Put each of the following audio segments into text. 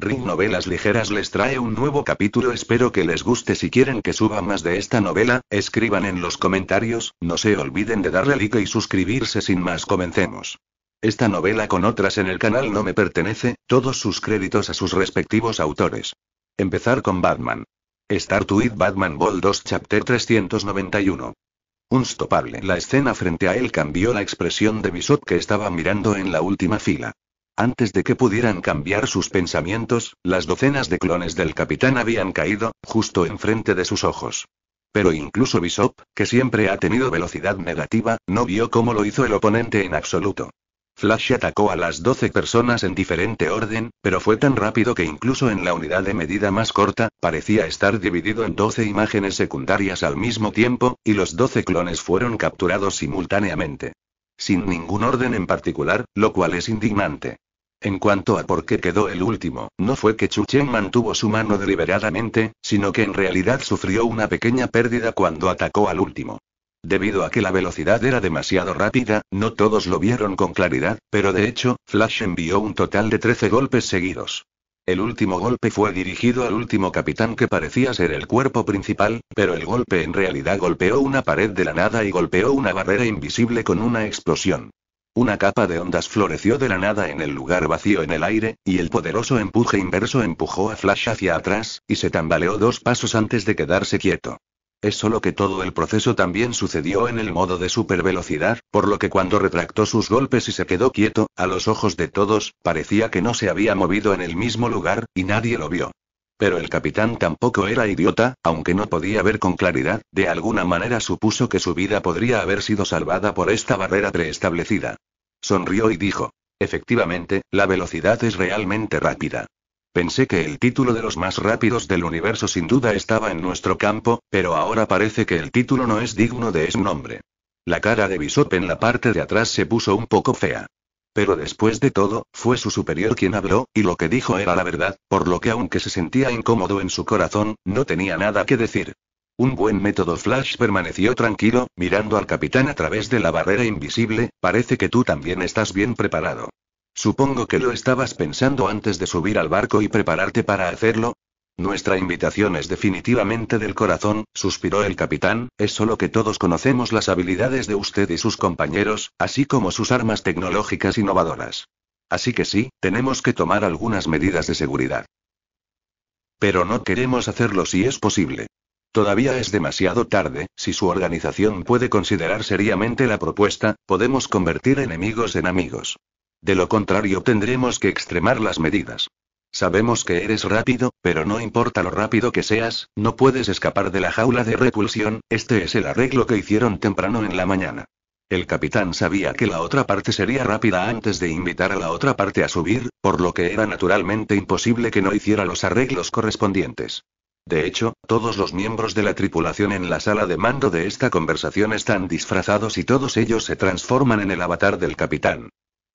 Ring Novelas Ligeras les trae un nuevo capítulo. Espero que les guste. Si quieren que suba más de esta novela, escriban en los comentarios. No se olviden de darle like y suscribirse. Sin más, comencemos. Esta novela con otras en el canal no me pertenece, todos sus créditos a sus respectivos autores. Empezar con Batman. Star with Batman Ball 2 Chapter 391. Unstopable. La escena frente a él cambió la expresión de Bisot que estaba mirando en la última fila. Antes de que pudieran cambiar sus pensamientos, las docenas de clones del capitán habían caído, justo enfrente de sus ojos. Pero incluso Bishop, que siempre ha tenido velocidad negativa, no vio cómo lo hizo el oponente en absoluto. Flash atacó a las 12 personas en diferente orden, pero fue tan rápido que incluso en la unidad de medida más corta, parecía estar dividido en 12 imágenes secundarias al mismo tiempo, y los 12 clones fueron capturados simultáneamente. Sin ningún orden en particular, lo cual es indignante. En cuanto a por qué quedó el último, no fue que Chuchen mantuvo su mano deliberadamente, sino que en realidad sufrió una pequeña pérdida cuando atacó al último. Debido a que la velocidad era demasiado rápida, no todos lo vieron con claridad, pero de hecho, Flash envió un total de 13 golpes seguidos. El último golpe fue dirigido al último capitán que parecía ser el cuerpo principal, pero el golpe en realidad golpeó una pared de la nada y golpeó una barrera invisible con una explosión. Una capa de ondas floreció de la nada en el lugar vacío en el aire, y el poderoso empuje inverso empujó a Flash hacia atrás, y se tambaleó dos pasos antes de quedarse quieto. Es solo que todo el proceso también sucedió en el modo de supervelocidad, por lo que cuando retractó sus golpes y se quedó quieto, a los ojos de todos, parecía que no se había movido en el mismo lugar, y nadie lo vio. Pero el capitán tampoco era idiota, aunque no podía ver con claridad, de alguna manera supuso que su vida podría haber sido salvada por esta barrera preestablecida. Sonrió y dijo, efectivamente, la velocidad es realmente rápida. Pensé que el título de los más rápidos del universo sin duda estaba en nuestro campo, pero ahora parece que el título no es digno de ese nombre. La cara de Bishop en la parte de atrás se puso un poco fea. Pero después de todo, fue su superior quien habló, y lo que dijo era la verdad, por lo que aunque se sentía incómodo en su corazón, no tenía nada que decir. Un buen método Flash permaneció tranquilo, mirando al capitán a través de la barrera invisible, parece que tú también estás bien preparado. Supongo que lo estabas pensando antes de subir al barco y prepararte para hacerlo, nuestra invitación es definitivamente del corazón, suspiró el capitán, es solo que todos conocemos las habilidades de usted y sus compañeros, así como sus armas tecnológicas innovadoras. Así que sí, tenemos que tomar algunas medidas de seguridad. Pero no queremos hacerlo si es posible. Todavía es demasiado tarde, si su organización puede considerar seriamente la propuesta, podemos convertir enemigos en amigos. De lo contrario tendremos que extremar las medidas. Sabemos que eres rápido, pero no importa lo rápido que seas, no puedes escapar de la jaula de repulsión, este es el arreglo que hicieron temprano en la mañana. El capitán sabía que la otra parte sería rápida antes de invitar a la otra parte a subir, por lo que era naturalmente imposible que no hiciera los arreglos correspondientes. De hecho, todos los miembros de la tripulación en la sala de mando de esta conversación están disfrazados y todos ellos se transforman en el avatar del capitán.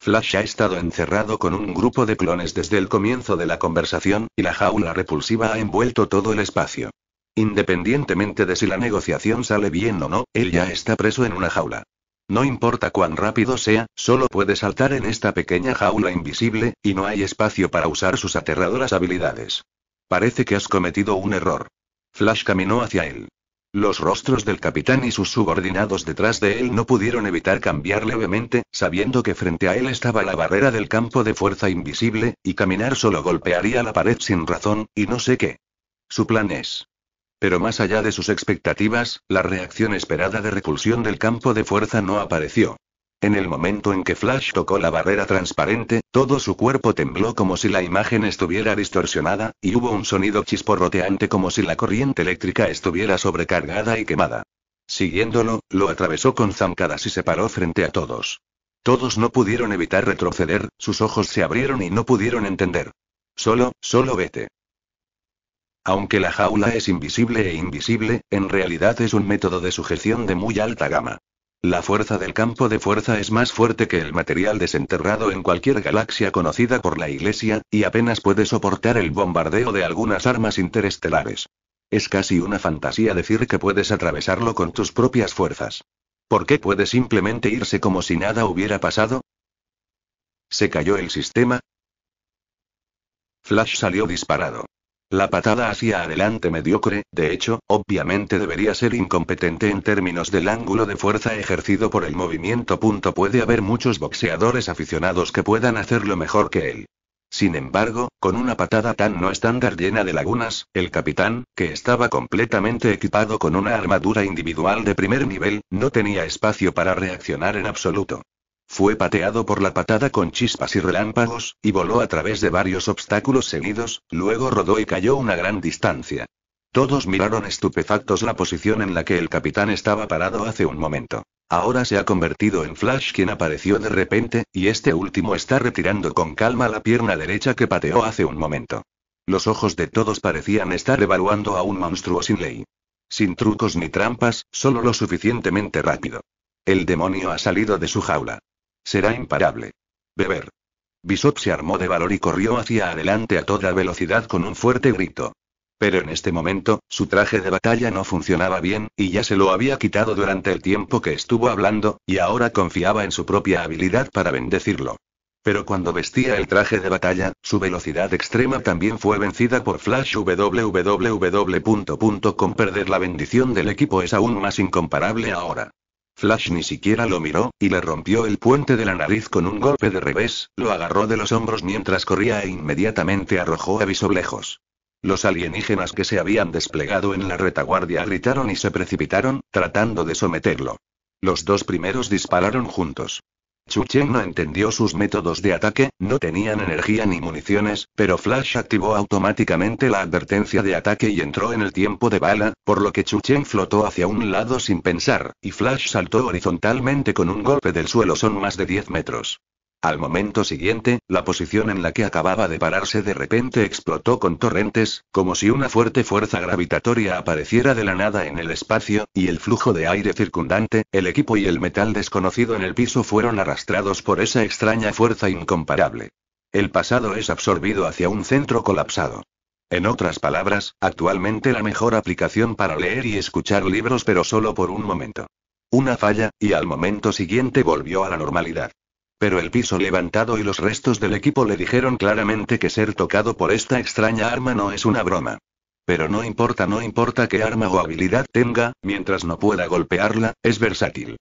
Flash ha estado encerrado con un grupo de clones desde el comienzo de la conversación, y la jaula repulsiva ha envuelto todo el espacio. Independientemente de si la negociación sale bien o no, él ya está preso en una jaula. No importa cuán rápido sea, solo puede saltar en esta pequeña jaula invisible, y no hay espacio para usar sus aterradoras habilidades. Parece que has cometido un error. Flash caminó hacia él. Los rostros del capitán y sus subordinados detrás de él no pudieron evitar cambiar levemente, sabiendo que frente a él estaba la barrera del campo de fuerza invisible, y caminar solo golpearía la pared sin razón, y no sé qué. Su plan es. Pero más allá de sus expectativas, la reacción esperada de repulsión del campo de fuerza no apareció. En el momento en que Flash tocó la barrera transparente, todo su cuerpo tembló como si la imagen estuviera distorsionada, y hubo un sonido chisporroteante como si la corriente eléctrica estuviera sobrecargada y quemada. Siguiéndolo, lo atravesó con zancadas y se paró frente a todos. Todos no pudieron evitar retroceder, sus ojos se abrieron y no pudieron entender. Solo, solo vete. Aunque la jaula es invisible e invisible, en realidad es un método de sujeción de muy alta gama. La fuerza del campo de fuerza es más fuerte que el material desenterrado en cualquier galaxia conocida por la Iglesia, y apenas puede soportar el bombardeo de algunas armas interestelares. Es casi una fantasía decir que puedes atravesarlo con tus propias fuerzas. ¿Por qué puede simplemente irse como si nada hubiera pasado? ¿Se cayó el sistema? Flash salió disparado. La patada hacia adelante mediocre, de hecho, obviamente debería ser incompetente en términos del ángulo de fuerza ejercido por el movimiento. puede haber muchos boxeadores aficionados que puedan hacerlo mejor que él. Sin embargo, con una patada tan no estándar llena de lagunas, el capitán, que estaba completamente equipado con una armadura individual de primer nivel, no tenía espacio para reaccionar en absoluto. Fue pateado por la patada con chispas y relámpagos, y voló a través de varios obstáculos seguidos, luego rodó y cayó una gran distancia. Todos miraron estupefactos la posición en la que el capitán estaba parado hace un momento. Ahora se ha convertido en Flash quien apareció de repente, y este último está retirando con calma la pierna derecha que pateó hace un momento. Los ojos de todos parecían estar evaluando a un monstruo sin ley. Sin trucos ni trampas, solo lo suficientemente rápido. El demonio ha salido de su jaula. Será imparable. Beber. Bishop se armó de valor y corrió hacia adelante a toda velocidad con un fuerte grito. Pero en este momento, su traje de batalla no funcionaba bien, y ya se lo había quitado durante el tiempo que estuvo hablando, y ahora confiaba en su propia habilidad para bendecirlo. Pero cuando vestía el traje de batalla, su velocidad extrema también fue vencida por Flash www.com perder la bendición del equipo es aún más incomparable ahora. Flash ni siquiera lo miró, y le rompió el puente de la nariz con un golpe de revés, lo agarró de los hombros mientras corría e inmediatamente arrojó a lejos. Los alienígenas que se habían desplegado en la retaguardia gritaron y se precipitaron, tratando de someterlo. Los dos primeros dispararon juntos. Chu no entendió sus métodos de ataque, no tenían energía ni municiones, pero Flash activó automáticamente la advertencia de ataque y entró en el tiempo de bala, por lo que Chu flotó hacia un lado sin pensar, y Flash saltó horizontalmente con un golpe del suelo son más de 10 metros. Al momento siguiente, la posición en la que acababa de pararse de repente explotó con torrentes, como si una fuerte fuerza gravitatoria apareciera de la nada en el espacio, y el flujo de aire circundante, el equipo y el metal desconocido en el piso fueron arrastrados por esa extraña fuerza incomparable. El pasado es absorbido hacia un centro colapsado. En otras palabras, actualmente la mejor aplicación para leer y escuchar libros pero solo por un momento. Una falla, y al momento siguiente volvió a la normalidad. Pero el piso levantado y los restos del equipo le dijeron claramente que ser tocado por esta extraña arma no es una broma. Pero no importa, no importa qué arma o habilidad tenga, mientras no pueda golpearla, es versátil.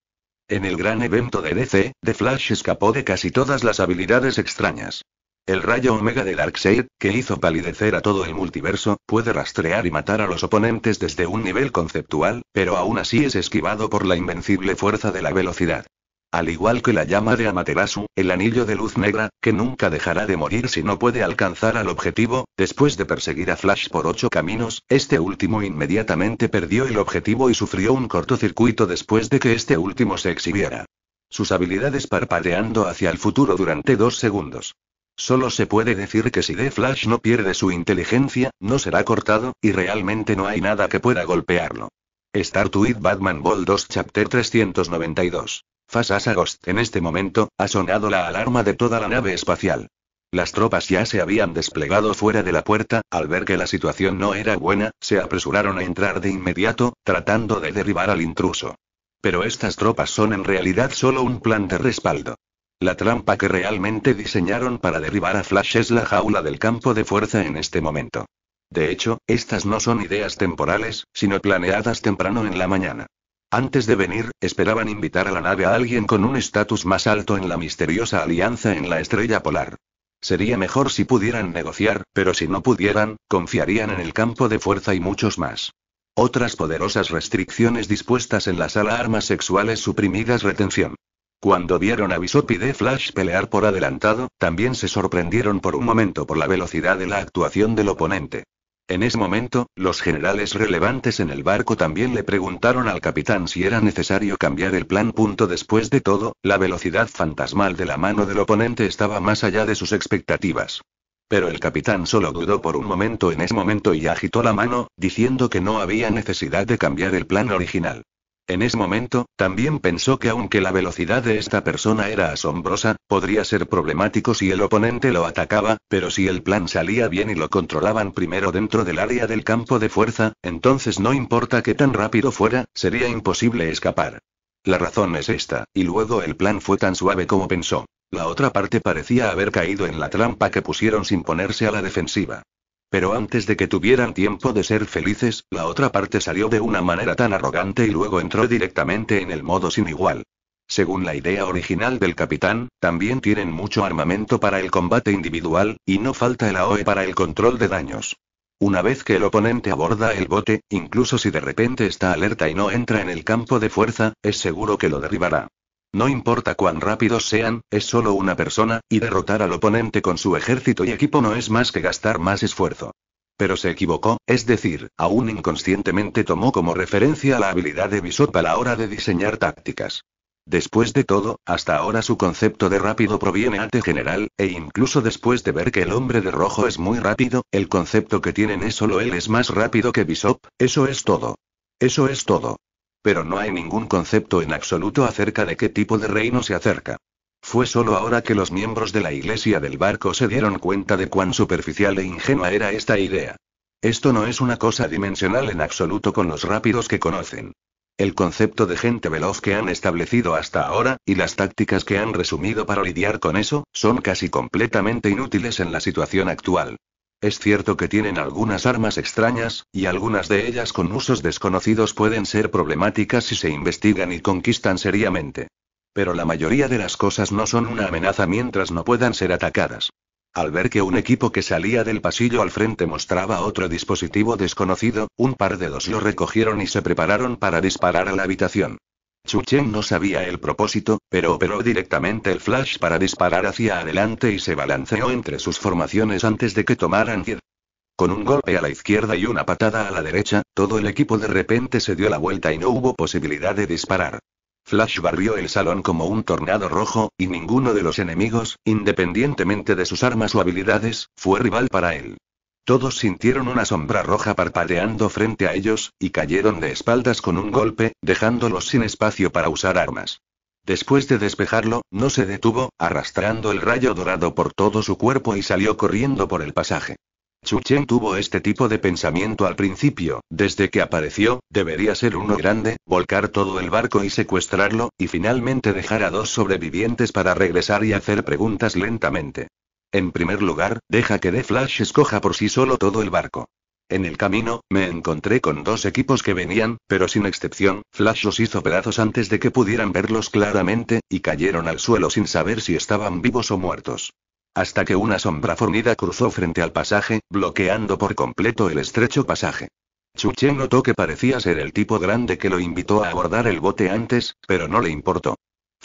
En el gran evento de DC, The Flash escapó de casi todas las habilidades extrañas. El rayo omega de Darkseid, que hizo palidecer a todo el multiverso, puede rastrear y matar a los oponentes desde un nivel conceptual, pero aún así es esquivado por la invencible fuerza de la velocidad. Al igual que la llama de Amaterasu, el anillo de luz negra, que nunca dejará de morir si no puede alcanzar al objetivo, después de perseguir a Flash por ocho caminos, este último inmediatamente perdió el objetivo y sufrió un cortocircuito después de que este último se exhibiera. Sus habilidades parpadeando hacia el futuro durante dos segundos. Solo se puede decir que si de Flash no pierde su inteligencia, no será cortado, y realmente no hay nada que pueda golpearlo. Star Batman Ball 2 Chapter 392 Fasasagost, En este momento, ha sonado la alarma de toda la nave espacial. Las tropas ya se habían desplegado fuera de la puerta, al ver que la situación no era buena, se apresuraron a entrar de inmediato, tratando de derribar al intruso. Pero estas tropas son en realidad solo un plan de respaldo. La trampa que realmente diseñaron para derribar a Flash es la jaula del campo de fuerza en este momento. De hecho, estas no son ideas temporales, sino planeadas temprano en la mañana. Antes de venir, esperaban invitar a la nave a alguien con un estatus más alto en la misteriosa alianza en la estrella polar. Sería mejor si pudieran negociar, pero si no pudieran, confiarían en el campo de fuerza y muchos más. Otras poderosas restricciones dispuestas en la sala armas sexuales suprimidas retención. Cuando vieron a Bishop de Flash pelear por adelantado, también se sorprendieron por un momento por la velocidad de la actuación del oponente. En ese momento, los generales relevantes en el barco también le preguntaron al capitán si era necesario cambiar el plan. después de todo, la velocidad fantasmal de la mano del oponente estaba más allá de sus expectativas. Pero el capitán solo dudó por un momento en ese momento y agitó la mano, diciendo que no había necesidad de cambiar el plan original. En ese momento, también pensó que aunque la velocidad de esta persona era asombrosa, podría ser problemático si el oponente lo atacaba, pero si el plan salía bien y lo controlaban primero dentro del área del campo de fuerza, entonces no importa que tan rápido fuera, sería imposible escapar. La razón es esta, y luego el plan fue tan suave como pensó. La otra parte parecía haber caído en la trampa que pusieron sin ponerse a la defensiva. Pero antes de que tuvieran tiempo de ser felices, la otra parte salió de una manera tan arrogante y luego entró directamente en el modo sin igual. Según la idea original del capitán, también tienen mucho armamento para el combate individual, y no falta el AOE para el control de daños. Una vez que el oponente aborda el bote, incluso si de repente está alerta y no entra en el campo de fuerza, es seguro que lo derribará. No importa cuán rápidos sean, es solo una persona, y derrotar al oponente con su ejército y equipo no es más que gastar más esfuerzo. Pero se equivocó, es decir, aún inconscientemente tomó como referencia la habilidad de Bishop a la hora de diseñar tácticas. Después de todo, hasta ahora su concepto de rápido proviene ante general, e incluso después de ver que el hombre de rojo es muy rápido, el concepto que tienen es solo él es más rápido que Bishop, eso es todo. Eso es todo. Pero no hay ningún concepto en absoluto acerca de qué tipo de reino se acerca. Fue solo ahora que los miembros de la iglesia del barco se dieron cuenta de cuán superficial e ingenua era esta idea. Esto no es una cosa dimensional en absoluto con los rápidos que conocen. El concepto de gente veloz que han establecido hasta ahora, y las tácticas que han resumido para lidiar con eso, son casi completamente inútiles en la situación actual. Es cierto que tienen algunas armas extrañas, y algunas de ellas con usos desconocidos pueden ser problemáticas si se investigan y conquistan seriamente. Pero la mayoría de las cosas no son una amenaza mientras no puedan ser atacadas. Al ver que un equipo que salía del pasillo al frente mostraba otro dispositivo desconocido, un par de dos lo recogieron y se prepararon para disparar a la habitación. Chu Chen no sabía el propósito, pero operó directamente el flash para disparar hacia adelante y se balanceó entre sus formaciones antes de que tomaran pie. Con un golpe a la izquierda y una patada a la derecha, todo el equipo de repente se dio la vuelta y no hubo posibilidad de disparar. Flash barrió el salón como un tornado rojo, y ninguno de los enemigos, independientemente de sus armas o habilidades, fue rival para él. Todos sintieron una sombra roja parpadeando frente a ellos, y cayeron de espaldas con un golpe, dejándolos sin espacio para usar armas. Después de despejarlo, no se detuvo, arrastrando el rayo dorado por todo su cuerpo y salió corriendo por el pasaje. Chuchen tuvo este tipo de pensamiento al principio, desde que apareció, debería ser uno grande, volcar todo el barco y secuestrarlo, y finalmente dejar a dos sobrevivientes para regresar y hacer preguntas lentamente. En primer lugar, deja que The Flash escoja por sí solo todo el barco. En el camino, me encontré con dos equipos que venían, pero sin excepción, Flash los hizo pedazos antes de que pudieran verlos claramente, y cayeron al suelo sin saber si estaban vivos o muertos. Hasta que una sombra fornida cruzó frente al pasaje, bloqueando por completo el estrecho pasaje. Chuchen notó que parecía ser el tipo grande que lo invitó a abordar el bote antes, pero no le importó.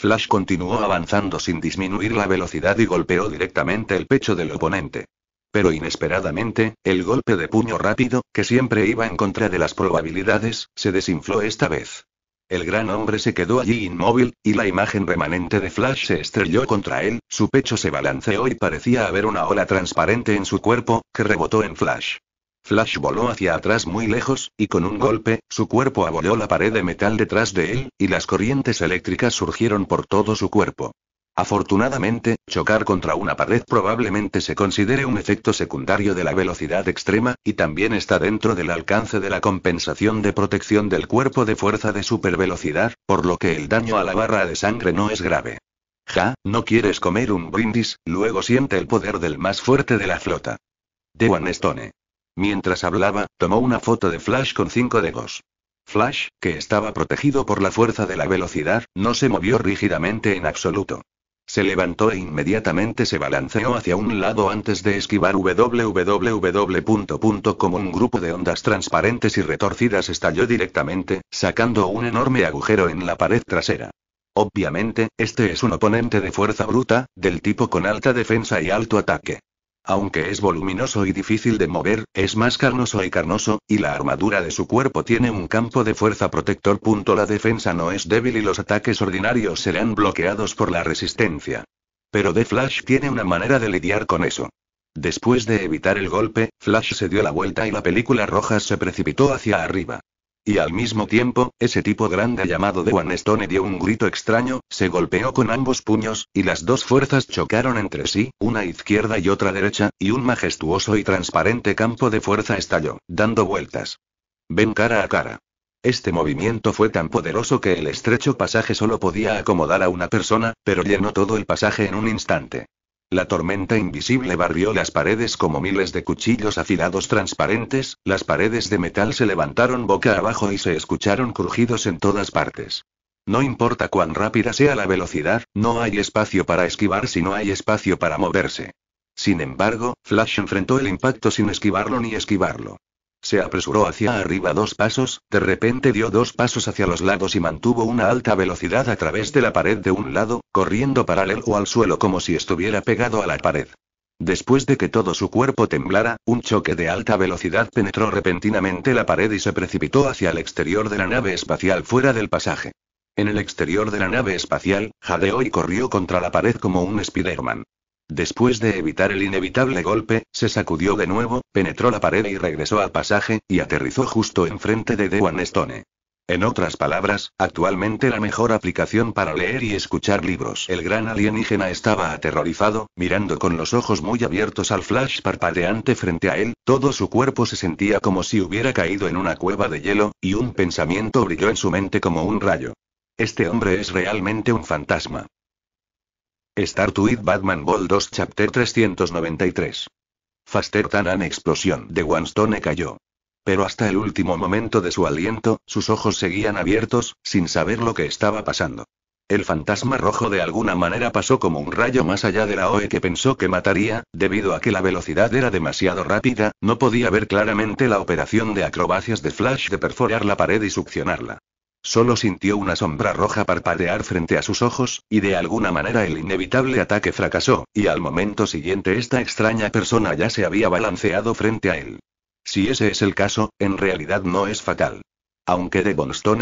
Flash continuó avanzando sin disminuir la velocidad y golpeó directamente el pecho del oponente. Pero inesperadamente, el golpe de puño rápido, que siempre iba en contra de las probabilidades, se desinfló esta vez. El gran hombre se quedó allí inmóvil, y la imagen remanente de Flash se estrelló contra él, su pecho se balanceó y parecía haber una ola transparente en su cuerpo, que rebotó en Flash. Flash voló hacia atrás muy lejos, y con un golpe, su cuerpo abolió la pared de metal detrás de él, y las corrientes eléctricas surgieron por todo su cuerpo. Afortunadamente, chocar contra una pared probablemente se considere un efecto secundario de la velocidad extrema, y también está dentro del alcance de la compensación de protección del cuerpo de fuerza de supervelocidad, por lo que el daño a la barra de sangre no es grave. Ja, no quieres comer un brindis, luego siente el poder del más fuerte de la flota. Dewan Stone. Mientras hablaba, tomó una foto de Flash con cinco dedos. Flash, que estaba protegido por la fuerza de la velocidad, no se movió rígidamente en absoluto. Se levantó e inmediatamente se balanceó hacia un lado antes de esquivar www. como un grupo de ondas transparentes y retorcidas estalló directamente, sacando un enorme agujero en la pared trasera. Obviamente, este es un oponente de fuerza bruta, del tipo con alta defensa y alto ataque. Aunque es voluminoso y difícil de mover, es más carnoso y carnoso, y la armadura de su cuerpo tiene un campo de fuerza protector. La defensa no es débil y los ataques ordinarios serán bloqueados por la resistencia. Pero The Flash tiene una manera de lidiar con eso. Después de evitar el golpe, Flash se dio la vuelta y la película roja se precipitó hacia arriba. Y al mismo tiempo, ese tipo grande llamado One Stone dio un grito extraño, se golpeó con ambos puños, y las dos fuerzas chocaron entre sí, una izquierda y otra derecha, y un majestuoso y transparente campo de fuerza estalló, dando vueltas. Ven cara a cara. Este movimiento fue tan poderoso que el estrecho pasaje solo podía acomodar a una persona, pero llenó todo el pasaje en un instante. La tormenta invisible barrió las paredes como miles de cuchillos afilados transparentes, las paredes de metal se levantaron boca abajo y se escucharon crujidos en todas partes. No importa cuán rápida sea la velocidad, no hay espacio para esquivar si no hay espacio para moverse. Sin embargo, Flash enfrentó el impacto sin esquivarlo ni esquivarlo. Se apresuró hacia arriba dos pasos, de repente dio dos pasos hacia los lados y mantuvo una alta velocidad a través de la pared de un lado, corriendo paralelo al suelo como si estuviera pegado a la pared. Después de que todo su cuerpo temblara, un choque de alta velocidad penetró repentinamente la pared y se precipitó hacia el exterior de la nave espacial fuera del pasaje. En el exterior de la nave espacial, jadeó y corrió contra la pared como un Spider-Man. Después de evitar el inevitable golpe, se sacudió de nuevo, penetró la pared y regresó al pasaje, y aterrizó justo enfrente de Dewan Stone. En otras palabras, actualmente la mejor aplicación para leer y escuchar libros. El gran alienígena estaba aterrorizado, mirando con los ojos muy abiertos al flash parpadeante frente a él, todo su cuerpo se sentía como si hubiera caído en una cueva de hielo, y un pensamiento brilló en su mente como un rayo. Este hombre es realmente un fantasma. Star Tweet Batman Ball 2 Chapter 393. Faster than an explosión de Wanstone cayó. Pero hasta el último momento de su aliento, sus ojos seguían abiertos, sin saber lo que estaba pasando. El fantasma rojo de alguna manera pasó como un rayo más allá de la OE que pensó que mataría, debido a que la velocidad era demasiado rápida, no podía ver claramente la operación de acrobacias de Flash de perforar la pared y succionarla. Solo sintió una sombra roja parpadear frente a sus ojos, y de alguna manera el inevitable ataque fracasó, y al momento siguiente esta extraña persona ya se había balanceado frente a él. Si ese es el caso, en realidad no es fatal. Aunque de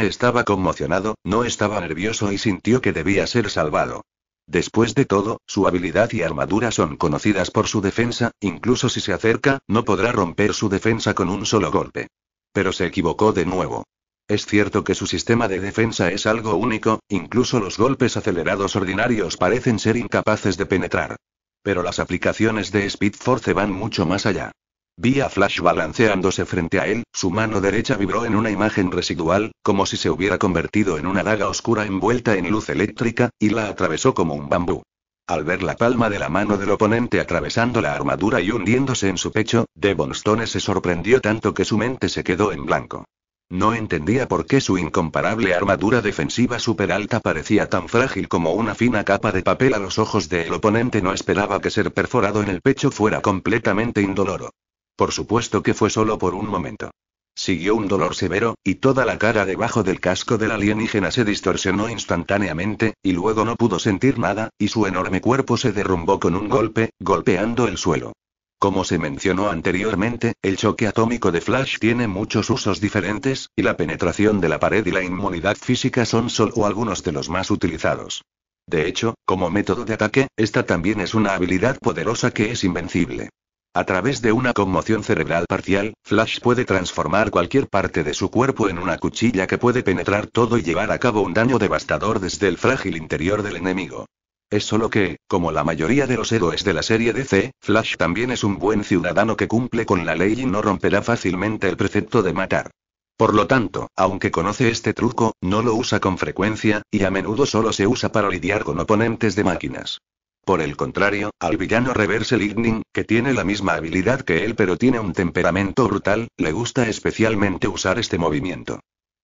estaba conmocionado, no estaba nervioso y sintió que debía ser salvado. Después de todo, su habilidad y armadura son conocidas por su defensa, incluso si se acerca, no podrá romper su defensa con un solo golpe. Pero se equivocó de nuevo. Es cierto que su sistema de defensa es algo único, incluso los golpes acelerados ordinarios parecen ser incapaces de penetrar. Pero las aplicaciones de Speed Force van mucho más allá. Vi a Flash balanceándose frente a él, su mano derecha vibró en una imagen residual, como si se hubiera convertido en una daga oscura envuelta en luz eléctrica, y la atravesó como un bambú. Al ver la palma de la mano del oponente atravesando la armadura y hundiéndose en su pecho, Devon Stone se sorprendió tanto que su mente se quedó en blanco. No entendía por qué su incomparable armadura defensiva super alta parecía tan frágil como una fina capa de papel a los ojos del oponente. No esperaba que ser perforado en el pecho fuera completamente indoloro. Por supuesto que fue solo por un momento. Siguió un dolor severo, y toda la cara debajo del casco del alienígena se distorsionó instantáneamente, y luego no pudo sentir nada, y su enorme cuerpo se derrumbó con un golpe, golpeando el suelo. Como se mencionó anteriormente, el choque atómico de Flash tiene muchos usos diferentes, y la penetración de la pared y la inmunidad física son solo algunos de los más utilizados. De hecho, como método de ataque, esta también es una habilidad poderosa que es invencible. A través de una conmoción cerebral parcial, Flash puede transformar cualquier parte de su cuerpo en una cuchilla que puede penetrar todo y llevar a cabo un daño devastador desde el frágil interior del enemigo. Es solo que, como la mayoría de los héroes de la serie DC, Flash también es un buen ciudadano que cumple con la ley y no romperá fácilmente el precepto de matar. Por lo tanto, aunque conoce este truco, no lo usa con frecuencia, y a menudo solo se usa para lidiar con oponentes de máquinas. Por el contrario, al villano Reverse Lightning, que tiene la misma habilidad que él pero tiene un temperamento brutal, le gusta especialmente usar este movimiento.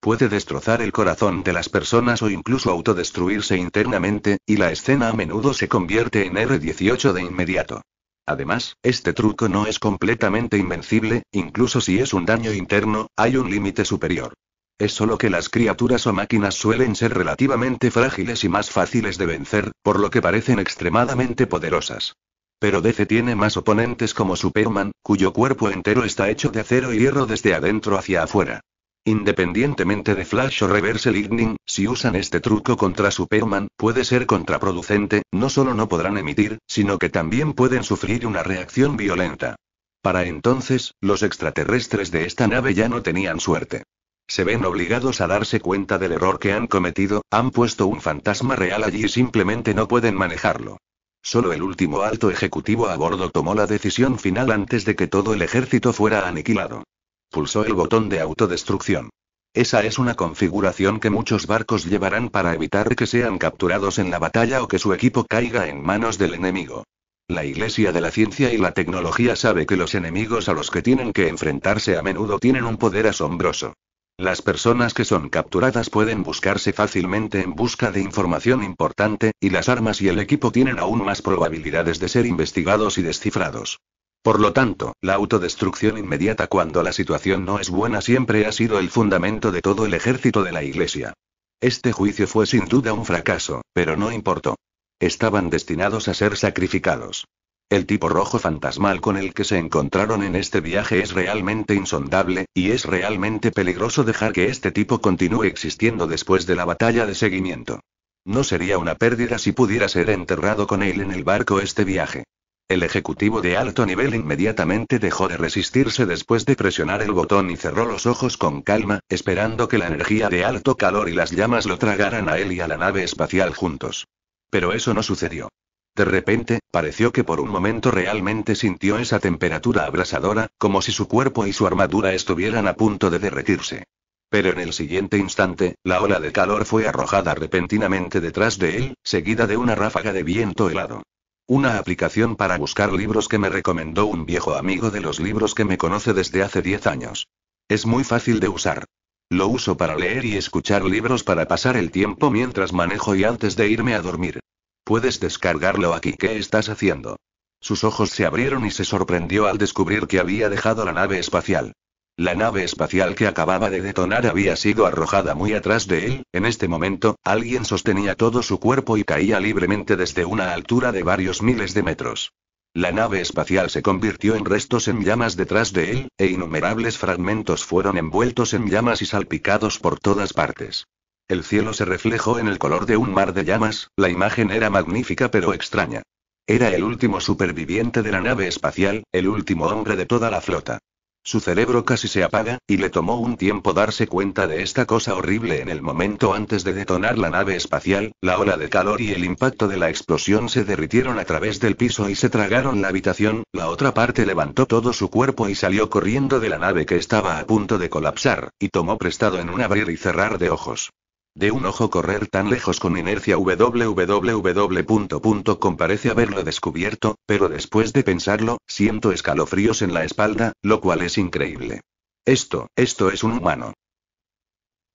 Puede destrozar el corazón de las personas o incluso autodestruirse internamente, y la escena a menudo se convierte en R18 de inmediato. Además, este truco no es completamente invencible, incluso si es un daño interno, hay un límite superior. Es solo que las criaturas o máquinas suelen ser relativamente frágiles y más fáciles de vencer, por lo que parecen extremadamente poderosas. Pero DC tiene más oponentes como Superman, cuyo cuerpo entero está hecho de acero y hierro desde adentro hacia afuera. Independientemente de Flash o Reverse Lightning, si usan este truco contra Superman, puede ser contraproducente, no solo no podrán emitir, sino que también pueden sufrir una reacción violenta. Para entonces, los extraterrestres de esta nave ya no tenían suerte. Se ven obligados a darse cuenta del error que han cometido, han puesto un fantasma real allí y simplemente no pueden manejarlo. Solo el último alto ejecutivo a bordo tomó la decisión final antes de que todo el ejército fuera aniquilado pulsó el botón de autodestrucción. Esa es una configuración que muchos barcos llevarán para evitar que sean capturados en la batalla o que su equipo caiga en manos del enemigo. La Iglesia de la Ciencia y la Tecnología sabe que los enemigos a los que tienen que enfrentarse a menudo tienen un poder asombroso. Las personas que son capturadas pueden buscarse fácilmente en busca de información importante, y las armas y el equipo tienen aún más probabilidades de ser investigados y descifrados. Por lo tanto, la autodestrucción inmediata cuando la situación no es buena siempre ha sido el fundamento de todo el ejército de la Iglesia. Este juicio fue sin duda un fracaso, pero no importó. Estaban destinados a ser sacrificados. El tipo rojo fantasmal con el que se encontraron en este viaje es realmente insondable, y es realmente peligroso dejar que este tipo continúe existiendo después de la batalla de seguimiento. No sería una pérdida si pudiera ser enterrado con él en el barco este viaje. El ejecutivo de alto nivel inmediatamente dejó de resistirse después de presionar el botón y cerró los ojos con calma, esperando que la energía de alto calor y las llamas lo tragaran a él y a la nave espacial juntos. Pero eso no sucedió. De repente, pareció que por un momento realmente sintió esa temperatura abrasadora, como si su cuerpo y su armadura estuvieran a punto de derretirse. Pero en el siguiente instante, la ola de calor fue arrojada repentinamente detrás de él, seguida de una ráfaga de viento helado. Una aplicación para buscar libros que me recomendó un viejo amigo de los libros que me conoce desde hace 10 años. Es muy fácil de usar. Lo uso para leer y escuchar libros para pasar el tiempo mientras manejo y antes de irme a dormir. Puedes descargarlo aquí. ¿Qué estás haciendo? Sus ojos se abrieron y se sorprendió al descubrir que había dejado la nave espacial. La nave espacial que acababa de detonar había sido arrojada muy atrás de él, en este momento, alguien sostenía todo su cuerpo y caía libremente desde una altura de varios miles de metros. La nave espacial se convirtió en restos en llamas detrás de él, e innumerables fragmentos fueron envueltos en llamas y salpicados por todas partes. El cielo se reflejó en el color de un mar de llamas, la imagen era magnífica pero extraña. Era el último superviviente de la nave espacial, el último hombre de toda la flota. Su cerebro casi se apaga, y le tomó un tiempo darse cuenta de esta cosa horrible en el momento antes de detonar la nave espacial, la ola de calor y el impacto de la explosión se derritieron a través del piso y se tragaron la habitación, la otra parte levantó todo su cuerpo y salió corriendo de la nave que estaba a punto de colapsar, y tomó prestado en un abrir y cerrar de ojos. De un ojo correr tan lejos con inercia www.com parece haberlo descubierto, pero después de pensarlo, siento escalofríos en la espalda, lo cual es increíble. Esto, esto es un humano.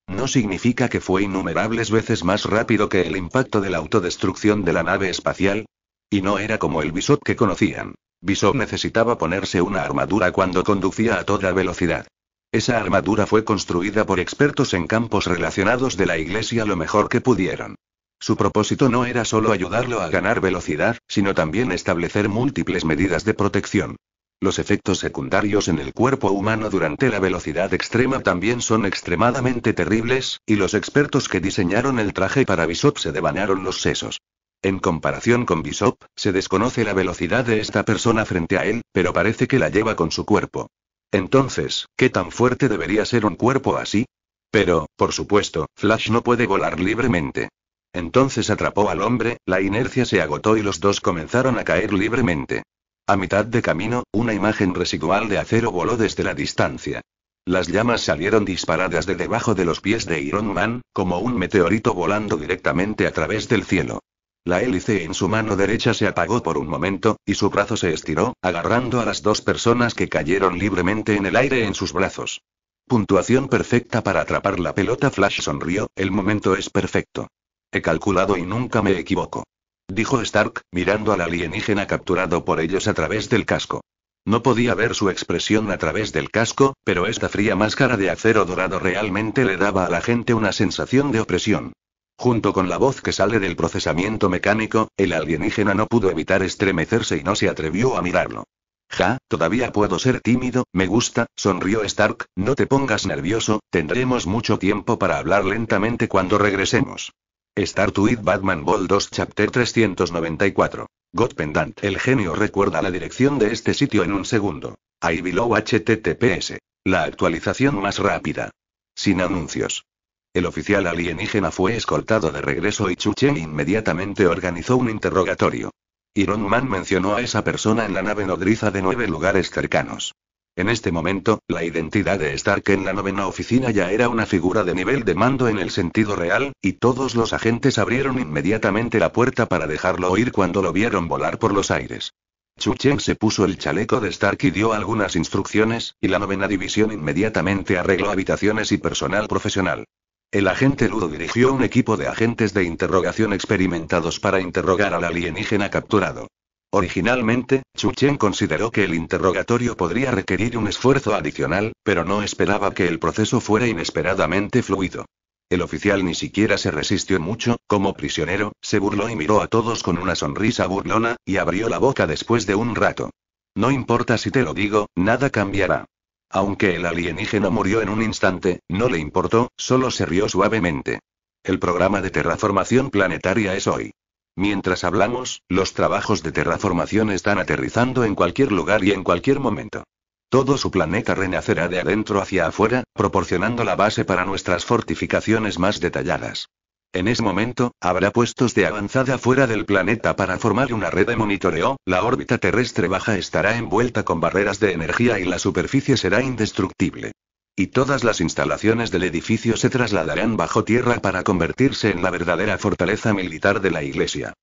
No significa que fue innumerables veces más rápido que el impacto de la autodestrucción de la nave espacial. Y no era como el Bishop que conocían. Visor necesitaba ponerse una armadura cuando conducía a toda velocidad. Esa armadura fue construida por expertos en campos relacionados de la iglesia lo mejor que pudieron. Su propósito no era solo ayudarlo a ganar velocidad, sino también establecer múltiples medidas de protección. Los efectos secundarios en el cuerpo humano durante la velocidad extrema también son extremadamente terribles, y los expertos que diseñaron el traje para Bishop se devanaron los sesos. En comparación con Bishop, se desconoce la velocidad de esta persona frente a él, pero parece que la lleva con su cuerpo. Entonces, ¿qué tan fuerte debería ser un cuerpo así? Pero, por supuesto, Flash no puede volar libremente. Entonces atrapó al hombre, la inercia se agotó y los dos comenzaron a caer libremente. A mitad de camino, una imagen residual de acero voló desde la distancia. Las llamas salieron disparadas de debajo de los pies de Iron Man, como un meteorito volando directamente a través del cielo. La hélice en su mano derecha se apagó por un momento, y su brazo se estiró, agarrando a las dos personas que cayeron libremente en el aire en sus brazos. Puntuación perfecta para atrapar la pelota. Flash sonrió, el momento es perfecto. He calculado y nunca me equivoco. Dijo Stark, mirando al alienígena capturado por ellos a través del casco. No podía ver su expresión a través del casco, pero esta fría máscara de acero dorado realmente le daba a la gente una sensación de opresión. Junto con la voz que sale del procesamiento mecánico, el alienígena no pudo evitar estremecerse y no se atrevió a mirarlo. Ja, todavía puedo ser tímido, me gusta, sonrió Stark, no te pongas nervioso, tendremos mucho tiempo para hablar lentamente cuando regresemos. Star Tweet Batman Ball 2 Chapter 394. God Pendant. El genio recuerda la dirección de este sitio en un segundo. I below HTTPS. La actualización más rápida. Sin anuncios. El oficial alienígena fue escoltado de regreso y Chu Cheng inmediatamente organizó un interrogatorio. Iron Man mencionó a esa persona en la nave nodriza de nueve lugares cercanos. En este momento, la identidad de Stark en la novena oficina ya era una figura de nivel de mando en el sentido real, y todos los agentes abrieron inmediatamente la puerta para dejarlo oír cuando lo vieron volar por los aires. Chu Cheng se puso el chaleco de Stark y dio algunas instrucciones, y la novena división inmediatamente arregló habitaciones y personal profesional. El agente Ludo dirigió un equipo de agentes de interrogación experimentados para interrogar al alienígena capturado. Originalmente, Chuchen consideró que el interrogatorio podría requerir un esfuerzo adicional, pero no esperaba que el proceso fuera inesperadamente fluido. El oficial ni siquiera se resistió mucho, como prisionero, se burló y miró a todos con una sonrisa burlona, y abrió la boca después de un rato. No importa si te lo digo, nada cambiará. Aunque el alienígena murió en un instante, no le importó, solo se rió suavemente. El programa de terraformación planetaria es hoy. Mientras hablamos, los trabajos de terraformación están aterrizando en cualquier lugar y en cualquier momento. Todo su planeta renacerá de adentro hacia afuera, proporcionando la base para nuestras fortificaciones más detalladas. En ese momento, habrá puestos de avanzada fuera del planeta para formar una red de monitoreo, la órbita terrestre baja estará envuelta con barreras de energía y la superficie será indestructible. Y todas las instalaciones del edificio se trasladarán bajo tierra para convertirse en la verdadera fortaleza militar de la Iglesia.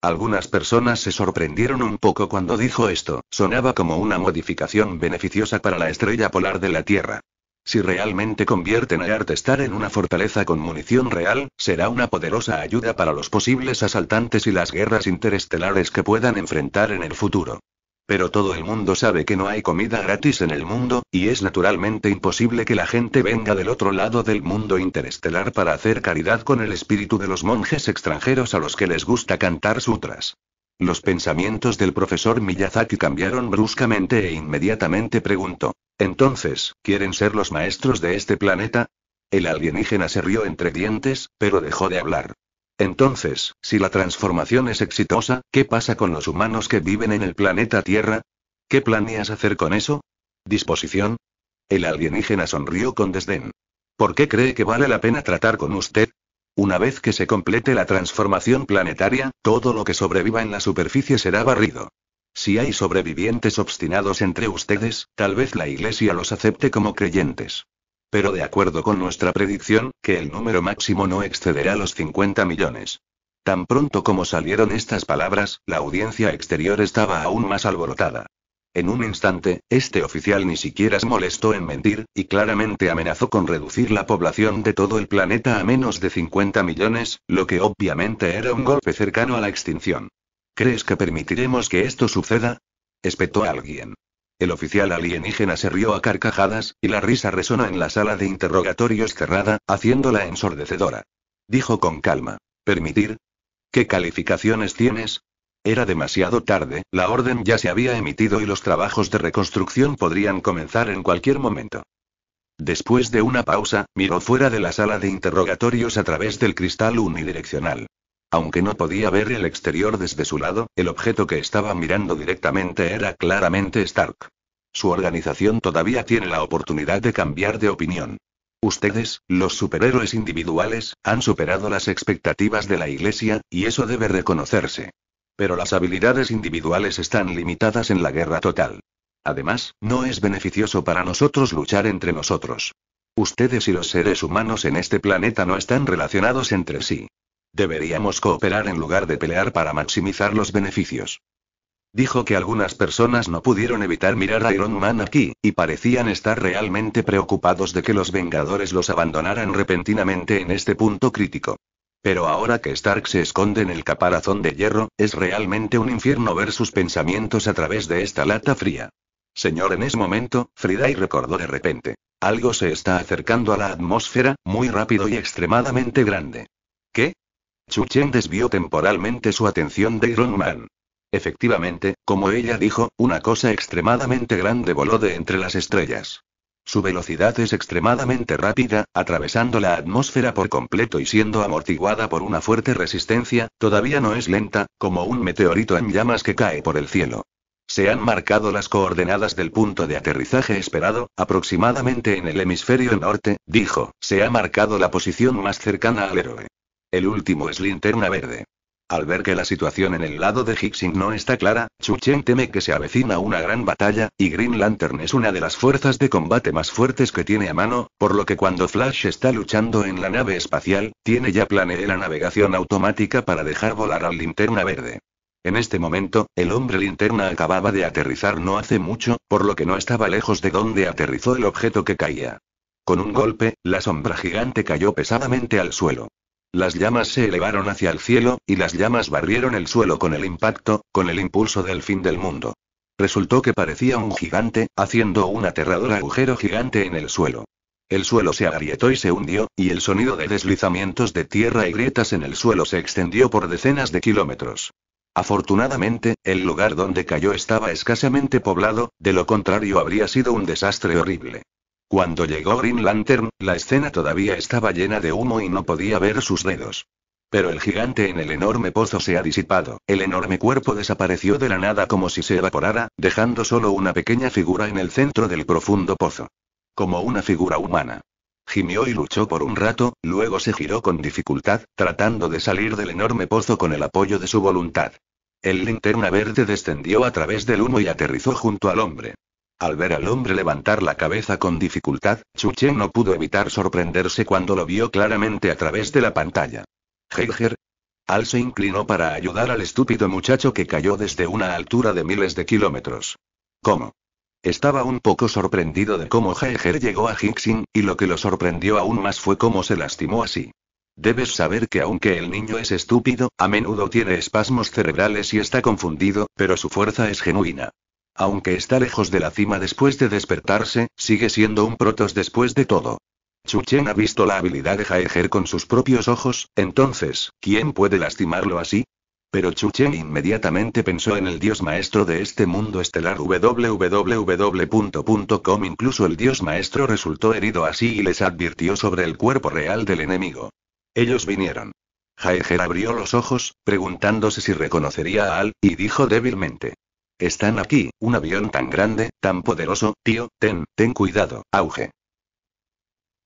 Algunas personas se sorprendieron un poco cuando dijo esto, sonaba como una modificación beneficiosa para la estrella polar de la Tierra. Si realmente convierten a Artestar en una fortaleza con munición real, será una poderosa ayuda para los posibles asaltantes y las guerras interestelares que puedan enfrentar en el futuro. Pero todo el mundo sabe que no hay comida gratis en el mundo, y es naturalmente imposible que la gente venga del otro lado del mundo interestelar para hacer caridad con el espíritu de los monjes extranjeros a los que les gusta cantar sutras. Los pensamientos del profesor Miyazaki cambiaron bruscamente e inmediatamente preguntó. Entonces, ¿quieren ser los maestros de este planeta? El alienígena se rió entre dientes, pero dejó de hablar. Entonces, si la transformación es exitosa, ¿qué pasa con los humanos que viven en el planeta Tierra? ¿Qué planeas hacer con eso? ¿Disposición? El alienígena sonrió con desdén. ¿Por qué cree que vale la pena tratar con usted? Una vez que se complete la transformación planetaria, todo lo que sobreviva en la superficie será barrido. Si hay sobrevivientes obstinados entre ustedes, tal vez la Iglesia los acepte como creyentes. Pero de acuerdo con nuestra predicción, que el número máximo no excederá los 50 millones. Tan pronto como salieron estas palabras, la audiencia exterior estaba aún más alborotada. En un instante, este oficial ni siquiera se molestó en mentir, y claramente amenazó con reducir la población de todo el planeta a menos de 50 millones, lo que obviamente era un golpe cercano a la extinción. ¿Crees que permitiremos que esto suceda? espetó a alguien. El oficial alienígena se rió a carcajadas, y la risa resonó en la sala de interrogatorios cerrada, haciéndola ensordecedora. Dijo con calma. ¿Permitir? ¿Qué calificaciones tienes? Era demasiado tarde, la orden ya se había emitido y los trabajos de reconstrucción podrían comenzar en cualquier momento. Después de una pausa, miró fuera de la sala de interrogatorios a través del cristal unidireccional. Aunque no podía ver el exterior desde su lado, el objeto que estaba mirando directamente era claramente Stark. Su organización todavía tiene la oportunidad de cambiar de opinión. Ustedes, los superhéroes individuales, han superado las expectativas de la Iglesia, y eso debe reconocerse pero las habilidades individuales están limitadas en la guerra total. Además, no es beneficioso para nosotros luchar entre nosotros. Ustedes y los seres humanos en este planeta no están relacionados entre sí. Deberíamos cooperar en lugar de pelear para maximizar los beneficios. Dijo que algunas personas no pudieron evitar mirar a Iron Man aquí, y parecían estar realmente preocupados de que los Vengadores los abandonaran repentinamente en este punto crítico. Pero ahora que Stark se esconde en el caparazón de hierro, es realmente un infierno ver sus pensamientos a través de esta lata fría. Señor, en ese momento, Friday recordó de repente. Algo se está acercando a la atmósfera, muy rápido y extremadamente grande. ¿Qué? Chuchen desvió temporalmente su atención de Iron Man. Efectivamente, como ella dijo, una cosa extremadamente grande voló de entre las estrellas. Su velocidad es extremadamente rápida, atravesando la atmósfera por completo y siendo amortiguada por una fuerte resistencia, todavía no es lenta, como un meteorito en llamas que cae por el cielo. Se han marcado las coordenadas del punto de aterrizaje esperado, aproximadamente en el hemisferio norte, dijo, se ha marcado la posición más cercana al héroe. El último es linterna verde. Al ver que la situación en el lado de Hixing no está clara, Chuchen teme que se avecina una gran batalla, y Green Lantern es una de las fuerzas de combate más fuertes que tiene a mano, por lo que cuando Flash está luchando en la nave espacial, tiene ya planeada la navegación automática para dejar volar al linterna verde. En este momento, el hombre linterna acababa de aterrizar no hace mucho, por lo que no estaba lejos de donde aterrizó el objeto que caía. Con un golpe, la sombra gigante cayó pesadamente al suelo. Las llamas se elevaron hacia el cielo, y las llamas barrieron el suelo con el impacto, con el impulso del fin del mundo. Resultó que parecía un gigante, haciendo un aterrador agujero gigante en el suelo. El suelo se agrietó y se hundió, y el sonido de deslizamientos de tierra y grietas en el suelo se extendió por decenas de kilómetros. Afortunadamente, el lugar donde cayó estaba escasamente poblado, de lo contrario habría sido un desastre horrible. Cuando llegó Green Lantern, la escena todavía estaba llena de humo y no podía ver sus dedos. Pero el gigante en el enorme pozo se ha disipado, el enorme cuerpo desapareció de la nada como si se evaporara, dejando solo una pequeña figura en el centro del profundo pozo. Como una figura humana. Gimió y luchó por un rato, luego se giró con dificultad, tratando de salir del enorme pozo con el apoyo de su voluntad. El linterna verde descendió a través del humo y aterrizó junto al hombre. Al ver al hombre levantar la cabeza con dificultad, Chuchen no pudo evitar sorprenderse cuando lo vio claramente a través de la pantalla. Heiger. Al se inclinó para ayudar al estúpido muchacho que cayó desde una altura de miles de kilómetros. ¿Cómo? Estaba un poco sorprendido de cómo Heiger llegó a Hixing, y lo que lo sorprendió aún más fue cómo se lastimó así. Debes saber que aunque el niño es estúpido, a menudo tiene espasmos cerebrales y está confundido, pero su fuerza es genuina. Aunque está lejos de la cima después de despertarse, sigue siendo un protos después de todo. Chuchen ha visto la habilidad de Jaeger con sus propios ojos, entonces, ¿quién puede lastimarlo así? Pero Chuchen inmediatamente pensó en el dios maestro de este mundo estelar www.com. Incluso el dios maestro resultó herido así y les advirtió sobre el cuerpo real del enemigo. Ellos vinieron. Jaeger abrió los ojos, preguntándose si reconocería a Al, y dijo débilmente. Están aquí, un avión tan grande, tan poderoso, tío, ten, ten cuidado, auge.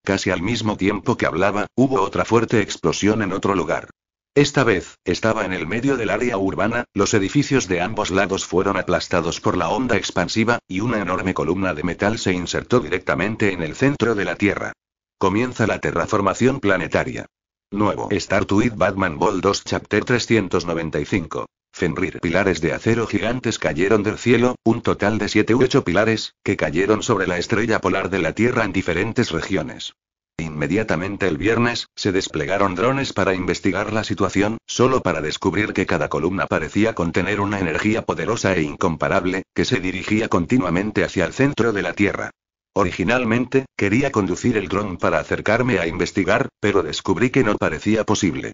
Casi al mismo tiempo que hablaba, hubo otra fuerte explosión en otro lugar. Esta vez, estaba en el medio del área urbana, los edificios de ambos lados fueron aplastados por la onda expansiva, y una enorme columna de metal se insertó directamente en el centro de la Tierra. Comienza la terraformación planetaria. Nuevo Star Batman Ball 2 Chapter 395. Fenrir pilares de acero gigantes cayeron del cielo, un total de siete u ocho pilares, que cayeron sobre la estrella polar de la Tierra en diferentes regiones. Inmediatamente el viernes, se desplegaron drones para investigar la situación, solo para descubrir que cada columna parecía contener una energía poderosa e incomparable, que se dirigía continuamente hacia el centro de la Tierra. Originalmente, quería conducir el dron para acercarme a investigar, pero descubrí que no parecía posible.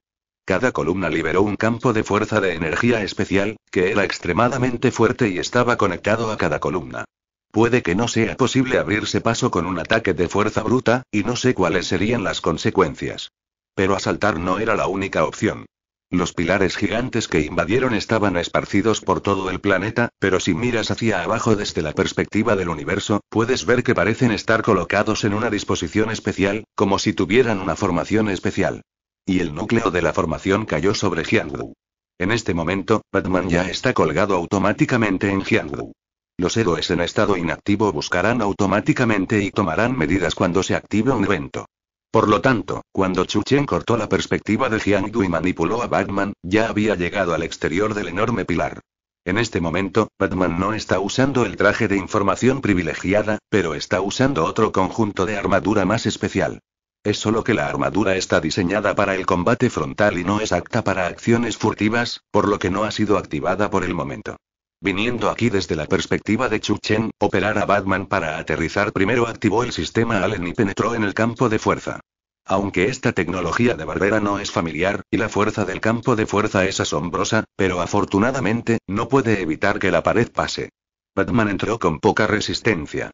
Cada columna liberó un campo de fuerza de energía especial, que era extremadamente fuerte y estaba conectado a cada columna. Puede que no sea posible abrirse paso con un ataque de fuerza bruta, y no sé cuáles serían las consecuencias. Pero asaltar no era la única opción. Los pilares gigantes que invadieron estaban esparcidos por todo el planeta, pero si miras hacia abajo desde la perspectiva del universo, puedes ver que parecen estar colocados en una disposición especial, como si tuvieran una formación especial. Y el núcleo de la formación cayó sobre Jiangdu. En este momento, Batman ya está colgado automáticamente en Jiangdu. Los héroes en estado inactivo buscarán automáticamente y tomarán medidas cuando se active un evento. Por lo tanto, cuando Chu Chen cortó la perspectiva de Jiangdu y manipuló a Batman, ya había llegado al exterior del enorme pilar. En este momento, Batman no está usando el traje de información privilegiada, pero está usando otro conjunto de armadura más especial. Es solo que la armadura está diseñada para el combate frontal y no es apta para acciones furtivas, por lo que no ha sido activada por el momento. Viniendo aquí desde la perspectiva de Chen, operar a Batman para aterrizar primero activó el sistema Allen y penetró en el campo de fuerza. Aunque esta tecnología de Barbera no es familiar, y la fuerza del campo de fuerza es asombrosa, pero afortunadamente, no puede evitar que la pared pase. Batman entró con poca resistencia.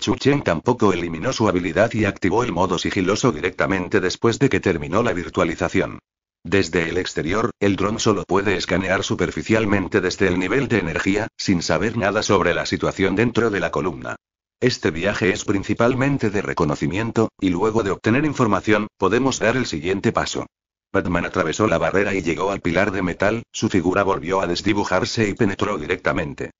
Chu Chen tampoco eliminó su habilidad y activó el modo sigiloso directamente después de que terminó la virtualización. Desde el exterior, el dron solo puede escanear superficialmente desde el nivel de energía, sin saber nada sobre la situación dentro de la columna. Este viaje es principalmente de reconocimiento, y luego de obtener información, podemos dar el siguiente paso. Batman atravesó la barrera y llegó al pilar de metal, su figura volvió a desdibujarse y penetró directamente.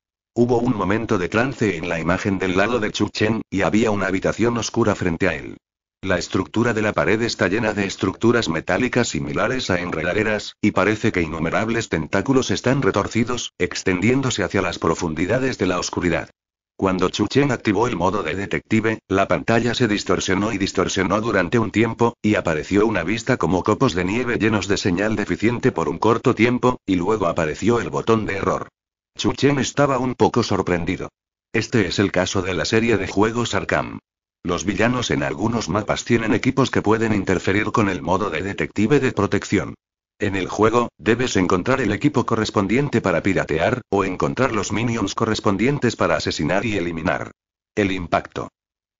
Hubo un momento de trance en la imagen del lado de Chen, y había una habitación oscura frente a él. La estructura de la pared está llena de estructuras metálicas similares a enredaderas, y parece que innumerables tentáculos están retorcidos, extendiéndose hacia las profundidades de la oscuridad. Cuando Chen activó el modo de detective, la pantalla se distorsionó y distorsionó durante un tiempo, y apareció una vista como copos de nieve llenos de señal deficiente por un corto tiempo, y luego apareció el botón de error. Chuchen estaba un poco sorprendido. Este es el caso de la serie de juegos Arkham. Los villanos en algunos mapas tienen equipos que pueden interferir con el modo de detective de protección. En el juego, debes encontrar el equipo correspondiente para piratear, o encontrar los minions correspondientes para asesinar y eliminar. El impacto.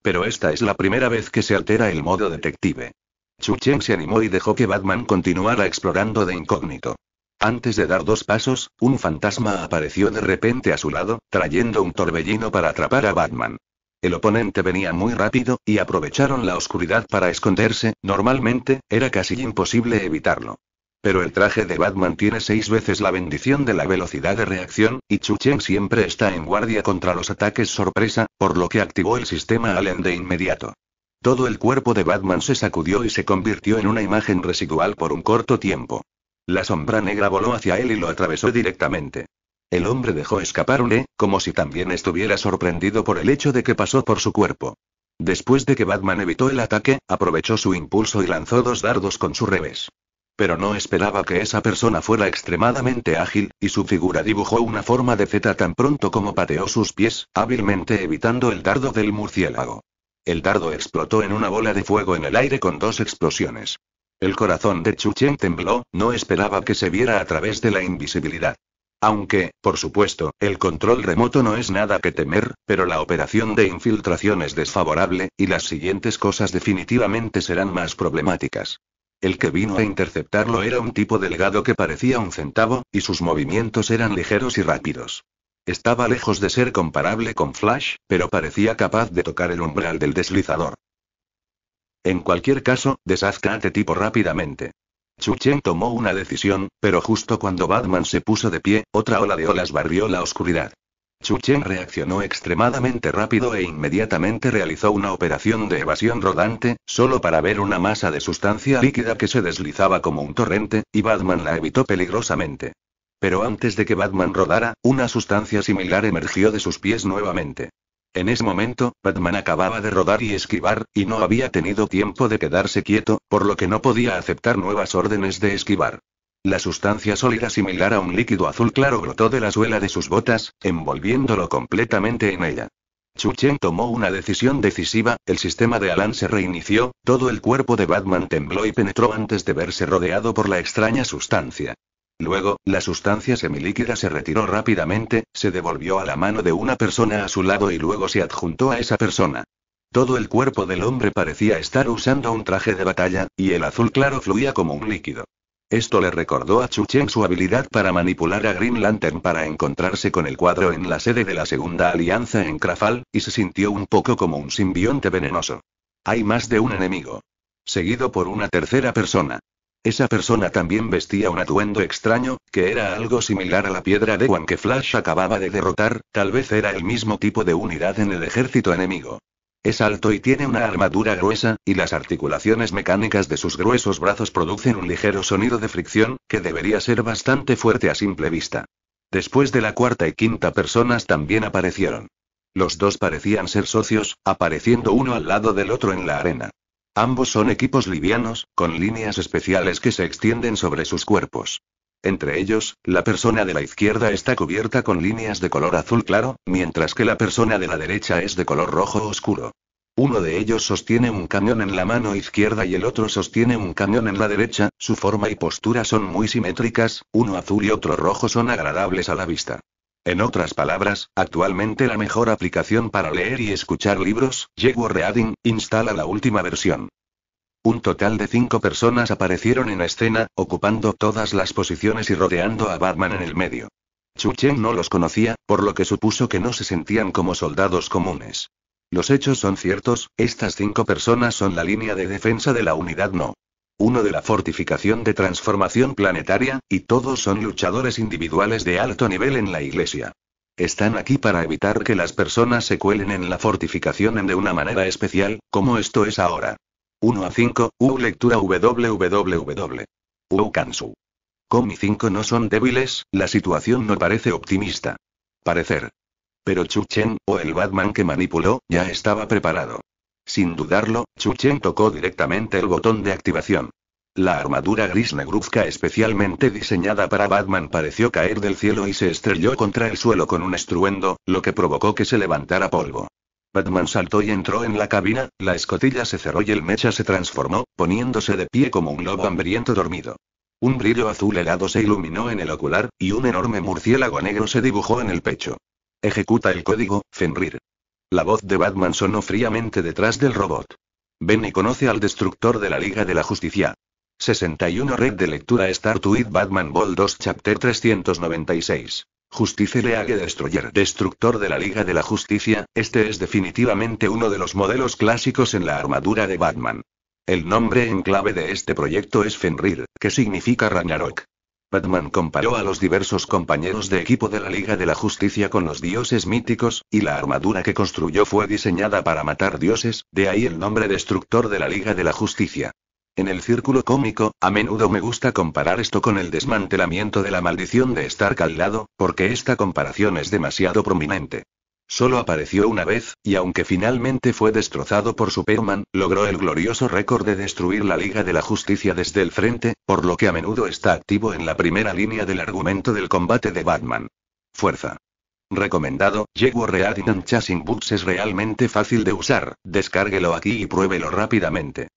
Pero esta es la primera vez que se altera el modo detective. Chu Chen se animó y dejó que Batman continuara explorando de incógnito. Antes de dar dos pasos, un fantasma apareció de repente a su lado, trayendo un torbellino para atrapar a Batman. El oponente venía muy rápido, y aprovecharon la oscuridad para esconderse, normalmente, era casi imposible evitarlo. Pero el traje de Batman tiene seis veces la bendición de la velocidad de reacción, y Chuchen siempre está en guardia contra los ataques sorpresa, por lo que activó el sistema Allen de inmediato. Todo el cuerpo de Batman se sacudió y se convirtió en una imagen residual por un corto tiempo. La sombra negra voló hacia él y lo atravesó directamente. El hombre dejó escapar un E, como si también estuviera sorprendido por el hecho de que pasó por su cuerpo. Después de que Batman evitó el ataque, aprovechó su impulso y lanzó dos dardos con su revés. Pero no esperaba que esa persona fuera extremadamente ágil, y su figura dibujó una forma de Z tan pronto como pateó sus pies, hábilmente evitando el dardo del murciélago. El dardo explotó en una bola de fuego en el aire con dos explosiones. El corazón de Chuchen tembló, no esperaba que se viera a través de la invisibilidad. Aunque, por supuesto, el control remoto no es nada que temer, pero la operación de infiltración es desfavorable, y las siguientes cosas definitivamente serán más problemáticas. El que vino a interceptarlo era un tipo delgado que parecía un centavo, y sus movimientos eran ligeros y rápidos. Estaba lejos de ser comparable con Flash, pero parecía capaz de tocar el umbral del deslizador. En cualquier caso, deshazca este tipo rápidamente. Chuchen tomó una decisión, pero justo cuando Batman se puso de pie, otra ola de olas barrió la oscuridad. Chen reaccionó extremadamente rápido e inmediatamente realizó una operación de evasión rodante, solo para ver una masa de sustancia líquida que se deslizaba como un torrente, y Batman la evitó peligrosamente. Pero antes de que Batman rodara, una sustancia similar emergió de sus pies nuevamente. En ese momento, Batman acababa de rodar y esquivar, y no había tenido tiempo de quedarse quieto, por lo que no podía aceptar nuevas órdenes de esquivar. La sustancia sólida similar a un líquido azul claro brotó de la suela de sus botas, envolviéndolo completamente en ella. Chuchen tomó una decisión decisiva, el sistema de Alan se reinició, todo el cuerpo de Batman tembló y penetró antes de verse rodeado por la extraña sustancia. Luego, la sustancia semilíquida se retiró rápidamente, se devolvió a la mano de una persona a su lado y luego se adjuntó a esa persona. Todo el cuerpo del hombre parecía estar usando un traje de batalla, y el azul claro fluía como un líquido. Esto le recordó a Chu Cheng su habilidad para manipular a Green Lantern para encontrarse con el cuadro en la sede de la Segunda Alianza en Crafal, y se sintió un poco como un simbionte venenoso. Hay más de un enemigo. Seguido por una tercera persona. Esa persona también vestía un atuendo extraño, que era algo similar a la piedra de One que Flash acababa de derrotar, tal vez era el mismo tipo de unidad en el ejército enemigo. Es alto y tiene una armadura gruesa, y las articulaciones mecánicas de sus gruesos brazos producen un ligero sonido de fricción, que debería ser bastante fuerte a simple vista. Después de la cuarta y quinta personas también aparecieron. Los dos parecían ser socios, apareciendo uno al lado del otro en la arena. Ambos son equipos livianos, con líneas especiales que se extienden sobre sus cuerpos. Entre ellos, la persona de la izquierda está cubierta con líneas de color azul claro, mientras que la persona de la derecha es de color rojo oscuro. Uno de ellos sostiene un cañón en la mano izquierda y el otro sostiene un cañón en la derecha, su forma y postura son muy simétricas, uno azul y otro rojo son agradables a la vista. En otras palabras, actualmente la mejor aplicación para leer y escuchar libros, Jaguar Reading, instala la última versión. Un total de cinco personas aparecieron en escena, ocupando todas las posiciones y rodeando a Batman en el medio. Chuchen no los conocía, por lo que supuso que no se sentían como soldados comunes. Los hechos son ciertos, estas cinco personas son la línea de defensa de la unidad No uno de la fortificación de transformación planetaria, y todos son luchadores individuales de alto nivel en la iglesia. Están aquí para evitar que las personas se cuelen en la fortificación de una manera especial, como esto es ahora. 1 a 5, U lectura www. U Kansu. Com 5 no son débiles, la situación no parece optimista. Parecer. Pero Chu Chen, o el Batman que manipuló, ya estaba preparado. Sin dudarlo, Chuchen tocó directamente el botón de activación. La armadura gris negruzca especialmente diseñada para Batman pareció caer del cielo y se estrelló contra el suelo con un estruendo, lo que provocó que se levantara polvo. Batman saltó y entró en la cabina, la escotilla se cerró y el mecha se transformó, poniéndose de pie como un lobo hambriento dormido. Un brillo azul helado se iluminó en el ocular, y un enorme murciélago negro se dibujó en el pecho. Ejecuta el código, Fenrir. La voz de Batman sonó fríamente detrás del robot. Ven y conoce al destructor de la Liga de la Justicia. 61 Red de lectura Star Tweet Batman Ball 2 Chapter 396. Justice League Destroyer Destructor de la Liga de la Justicia, este es definitivamente uno de los modelos clásicos en la armadura de Batman. El nombre en clave de este proyecto es Fenrir, que significa Ragnarok. Batman comparó a los diversos compañeros de equipo de la Liga de la Justicia con los dioses míticos, y la armadura que construyó fue diseñada para matar dioses, de ahí el nombre destructor de la Liga de la Justicia. En el círculo cómico, a menudo me gusta comparar esto con el desmantelamiento de la maldición de Stark al lado, porque esta comparación es demasiado prominente. Solo apareció una vez, y aunque finalmente fue destrozado por Superman, logró el glorioso récord de destruir la Liga de la Justicia desde el frente, por lo que a menudo está activo en la primera línea del argumento del combate de Batman. Fuerza. Recomendado, Yegua y Chasing Books es realmente fácil de usar, descárguelo aquí y pruébelo rápidamente.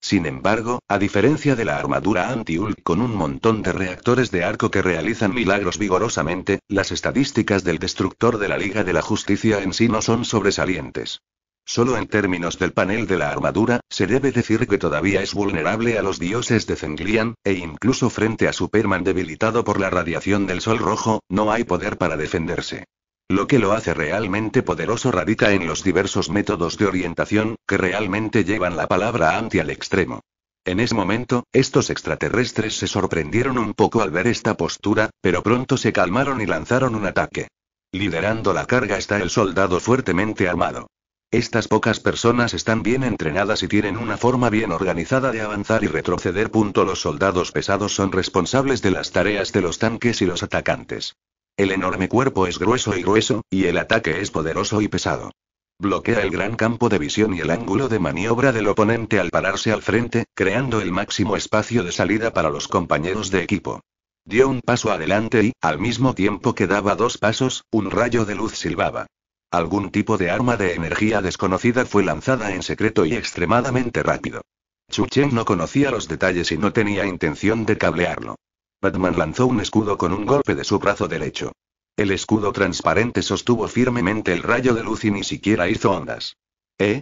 Sin embargo, a diferencia de la armadura anti ul con un montón de reactores de arco que realizan milagros vigorosamente, las estadísticas del destructor de la Liga de la Justicia en sí no son sobresalientes. Solo en términos del panel de la armadura, se debe decir que todavía es vulnerable a los dioses de Zenglian, e incluso frente a Superman debilitado por la radiación del sol rojo, no hay poder para defenderse. Lo que lo hace realmente poderoso radica en los diversos métodos de orientación, que realmente llevan la palabra anti al extremo. En ese momento, estos extraterrestres se sorprendieron un poco al ver esta postura, pero pronto se calmaron y lanzaron un ataque. Liderando la carga está el soldado fuertemente armado. Estas pocas personas están bien entrenadas y tienen una forma bien organizada de avanzar y retroceder. Los soldados pesados son responsables de las tareas de los tanques y los atacantes. El enorme cuerpo es grueso y grueso, y el ataque es poderoso y pesado. Bloquea el gran campo de visión y el ángulo de maniobra del oponente al pararse al frente, creando el máximo espacio de salida para los compañeros de equipo. Dio un paso adelante y, al mismo tiempo que daba dos pasos, un rayo de luz silbaba. Algún tipo de arma de energía desconocida fue lanzada en secreto y extremadamente rápido. Chuchen no conocía los detalles y no tenía intención de cablearlo. Batman lanzó un escudo con un golpe de su brazo derecho. El escudo transparente sostuvo firmemente el rayo de luz y ni siquiera hizo ondas. ¿Eh?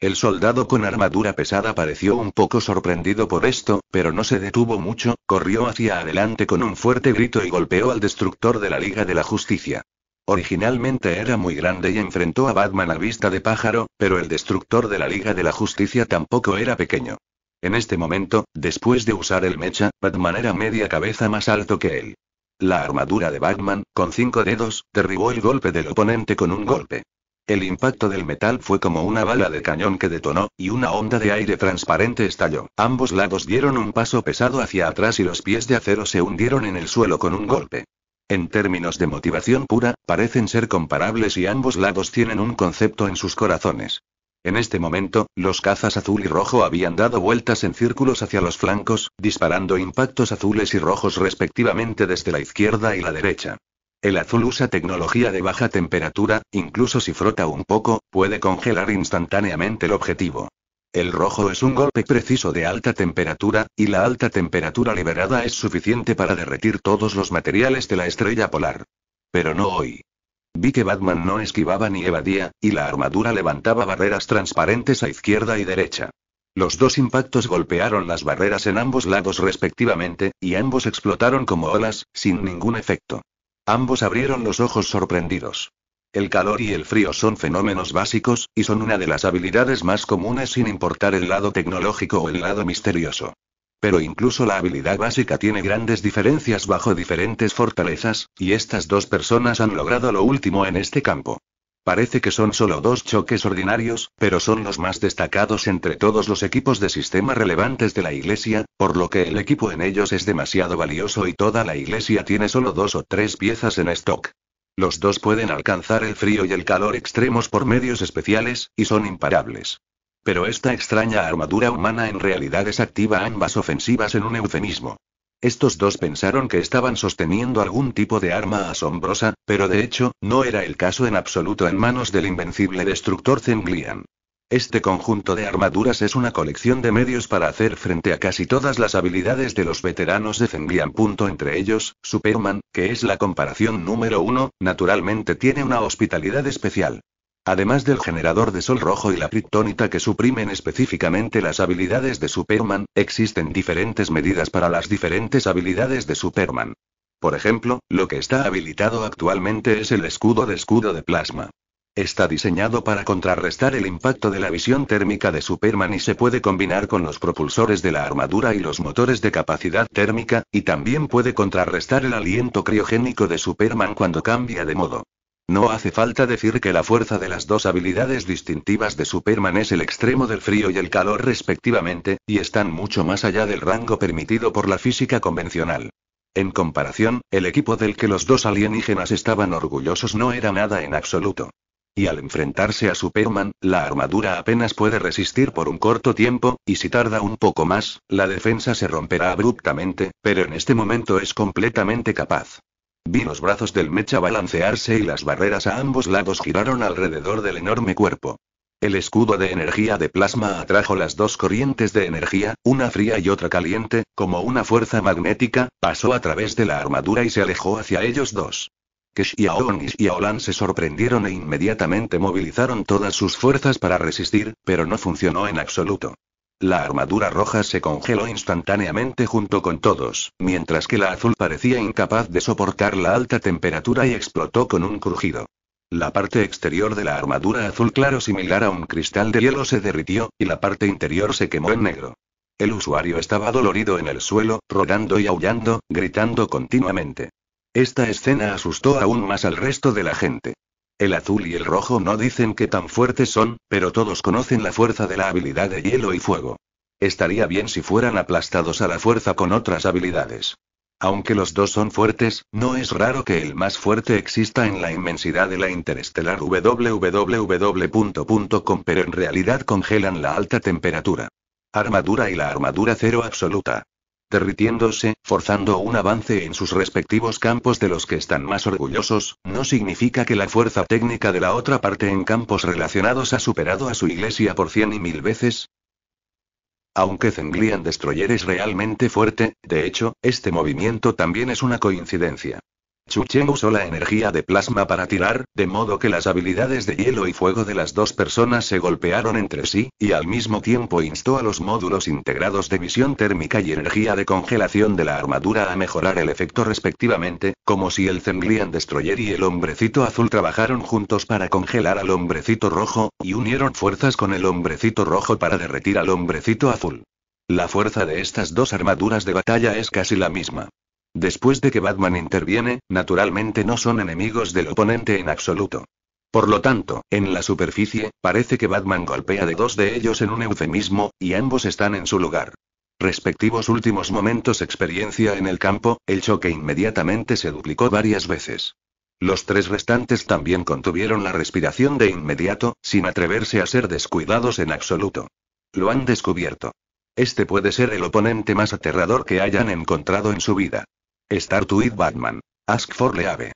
El soldado con armadura pesada pareció un poco sorprendido por esto, pero no se detuvo mucho, corrió hacia adelante con un fuerte grito y golpeó al destructor de la Liga de la Justicia. Originalmente era muy grande y enfrentó a Batman a vista de pájaro, pero el destructor de la Liga de la Justicia tampoco era pequeño. En este momento, después de usar el mecha, Batman era media cabeza más alto que él. La armadura de Batman, con cinco dedos, derribó el golpe del oponente con un golpe. El impacto del metal fue como una bala de cañón que detonó, y una onda de aire transparente estalló. Ambos lados dieron un paso pesado hacia atrás y los pies de acero se hundieron en el suelo con un golpe. En términos de motivación pura, parecen ser comparables y ambos lados tienen un concepto en sus corazones. En este momento, los cazas azul y rojo habían dado vueltas en círculos hacia los flancos, disparando impactos azules y rojos respectivamente desde la izquierda y la derecha. El azul usa tecnología de baja temperatura, incluso si frota un poco, puede congelar instantáneamente el objetivo. El rojo es un golpe preciso de alta temperatura, y la alta temperatura liberada es suficiente para derretir todos los materiales de la estrella polar. Pero no hoy. Vi que Batman no esquivaba ni evadía, y la armadura levantaba barreras transparentes a izquierda y derecha. Los dos impactos golpearon las barreras en ambos lados respectivamente, y ambos explotaron como olas, sin ningún efecto. Ambos abrieron los ojos sorprendidos. El calor y el frío son fenómenos básicos, y son una de las habilidades más comunes sin importar el lado tecnológico o el lado misterioso. Pero incluso la habilidad básica tiene grandes diferencias bajo diferentes fortalezas, y estas dos personas han logrado lo último en este campo. Parece que son solo dos choques ordinarios, pero son los más destacados entre todos los equipos de sistema relevantes de la Iglesia, por lo que el equipo en ellos es demasiado valioso y toda la Iglesia tiene solo dos o tres piezas en stock. Los dos pueden alcanzar el frío y el calor extremos por medios especiales, y son imparables. Pero esta extraña armadura humana en realidad es activa ambas ofensivas en un eufemismo. Estos dos pensaron que estaban sosteniendo algún tipo de arma asombrosa, pero de hecho, no era el caso en absoluto en manos del invencible destructor Zenglian. Este conjunto de armaduras es una colección de medios para hacer frente a casi todas las habilidades de los veteranos de Zenglian. Entre ellos, Superman, que es la comparación número uno, naturalmente tiene una hospitalidad especial. Además del generador de sol rojo y la kryptonita que suprimen específicamente las habilidades de Superman, existen diferentes medidas para las diferentes habilidades de Superman. Por ejemplo, lo que está habilitado actualmente es el escudo de escudo de plasma. Está diseñado para contrarrestar el impacto de la visión térmica de Superman y se puede combinar con los propulsores de la armadura y los motores de capacidad térmica, y también puede contrarrestar el aliento criogénico de Superman cuando cambia de modo. No hace falta decir que la fuerza de las dos habilidades distintivas de Superman es el extremo del frío y el calor respectivamente, y están mucho más allá del rango permitido por la física convencional. En comparación, el equipo del que los dos alienígenas estaban orgullosos no era nada en absoluto. Y al enfrentarse a Superman, la armadura apenas puede resistir por un corto tiempo, y si tarda un poco más, la defensa se romperá abruptamente, pero en este momento es completamente capaz. Vi los brazos del mecha balancearse y las barreras a ambos lados giraron alrededor del enorme cuerpo. El escudo de energía de plasma atrajo las dos corrientes de energía, una fría y otra caliente, como una fuerza magnética, pasó a través de la armadura y se alejó hacia ellos dos. Kesh y y Aolan se sorprendieron e inmediatamente movilizaron todas sus fuerzas para resistir, pero no funcionó en absoluto. La armadura roja se congeló instantáneamente junto con todos, mientras que la azul parecía incapaz de soportar la alta temperatura y explotó con un crujido. La parte exterior de la armadura azul claro similar a un cristal de hielo se derritió, y la parte interior se quemó en negro. El usuario estaba dolorido en el suelo, rodando y aullando, gritando continuamente. Esta escena asustó aún más al resto de la gente. El azul y el rojo no dicen que tan fuertes son, pero todos conocen la fuerza de la habilidad de hielo y fuego. Estaría bien si fueran aplastados a la fuerza con otras habilidades. Aunque los dos son fuertes, no es raro que el más fuerte exista en la inmensidad de la interestelar www.com, pero en realidad congelan la alta temperatura. Armadura y la armadura cero absoluta derritiéndose, forzando un avance en sus respectivos campos de los que están más orgullosos, no significa que la fuerza técnica de la otra parte en campos relacionados ha superado a su iglesia por cien y mil veces. Aunque Zenglian Destroyer es realmente fuerte, de hecho, este movimiento también es una coincidencia. Chucheng usó la energía de plasma para tirar, de modo que las habilidades de hielo y fuego de las dos personas se golpearon entre sí, y al mismo tiempo instó a los módulos integrados de visión térmica y energía de congelación de la armadura a mejorar el efecto respectivamente, como si el Zenglian Destroyer y el hombrecito azul trabajaron juntos para congelar al hombrecito rojo, y unieron fuerzas con el hombrecito rojo para derretir al hombrecito azul. La fuerza de estas dos armaduras de batalla es casi la misma. Después de que Batman interviene, naturalmente no son enemigos del oponente en absoluto. Por lo tanto, en la superficie, parece que Batman golpea de dos de ellos en un eufemismo, y ambos están en su lugar. Respectivos últimos momentos experiencia en el campo, el choque inmediatamente se duplicó varias veces. Los tres restantes también contuvieron la respiración de inmediato, sin atreverse a ser descuidados en absoluto. Lo han descubierto. Este puede ser el oponente más aterrador que hayan encontrado en su vida. Star with Batman. Ask for Leave.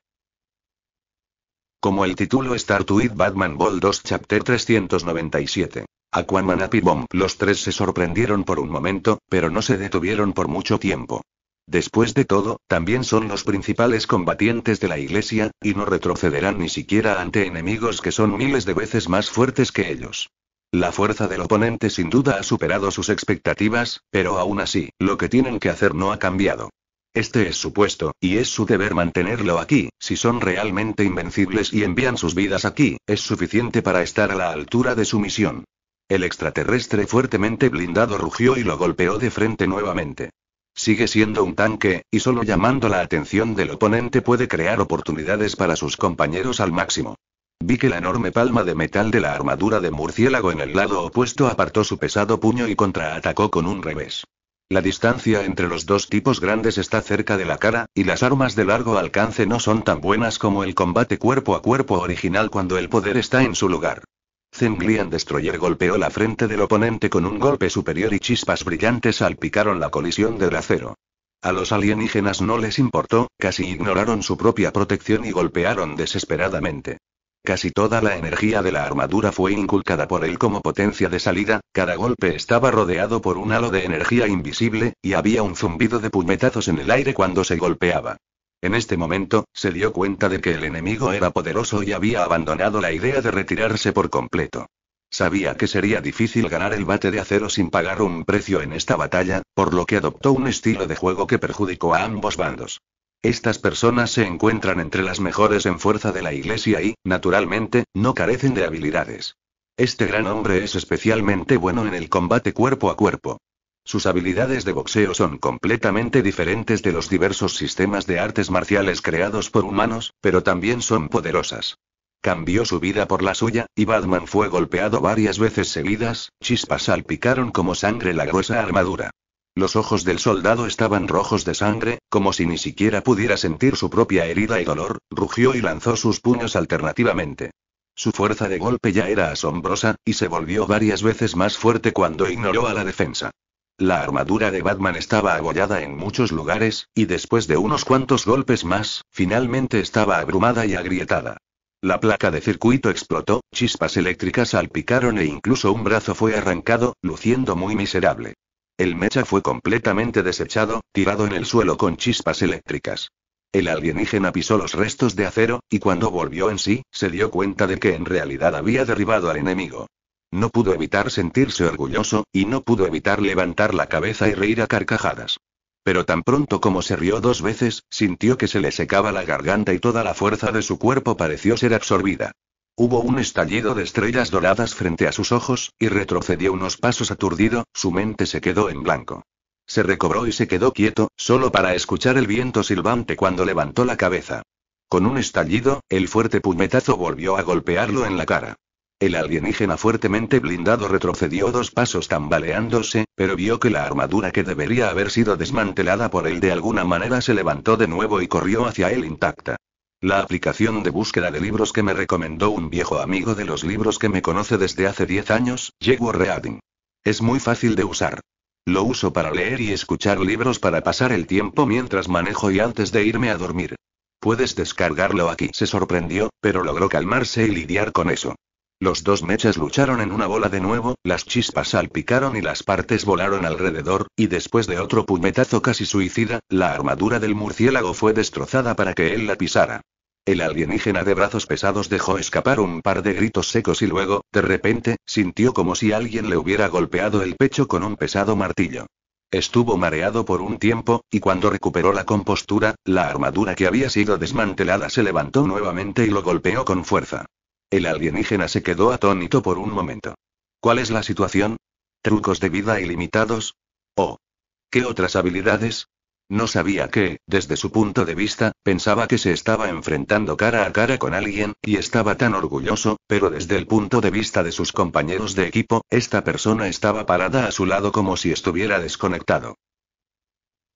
Como el título Start with Batman Vol 2 Chapter 397. Aquaman Happy Bomb. Los tres se sorprendieron por un momento, pero no se detuvieron por mucho tiempo. Después de todo, también son los principales combatientes de la Iglesia, y no retrocederán ni siquiera ante enemigos que son miles de veces más fuertes que ellos. La fuerza del oponente sin duda ha superado sus expectativas, pero aún así, lo que tienen que hacer no ha cambiado. Este es su puesto, y es su deber mantenerlo aquí, si son realmente invencibles y envían sus vidas aquí, es suficiente para estar a la altura de su misión. El extraterrestre fuertemente blindado rugió y lo golpeó de frente nuevamente. Sigue siendo un tanque, y solo llamando la atención del oponente puede crear oportunidades para sus compañeros al máximo. Vi que la enorme palma de metal de la armadura de murciélago en el lado opuesto apartó su pesado puño y contraatacó con un revés. La distancia entre los dos tipos grandes está cerca de la cara, y las armas de largo alcance no son tan buenas como el combate cuerpo a cuerpo original cuando el poder está en su lugar. Zenglian Destroyer golpeó la frente del oponente con un golpe superior y chispas brillantes salpicaron la colisión del acero. A los alienígenas no les importó, casi ignoraron su propia protección y golpearon desesperadamente. Casi toda la energía de la armadura fue inculcada por él como potencia de salida, cada golpe estaba rodeado por un halo de energía invisible, y había un zumbido de puñetazos en el aire cuando se golpeaba. En este momento, se dio cuenta de que el enemigo era poderoso y había abandonado la idea de retirarse por completo. Sabía que sería difícil ganar el bate de acero sin pagar un precio en esta batalla, por lo que adoptó un estilo de juego que perjudicó a ambos bandos. Estas personas se encuentran entre las mejores en fuerza de la iglesia y, naturalmente, no carecen de habilidades. Este gran hombre es especialmente bueno en el combate cuerpo a cuerpo. Sus habilidades de boxeo son completamente diferentes de los diversos sistemas de artes marciales creados por humanos, pero también son poderosas. Cambió su vida por la suya, y Batman fue golpeado varias veces seguidas, chispas salpicaron como sangre la gruesa armadura. Los ojos del soldado estaban rojos de sangre, como si ni siquiera pudiera sentir su propia herida y dolor, rugió y lanzó sus puños alternativamente. Su fuerza de golpe ya era asombrosa, y se volvió varias veces más fuerte cuando ignoró a la defensa. La armadura de Batman estaba abollada en muchos lugares, y después de unos cuantos golpes más, finalmente estaba abrumada y agrietada. La placa de circuito explotó, chispas eléctricas salpicaron e incluso un brazo fue arrancado, luciendo muy miserable. El mecha fue completamente desechado, tirado en el suelo con chispas eléctricas. El alienígena pisó los restos de acero, y cuando volvió en sí, se dio cuenta de que en realidad había derribado al enemigo. No pudo evitar sentirse orgulloso, y no pudo evitar levantar la cabeza y reír a carcajadas. Pero tan pronto como se rió dos veces, sintió que se le secaba la garganta y toda la fuerza de su cuerpo pareció ser absorbida. Hubo un estallido de estrellas doradas frente a sus ojos, y retrocedió unos pasos aturdido, su mente se quedó en blanco. Se recobró y se quedó quieto, solo para escuchar el viento silbante cuando levantó la cabeza. Con un estallido, el fuerte puñetazo volvió a golpearlo en la cara. El alienígena fuertemente blindado retrocedió dos pasos tambaleándose, pero vio que la armadura que debería haber sido desmantelada por él de alguna manera se levantó de nuevo y corrió hacia él intacta. La aplicación de búsqueda de libros que me recomendó un viejo amigo de los libros que me conoce desde hace 10 años, llegó Reading. Es muy fácil de usar. Lo uso para leer y escuchar libros para pasar el tiempo mientras manejo y antes de irme a dormir. Puedes descargarlo aquí. Se sorprendió, pero logró calmarse y lidiar con eso. Los dos mechas lucharon en una bola de nuevo, las chispas salpicaron y las partes volaron alrededor, y después de otro puñetazo casi suicida, la armadura del murciélago fue destrozada para que él la pisara. El alienígena de brazos pesados dejó escapar un par de gritos secos y luego, de repente, sintió como si alguien le hubiera golpeado el pecho con un pesado martillo. Estuvo mareado por un tiempo, y cuando recuperó la compostura, la armadura que había sido desmantelada se levantó nuevamente y lo golpeó con fuerza. El alienígena se quedó atónito por un momento. ¿Cuál es la situación? ¿Trucos de vida ilimitados? ¿O qué otras habilidades? No sabía que, desde su punto de vista, pensaba que se estaba enfrentando cara a cara con alguien, y estaba tan orgulloso, pero desde el punto de vista de sus compañeros de equipo, esta persona estaba parada a su lado como si estuviera desconectado.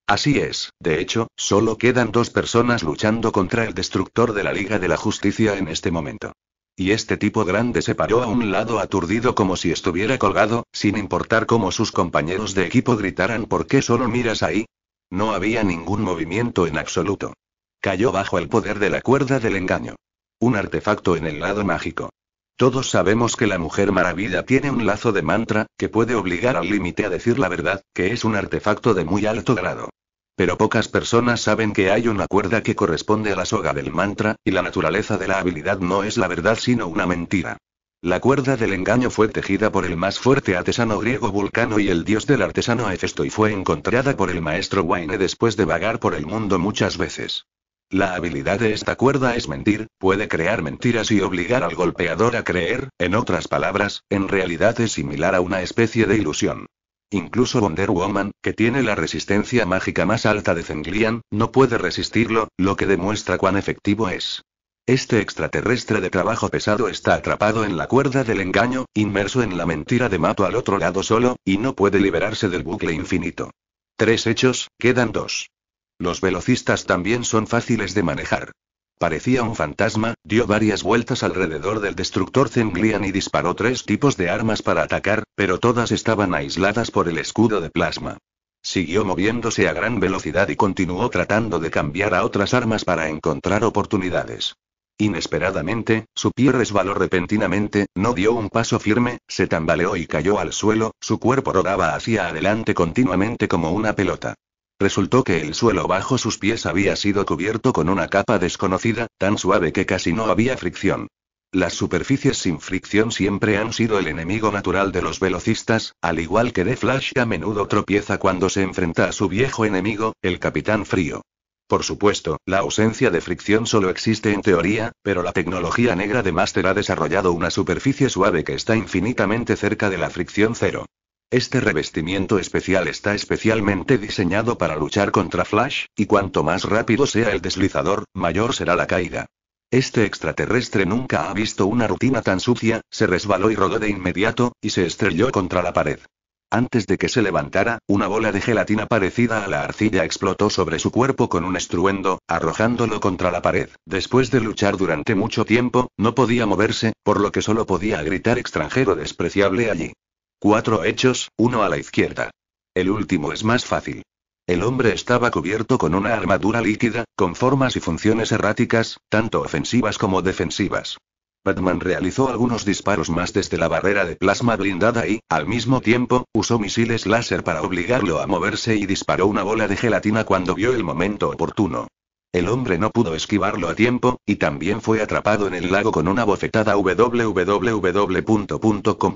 Así es, de hecho, solo quedan dos personas luchando contra el destructor de la Liga de la Justicia en este momento. Y este tipo grande se paró a un lado aturdido como si estuviera colgado, sin importar cómo sus compañeros de equipo gritaran ¿por qué solo miras ahí? No había ningún movimiento en absoluto. Cayó bajo el poder de la cuerda del engaño. Un artefacto en el lado mágico. Todos sabemos que la mujer maravilla tiene un lazo de mantra, que puede obligar al límite a decir la verdad, que es un artefacto de muy alto grado. Pero pocas personas saben que hay una cuerda que corresponde a la soga del mantra, y la naturaleza de la habilidad no es la verdad sino una mentira. La cuerda del engaño fue tejida por el más fuerte artesano griego Vulcano y el dios del artesano Hefesto y fue encontrada por el maestro Wayne después de vagar por el mundo muchas veces. La habilidad de esta cuerda es mentir, puede crear mentiras y obligar al golpeador a creer, en otras palabras, en realidad es similar a una especie de ilusión. Incluso Wonder Woman, que tiene la resistencia mágica más alta de Zenglian, no puede resistirlo, lo que demuestra cuán efectivo es. Este extraterrestre de trabajo pesado está atrapado en la cuerda del engaño, inmerso en la mentira de Mato al otro lado solo, y no puede liberarse del bucle infinito. Tres hechos, quedan dos. Los velocistas también son fáciles de manejar. Parecía un fantasma, dio varias vueltas alrededor del destructor Zenglian y disparó tres tipos de armas para atacar, pero todas estaban aisladas por el escudo de plasma. Siguió moviéndose a gran velocidad y continuó tratando de cambiar a otras armas para encontrar oportunidades. Inesperadamente, su pie resbaló repentinamente, no dio un paso firme, se tambaleó y cayó al suelo, su cuerpo rodaba hacia adelante continuamente como una pelota. Resultó que el suelo bajo sus pies había sido cubierto con una capa desconocida, tan suave que casi no había fricción. Las superficies sin fricción siempre han sido el enemigo natural de los velocistas, al igual que The Flash a menudo tropieza cuando se enfrenta a su viejo enemigo, el Capitán Frío. Por supuesto, la ausencia de fricción solo existe en teoría, pero la tecnología negra de Master ha desarrollado una superficie suave que está infinitamente cerca de la fricción cero. Este revestimiento especial está especialmente diseñado para luchar contra Flash, y cuanto más rápido sea el deslizador, mayor será la caída. Este extraterrestre nunca ha visto una rutina tan sucia, se resbaló y rodó de inmediato, y se estrelló contra la pared. Antes de que se levantara, una bola de gelatina parecida a la arcilla explotó sobre su cuerpo con un estruendo, arrojándolo contra la pared. Después de luchar durante mucho tiempo, no podía moverse, por lo que solo podía gritar extranjero despreciable allí. Cuatro hechos, uno a la izquierda. El último es más fácil. El hombre estaba cubierto con una armadura líquida, con formas y funciones erráticas, tanto ofensivas como defensivas. Batman realizó algunos disparos más desde la barrera de plasma blindada y, al mismo tiempo, usó misiles láser para obligarlo a moverse y disparó una bola de gelatina cuando vio el momento oportuno. El hombre no pudo esquivarlo a tiempo, y también fue atrapado en el lago con una bofetada www.com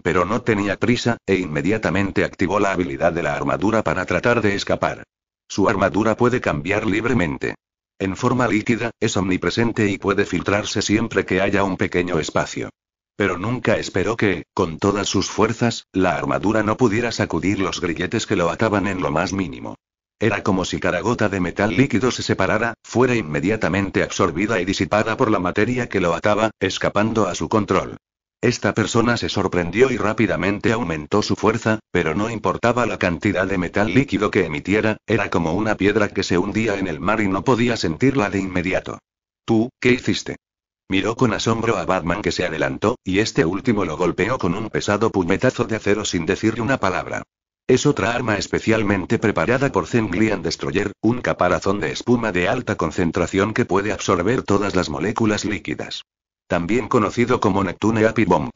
pero no tenía prisa, e inmediatamente activó la habilidad de la armadura para tratar de escapar. Su armadura puede cambiar libremente. En forma líquida, es omnipresente y puede filtrarse siempre que haya un pequeño espacio. Pero nunca esperó que, con todas sus fuerzas, la armadura no pudiera sacudir los grilletes que lo ataban en lo más mínimo. Era como si cada gota de metal líquido se separara, fuera inmediatamente absorbida y disipada por la materia que lo ataba, escapando a su control. Esta persona se sorprendió y rápidamente aumentó su fuerza, pero no importaba la cantidad de metal líquido que emitiera, era como una piedra que se hundía en el mar y no podía sentirla de inmediato. ¿Tú, qué hiciste? Miró con asombro a Batman que se adelantó, y este último lo golpeó con un pesado puñetazo de acero sin decirle una palabra. Es otra arma especialmente preparada por Zenglian Destroyer, un caparazón de espuma de alta concentración que puede absorber todas las moléculas líquidas. También conocido como Neptune Happy Bomb.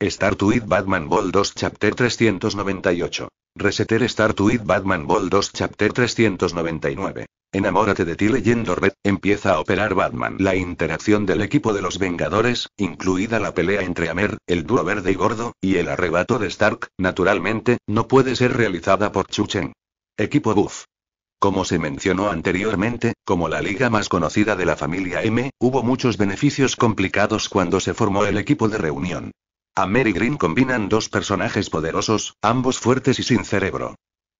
Star Batman Ball 2 Chapter 398. Reseter Star Batman Ball 2 Chapter 399. Enamórate de ti leyendo Red, empieza a operar Batman. La interacción del equipo de los Vengadores, incluida la pelea entre Amer, el duro verde y gordo, y el arrebato de Stark, naturalmente, no puede ser realizada por Chuchen. Equipo Buff. Como se mencionó anteriormente, como la liga más conocida de la familia M, hubo muchos beneficios complicados cuando se formó el equipo de reunión. Amer y Green combinan dos personajes poderosos, ambos fuertes y sin cerebro.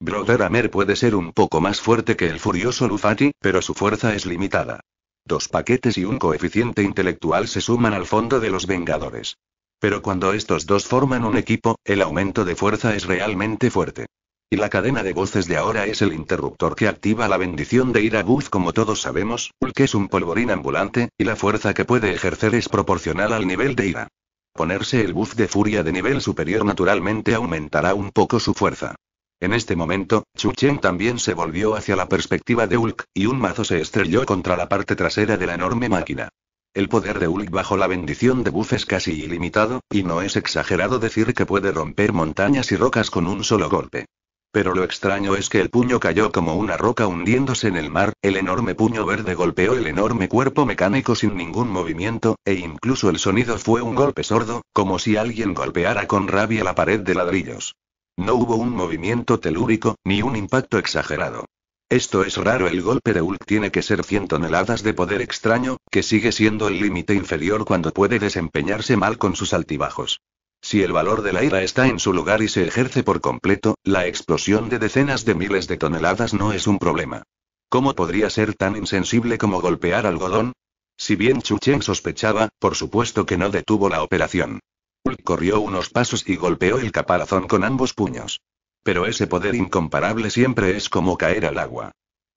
Brother Amer puede ser un poco más fuerte que el furioso Lufati, pero su fuerza es limitada. Dos paquetes y un coeficiente intelectual se suman al fondo de los Vengadores. Pero cuando estos dos forman un equipo, el aumento de fuerza es realmente fuerte. Y la cadena de voces de ahora es el interruptor que activa la bendición de Ira Booth como todos sabemos, que es un polvorín ambulante, y la fuerza que puede ejercer es proporcional al nivel de Ira. Ponerse el buff de furia de nivel superior naturalmente aumentará un poco su fuerza. En este momento, Chu Cheng también se volvió hacia la perspectiva de Hulk, y un mazo se estrelló contra la parte trasera de la enorme máquina. El poder de Hulk bajo la bendición de Buff es casi ilimitado, y no es exagerado decir que puede romper montañas y rocas con un solo golpe. Pero lo extraño es que el puño cayó como una roca hundiéndose en el mar, el enorme puño verde golpeó el enorme cuerpo mecánico sin ningún movimiento, e incluso el sonido fue un golpe sordo, como si alguien golpeara con rabia la pared de ladrillos. No hubo un movimiento telúrico, ni un impacto exagerado. Esto es raro, el golpe de Hulk tiene que ser 100 toneladas de poder extraño, que sigue siendo el límite inferior cuando puede desempeñarse mal con sus altibajos. Si el valor de la ira está en su lugar y se ejerce por completo, la explosión de decenas de miles de toneladas no es un problema. ¿Cómo podría ser tan insensible como golpear algodón? Si bien Chu Cheng sospechaba, por supuesto que no detuvo la operación. Hulk corrió unos pasos y golpeó el caparazón con ambos puños. Pero ese poder incomparable siempre es como caer al agua.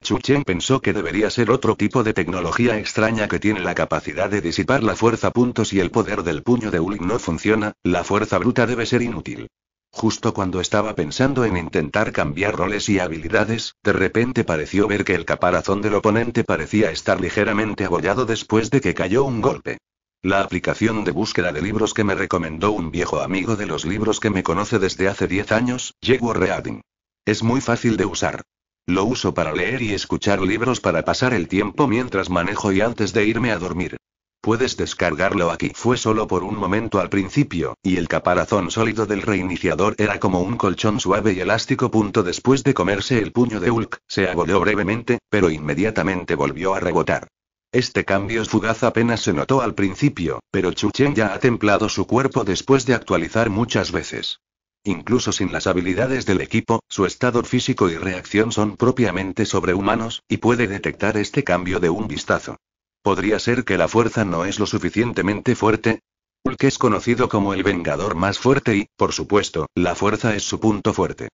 Chuchen pensó que debería ser otro tipo de tecnología extraña que tiene la capacidad de disipar la fuerza. si el poder del puño de uli no funciona, la fuerza bruta debe ser inútil. Justo cuando estaba pensando en intentar cambiar roles y habilidades, de repente pareció ver que el caparazón del oponente parecía estar ligeramente abollado después de que cayó un golpe. La aplicación de búsqueda de libros que me recomendó un viejo amigo de los libros que me conoce desde hace 10 años, Yegor Reading. Es muy fácil de usar. Lo uso para leer y escuchar libros para pasar el tiempo mientras manejo y antes de irme a dormir. Puedes descargarlo aquí. Fue solo por un momento al principio, y el caparazón sólido del reiniciador era como un colchón suave y elástico. Punto después de comerse el puño de Hulk, se abolió brevemente, pero inmediatamente volvió a rebotar. Este cambio fugaz apenas se notó al principio, pero Chuchen ya ha templado su cuerpo después de actualizar muchas veces. Incluso sin las habilidades del equipo, su estado físico y reacción son propiamente sobrehumanos, y puede detectar este cambio de un vistazo. ¿Podría ser que la fuerza no es lo suficientemente fuerte? Hulk es conocido como el Vengador más fuerte y, por supuesto, la fuerza es su punto fuerte.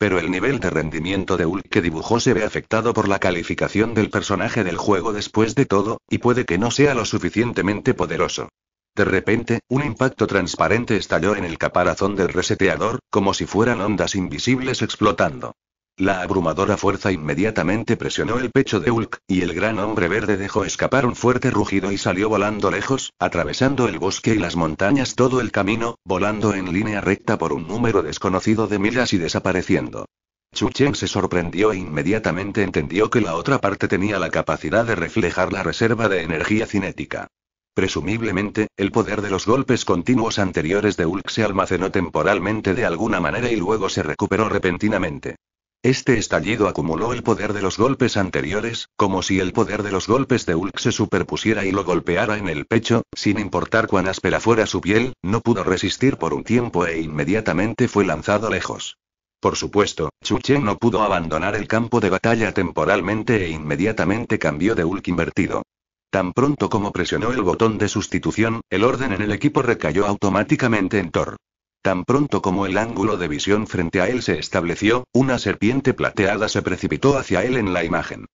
Pero el nivel de rendimiento de Hulk que dibujó se ve afectado por la calificación del personaje del juego después de todo, y puede que no sea lo suficientemente poderoso. De repente, un impacto transparente estalló en el caparazón del reseteador, como si fueran ondas invisibles explotando. La abrumadora fuerza inmediatamente presionó el pecho de Hulk, y el gran hombre verde dejó escapar un fuerte rugido y salió volando lejos, atravesando el bosque y las montañas todo el camino, volando en línea recta por un número desconocido de millas y desapareciendo. Chuchen se sorprendió e inmediatamente entendió que la otra parte tenía la capacidad de reflejar la reserva de energía cinética. Presumiblemente, el poder de los golpes continuos anteriores de Hulk se almacenó temporalmente de alguna manera y luego se recuperó repentinamente. Este estallido acumuló el poder de los golpes anteriores, como si el poder de los golpes de Hulk se superpusiera y lo golpeara en el pecho, sin importar cuán áspera fuera su piel, no pudo resistir por un tiempo e inmediatamente fue lanzado lejos. Por supuesto, Chu Chen no pudo abandonar el campo de batalla temporalmente e inmediatamente cambió de Hulk invertido. Tan pronto como presionó el botón de sustitución, el orden en el equipo recayó automáticamente en Thor. Tan pronto como el ángulo de visión frente a él se estableció, una serpiente plateada se precipitó hacia él en la imagen.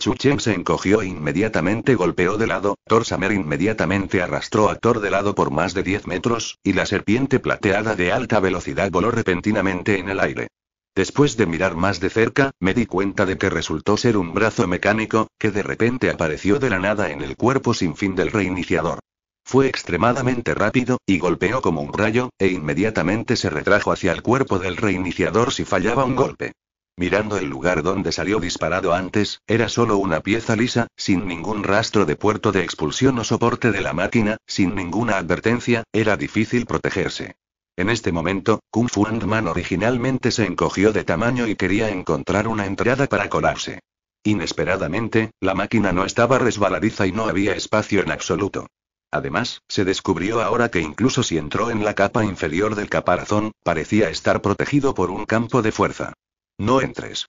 Chuchen se encogió e inmediatamente golpeó de lado, Thorsamer inmediatamente arrastró a Thor de lado por más de 10 metros, y la serpiente plateada de alta velocidad voló repentinamente en el aire. Después de mirar más de cerca, me di cuenta de que resultó ser un brazo mecánico, que de repente apareció de la nada en el cuerpo sin fin del reiniciador. Fue extremadamente rápido, y golpeó como un rayo, e inmediatamente se retrajo hacia el cuerpo del reiniciador si fallaba un golpe. Mirando el lugar donde salió disparado antes, era solo una pieza lisa, sin ningún rastro de puerto de expulsión o soporte de la máquina, sin ninguna advertencia, era difícil protegerse. En este momento, Kung Fu Ant-Man originalmente se encogió de tamaño y quería encontrar una entrada para colarse. Inesperadamente, la máquina no estaba resbaladiza y no había espacio en absoluto. Además, se descubrió ahora que incluso si entró en la capa inferior del caparazón, parecía estar protegido por un campo de fuerza. No entres.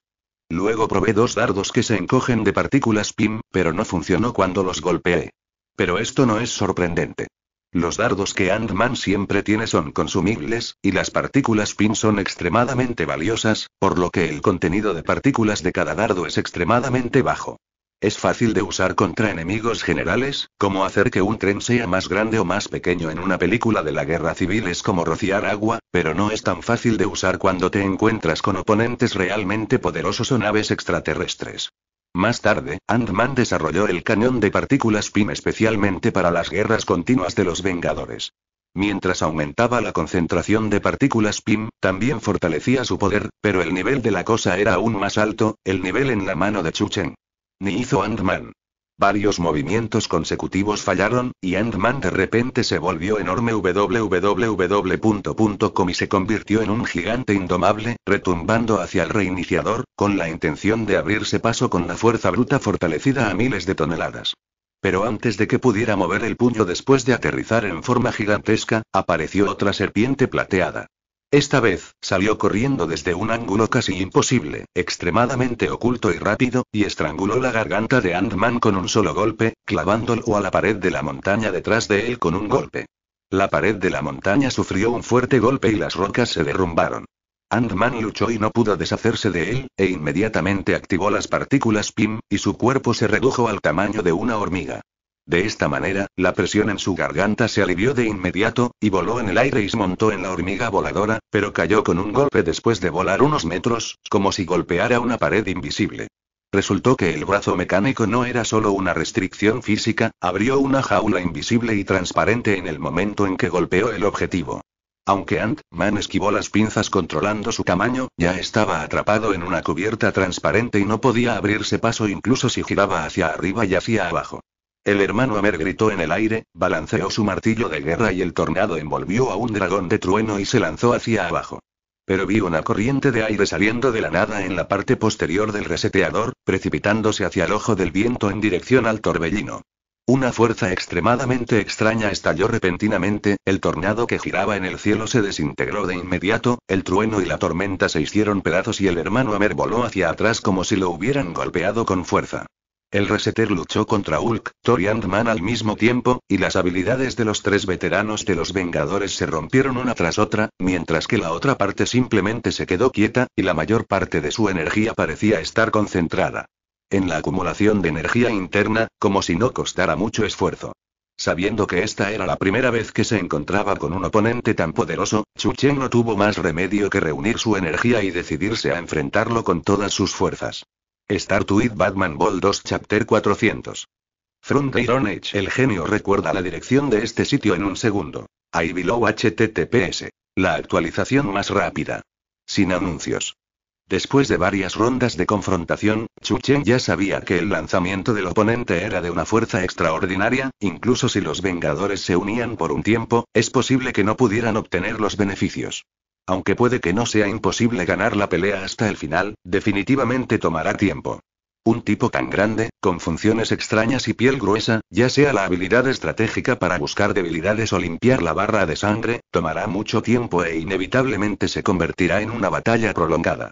Luego probé dos dardos que se encogen de partículas PIM, pero no funcionó cuando los golpeé. Pero esto no es sorprendente. Los dardos que Ant-Man siempre tiene son consumibles, y las partículas pim son extremadamente valiosas, por lo que el contenido de partículas de cada dardo es extremadamente bajo. Es fácil de usar contra enemigos generales, como hacer que un tren sea más grande o más pequeño en una película de la guerra civil es como rociar agua, pero no es tan fácil de usar cuando te encuentras con oponentes realmente poderosos o naves extraterrestres. Más tarde, Ant-Man desarrolló el cañón de partículas PIM especialmente para las guerras continuas de los Vengadores. Mientras aumentaba la concentración de partículas PIM, también fortalecía su poder, pero el nivel de la cosa era aún más alto, el nivel en la mano de Chucheng. Ni hizo Ant-Man. Varios movimientos consecutivos fallaron, y Ant-Man de repente se volvió enorme www.com y se convirtió en un gigante indomable, retumbando hacia el reiniciador, con la intención de abrirse paso con la fuerza bruta fortalecida a miles de toneladas. Pero antes de que pudiera mover el puño después de aterrizar en forma gigantesca, apareció otra serpiente plateada. Esta vez, salió corriendo desde un ángulo casi imposible, extremadamente oculto y rápido, y estranguló la garganta de Ant-Man con un solo golpe, clavándolo a la pared de la montaña detrás de él con un golpe. La pared de la montaña sufrió un fuerte golpe y las rocas se derrumbaron. Ant-Man luchó y no pudo deshacerse de él, e inmediatamente activó las partículas PIM, y su cuerpo se redujo al tamaño de una hormiga. De esta manera, la presión en su garganta se alivió de inmediato, y voló en el aire y se montó en la hormiga voladora, pero cayó con un golpe después de volar unos metros, como si golpeara una pared invisible. Resultó que el brazo mecánico no era solo una restricción física, abrió una jaula invisible y transparente en el momento en que golpeó el objetivo. Aunque Ant-Man esquivó las pinzas controlando su tamaño, ya estaba atrapado en una cubierta transparente y no podía abrirse paso incluso si giraba hacia arriba y hacia abajo. El hermano Amer gritó en el aire, balanceó su martillo de guerra y el tornado envolvió a un dragón de trueno y se lanzó hacia abajo. Pero vi una corriente de aire saliendo de la nada en la parte posterior del reseteador, precipitándose hacia el ojo del viento en dirección al torbellino. Una fuerza extremadamente extraña estalló repentinamente, el tornado que giraba en el cielo se desintegró de inmediato, el trueno y la tormenta se hicieron pedazos y el hermano Amer voló hacia atrás como si lo hubieran golpeado con fuerza. El reseter luchó contra Hulk, Thor y Ant-Man al mismo tiempo, y las habilidades de los tres veteranos de los Vengadores se rompieron una tras otra, mientras que la otra parte simplemente se quedó quieta, y la mayor parte de su energía parecía estar concentrada en la acumulación de energía interna, como si no costara mucho esfuerzo. Sabiendo que esta era la primera vez que se encontraba con un oponente tan poderoso, Chuchen no tuvo más remedio que reunir su energía y decidirse a enfrentarlo con todas sus fuerzas. Start with Batman Ball 2 Chapter 400. Front Iron Age. El genio recuerda la dirección de este sitio en un segundo. I HTTPS. La actualización más rápida. Sin anuncios. Después de varias rondas de confrontación, Chu Chen ya sabía que el lanzamiento del oponente era de una fuerza extraordinaria, incluso si los Vengadores se unían por un tiempo, es posible que no pudieran obtener los beneficios. Aunque puede que no sea imposible ganar la pelea hasta el final, definitivamente tomará tiempo. Un tipo tan grande, con funciones extrañas y piel gruesa, ya sea la habilidad estratégica para buscar debilidades o limpiar la barra de sangre, tomará mucho tiempo e inevitablemente se convertirá en una batalla prolongada.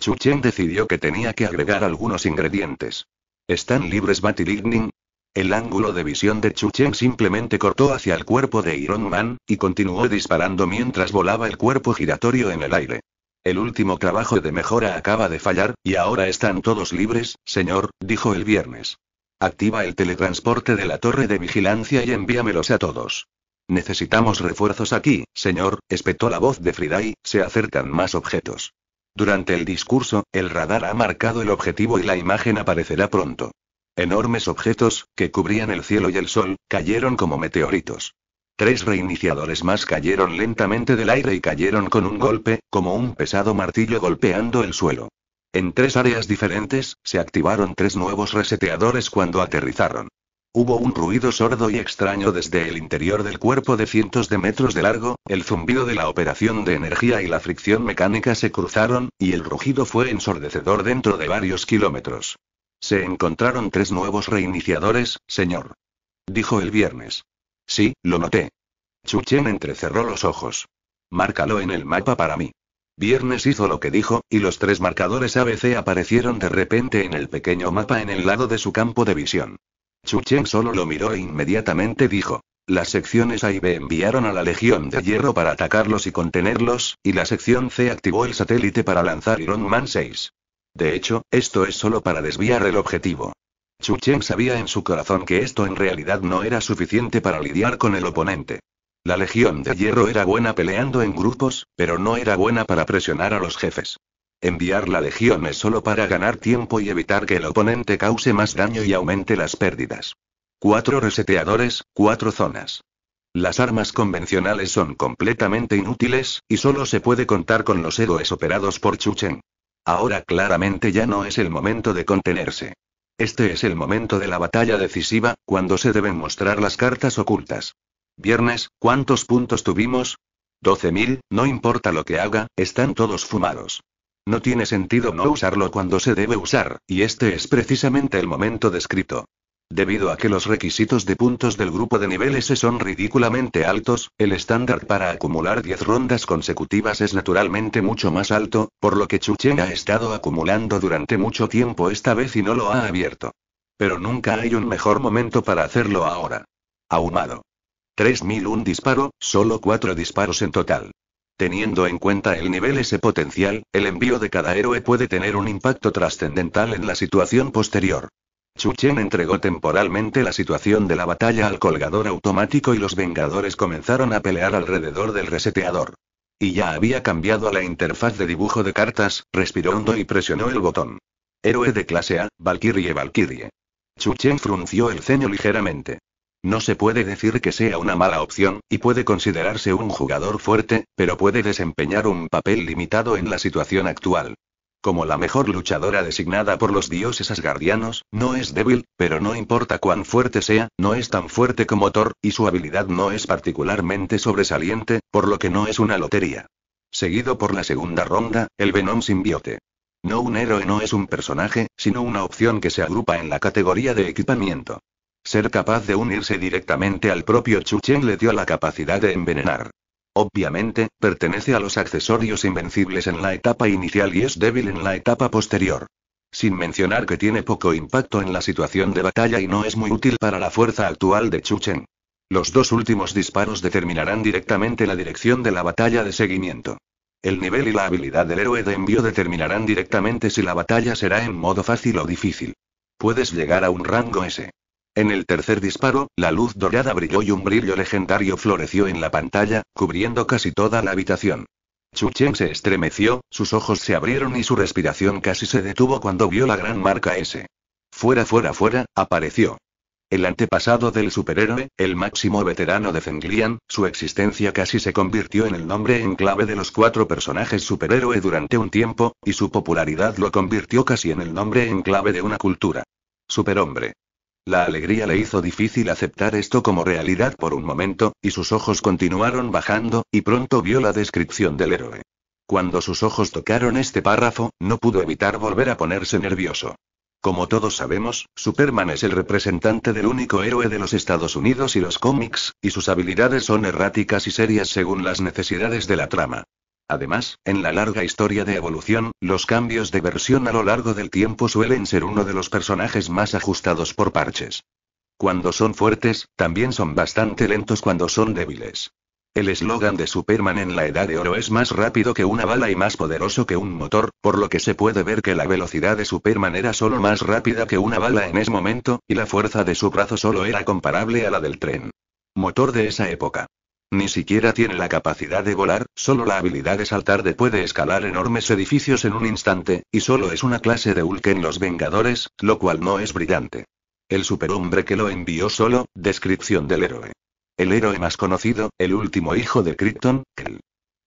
Chuchen decidió que tenía que agregar algunos ingredientes. ¿Están libres Batilignin, el ángulo de visión de Chu Cheng simplemente cortó hacia el cuerpo de Iron Man, y continuó disparando mientras volaba el cuerpo giratorio en el aire. El último trabajo de mejora acaba de fallar, y ahora están todos libres, señor, dijo el viernes. Activa el teletransporte de la torre de vigilancia y envíamelos a todos. Necesitamos refuerzos aquí, señor, espetó la voz de Friday, se acercan más objetos. Durante el discurso, el radar ha marcado el objetivo y la imagen aparecerá pronto. Enormes objetos, que cubrían el cielo y el sol, cayeron como meteoritos. Tres reiniciadores más cayeron lentamente del aire y cayeron con un golpe, como un pesado martillo golpeando el suelo. En tres áreas diferentes, se activaron tres nuevos reseteadores cuando aterrizaron. Hubo un ruido sordo y extraño desde el interior del cuerpo de cientos de metros de largo, el zumbido de la operación de energía y la fricción mecánica se cruzaron, y el rugido fue ensordecedor dentro de varios kilómetros. Se encontraron tres nuevos reiniciadores, señor. Dijo el viernes. Sí, lo noté. Chuchen entrecerró los ojos. Márcalo en el mapa para mí. Viernes hizo lo que dijo, y los tres marcadores ABC aparecieron de repente en el pequeño mapa en el lado de su campo de visión. Chuchen solo lo miró e inmediatamente dijo. Las secciones A y B enviaron a la Legión de Hierro para atacarlos y contenerlos, y la sección C activó el satélite para lanzar Iron Man 6. De hecho, esto es solo para desviar el objetivo. Chu sabía en su corazón que esto en realidad no era suficiente para lidiar con el oponente. La Legión de Hierro era buena peleando en grupos, pero no era buena para presionar a los jefes. Enviar la Legión es solo para ganar tiempo y evitar que el oponente cause más daño y aumente las pérdidas. Cuatro reseteadores, cuatro zonas. Las armas convencionales son completamente inútiles, y solo se puede contar con los héroes operados por Chuchen. Ahora claramente ya no es el momento de contenerse. Este es el momento de la batalla decisiva, cuando se deben mostrar las cartas ocultas. Viernes, ¿cuántos puntos tuvimos? 12.000, no importa lo que haga, están todos fumados. No tiene sentido no usarlo cuando se debe usar, y este es precisamente el momento descrito. Debido a que los requisitos de puntos del grupo de nivel S e son ridículamente altos, el estándar para acumular 10 rondas consecutivas es naturalmente mucho más alto, por lo que Chuchen ha estado acumulando durante mucho tiempo esta vez y no lo ha abierto. Pero nunca hay un mejor momento para hacerlo ahora. Ahumado. 3001 disparo, solo 4 disparos en total. Teniendo en cuenta el nivel S potencial, el envío de cada héroe puede tener un impacto trascendental en la situación posterior. Chu Chen entregó temporalmente la situación de la batalla al colgador automático y los Vengadores comenzaron a pelear alrededor del reseteador. Y ya había cambiado la interfaz de dibujo de cartas, respiró hondo y presionó el botón. Héroe de clase A, Valkyrie Valkyrie. Chen frunció el ceño ligeramente. No se puede decir que sea una mala opción, y puede considerarse un jugador fuerte, pero puede desempeñar un papel limitado en la situación actual. Como la mejor luchadora designada por los dioses asgardianos, no es débil, pero no importa cuán fuerte sea, no es tan fuerte como Thor, y su habilidad no es particularmente sobresaliente, por lo que no es una lotería. Seguido por la segunda ronda, el Venom simbiote. No un héroe no es un personaje, sino una opción que se agrupa en la categoría de equipamiento. Ser capaz de unirse directamente al propio Chuchen le dio la capacidad de envenenar. Obviamente, pertenece a los accesorios invencibles en la etapa inicial y es débil en la etapa posterior. Sin mencionar que tiene poco impacto en la situación de batalla y no es muy útil para la fuerza actual de Chuchen. Los dos últimos disparos determinarán directamente la dirección de la batalla de seguimiento. El nivel y la habilidad del héroe de envío determinarán directamente si la batalla será en modo fácil o difícil. Puedes llegar a un rango S. En el tercer disparo, la luz dorada brilló y un brillo legendario floreció en la pantalla, cubriendo casi toda la habitación. Chen se estremeció, sus ojos se abrieron y su respiración casi se detuvo cuando vio la gran marca S. Fuera, fuera, fuera, apareció. El antepasado del superhéroe, el máximo veterano de Fenglian, su existencia casi se convirtió en el nombre en clave de los cuatro personajes superhéroe durante un tiempo, y su popularidad lo convirtió casi en el nombre en clave de una cultura. Superhombre. La alegría le hizo difícil aceptar esto como realidad por un momento, y sus ojos continuaron bajando, y pronto vio la descripción del héroe. Cuando sus ojos tocaron este párrafo, no pudo evitar volver a ponerse nervioso. Como todos sabemos, Superman es el representante del único héroe de los Estados Unidos y los cómics, y sus habilidades son erráticas y serias según las necesidades de la trama. Además, en la larga historia de evolución, los cambios de versión a lo largo del tiempo suelen ser uno de los personajes más ajustados por parches. Cuando son fuertes, también son bastante lentos cuando son débiles. El eslogan de Superman en la Edad de Oro es más rápido que una bala y más poderoso que un motor, por lo que se puede ver que la velocidad de Superman era solo más rápida que una bala en ese momento, y la fuerza de su brazo solo era comparable a la del tren. Motor de esa época. Ni siquiera tiene la capacidad de volar, solo la habilidad de saltar de puede escalar enormes edificios en un instante, y solo es una clase de Hulk en los Vengadores, lo cual no es brillante. El superhombre que lo envió solo, descripción del héroe. El héroe más conocido, el último hijo de Krypton, que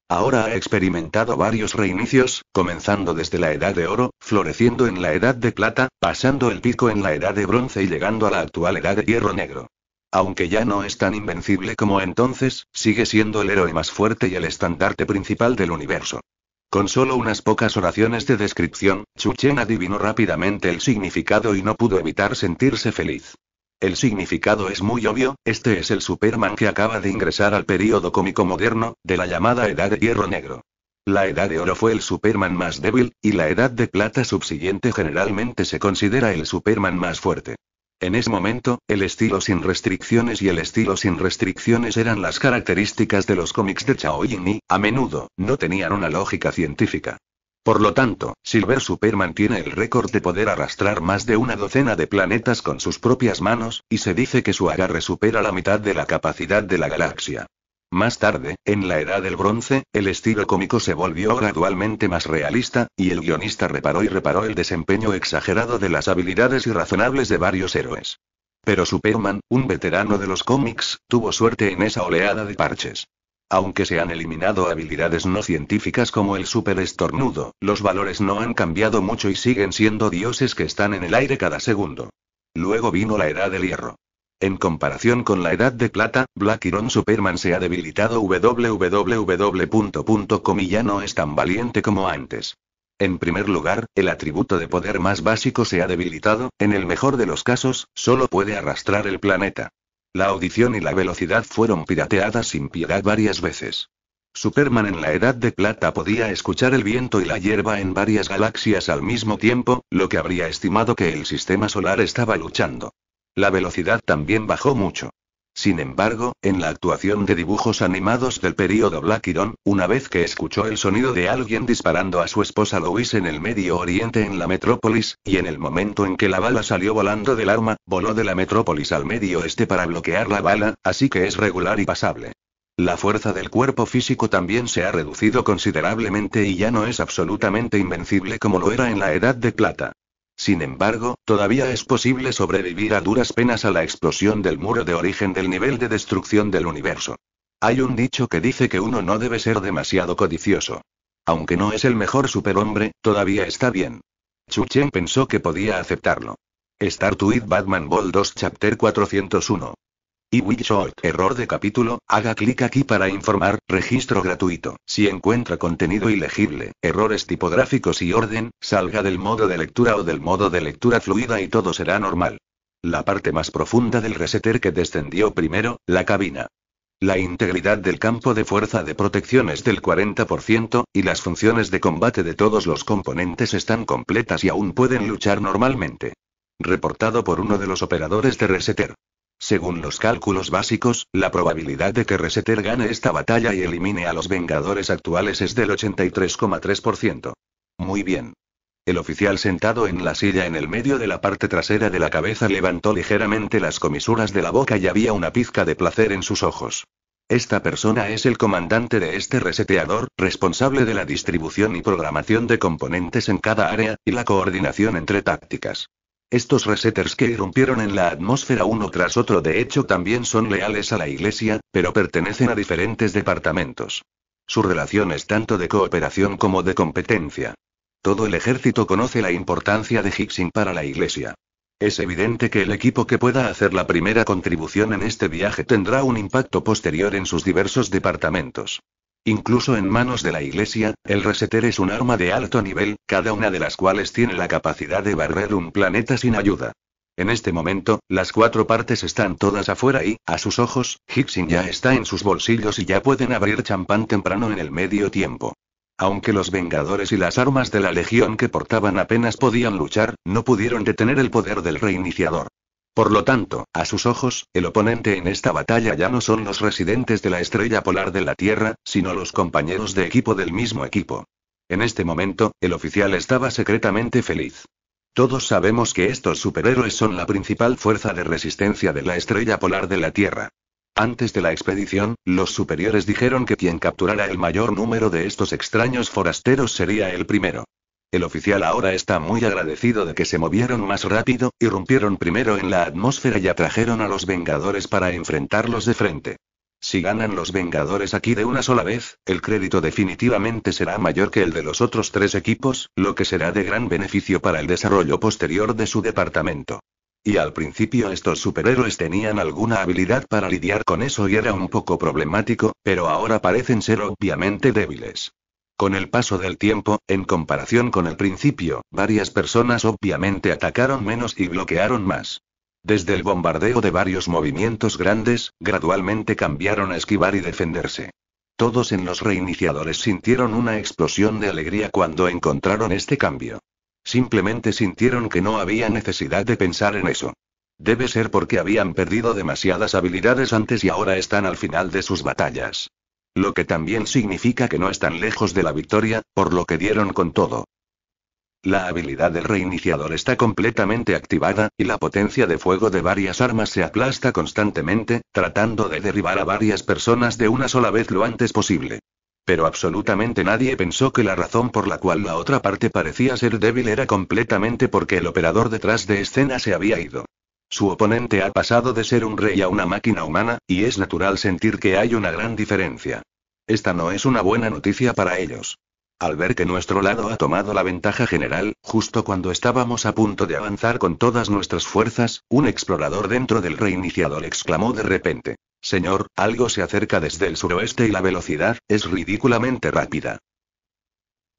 Ahora ha experimentado varios reinicios, comenzando desde la Edad de Oro, floreciendo en la Edad de Plata, pasando el pico en la Edad de Bronce y llegando a la actual Edad de Hierro Negro. Aunque ya no es tan invencible como entonces, sigue siendo el héroe más fuerte y el estandarte principal del universo. Con solo unas pocas oraciones de descripción, Chuchen adivinó rápidamente el significado y no pudo evitar sentirse feliz. El significado es muy obvio, este es el Superman que acaba de ingresar al período cómico moderno, de la llamada Edad de Hierro Negro. La Edad de Oro fue el Superman más débil, y la Edad de Plata subsiguiente generalmente se considera el Superman más fuerte. En ese momento, el estilo sin restricciones y el estilo sin restricciones eran las características de los cómics de Yin y, a menudo, no tenían una lógica científica. Por lo tanto, Silver Superman tiene el récord de poder arrastrar más de una docena de planetas con sus propias manos, y se dice que su agarre supera la mitad de la capacidad de la galaxia. Más tarde, en la Edad del Bronce, el estilo cómico se volvió gradualmente más realista, y el guionista reparó y reparó el desempeño exagerado de las habilidades irrazonables de varios héroes. Pero Superman, un veterano de los cómics, tuvo suerte en esa oleada de parches. Aunque se han eliminado habilidades no científicas como el super estornudo, los valores no han cambiado mucho y siguen siendo dioses que están en el aire cada segundo. Luego vino la Edad del Hierro. En comparación con la Edad de Plata, Black Iron Superman se ha debilitado www.com y ya no es tan valiente como antes. En primer lugar, el atributo de poder más básico se ha debilitado, en el mejor de los casos, solo puede arrastrar el planeta. La audición y la velocidad fueron pirateadas sin piedad varias veces. Superman en la Edad de Plata podía escuchar el viento y la hierba en varias galaxias al mismo tiempo, lo que habría estimado que el sistema solar estaba luchando. La velocidad también bajó mucho. Sin embargo, en la actuación de dibujos animados del período Black Iron, una vez que escuchó el sonido de alguien disparando a su esposa Louise en el Medio Oriente en la metrópolis, y en el momento en que la bala salió volando del arma, voló de la metrópolis al medio este para bloquear la bala, así que es regular y pasable. La fuerza del cuerpo físico también se ha reducido considerablemente y ya no es absolutamente invencible como lo era en la Edad de Plata. Sin embargo, todavía es posible sobrevivir a duras penas a la explosión del muro de origen del nivel de destrucción del universo. Hay un dicho que dice que uno no debe ser demasiado codicioso. Aunque no es el mejor superhombre, todavía está bien. Chu Chen pensó que podía aceptarlo. Star Batman Ball 2 Chapter 401 y Error de capítulo, haga clic aquí para informar, registro gratuito. Si encuentra contenido ilegible, errores tipográficos y orden, salga del modo de lectura o del modo de lectura fluida y todo será normal. La parte más profunda del reseter que descendió primero, la cabina. La integridad del campo de fuerza de protección es del 40%, y las funciones de combate de todos los componentes están completas y aún pueden luchar normalmente. Reportado por uno de los operadores de reseter. Según los cálculos básicos, la probabilidad de que Reseter gane esta batalla y elimine a los Vengadores actuales es del 83,3%. Muy bien. El oficial sentado en la silla en el medio de la parte trasera de la cabeza levantó ligeramente las comisuras de la boca y había una pizca de placer en sus ojos. Esta persona es el comandante de este reseteador, responsable de la distribución y programación de componentes en cada área, y la coordinación entre tácticas. Estos resetters que irrumpieron en la atmósfera uno tras otro de hecho también son leales a la Iglesia, pero pertenecen a diferentes departamentos. Su relación es tanto de cooperación como de competencia. Todo el ejército conoce la importancia de Hixing para la Iglesia. Es evidente que el equipo que pueda hacer la primera contribución en este viaje tendrá un impacto posterior en sus diversos departamentos. Incluso en manos de la Iglesia, el reseter es un arma de alto nivel, cada una de las cuales tiene la capacidad de barrer un planeta sin ayuda. En este momento, las cuatro partes están todas afuera y, a sus ojos, Hixin ya está en sus bolsillos y ya pueden abrir champán temprano en el medio tiempo. Aunque los Vengadores y las armas de la Legión que portaban apenas podían luchar, no pudieron detener el poder del reiniciador. Por lo tanto, a sus ojos, el oponente en esta batalla ya no son los residentes de la estrella polar de la Tierra, sino los compañeros de equipo del mismo equipo. En este momento, el oficial estaba secretamente feliz. Todos sabemos que estos superhéroes son la principal fuerza de resistencia de la estrella polar de la Tierra. Antes de la expedición, los superiores dijeron que quien capturara el mayor número de estos extraños forasteros sería el primero. El oficial ahora está muy agradecido de que se movieron más rápido, irrumpieron primero en la atmósfera y atrajeron a los Vengadores para enfrentarlos de frente. Si ganan los Vengadores aquí de una sola vez, el crédito definitivamente será mayor que el de los otros tres equipos, lo que será de gran beneficio para el desarrollo posterior de su departamento. Y al principio estos superhéroes tenían alguna habilidad para lidiar con eso y era un poco problemático, pero ahora parecen ser obviamente débiles. Con el paso del tiempo, en comparación con el principio, varias personas obviamente atacaron menos y bloquearon más. Desde el bombardeo de varios movimientos grandes, gradualmente cambiaron a esquivar y defenderse. Todos en los reiniciadores sintieron una explosión de alegría cuando encontraron este cambio. Simplemente sintieron que no había necesidad de pensar en eso. Debe ser porque habían perdido demasiadas habilidades antes y ahora están al final de sus batallas lo que también significa que no están lejos de la victoria, por lo que dieron con todo. La habilidad del reiniciador está completamente activada, y la potencia de fuego de varias armas se aplasta constantemente, tratando de derribar a varias personas de una sola vez lo antes posible. Pero absolutamente nadie pensó que la razón por la cual la otra parte parecía ser débil era completamente porque el operador detrás de escena se había ido. Su oponente ha pasado de ser un rey a una máquina humana, y es natural sentir que hay una gran diferencia. Esta no es una buena noticia para ellos. Al ver que nuestro lado ha tomado la ventaja general, justo cuando estábamos a punto de avanzar con todas nuestras fuerzas, un explorador dentro del reiniciador exclamó de repente. Señor, algo se acerca desde el suroeste y la velocidad es ridículamente rápida.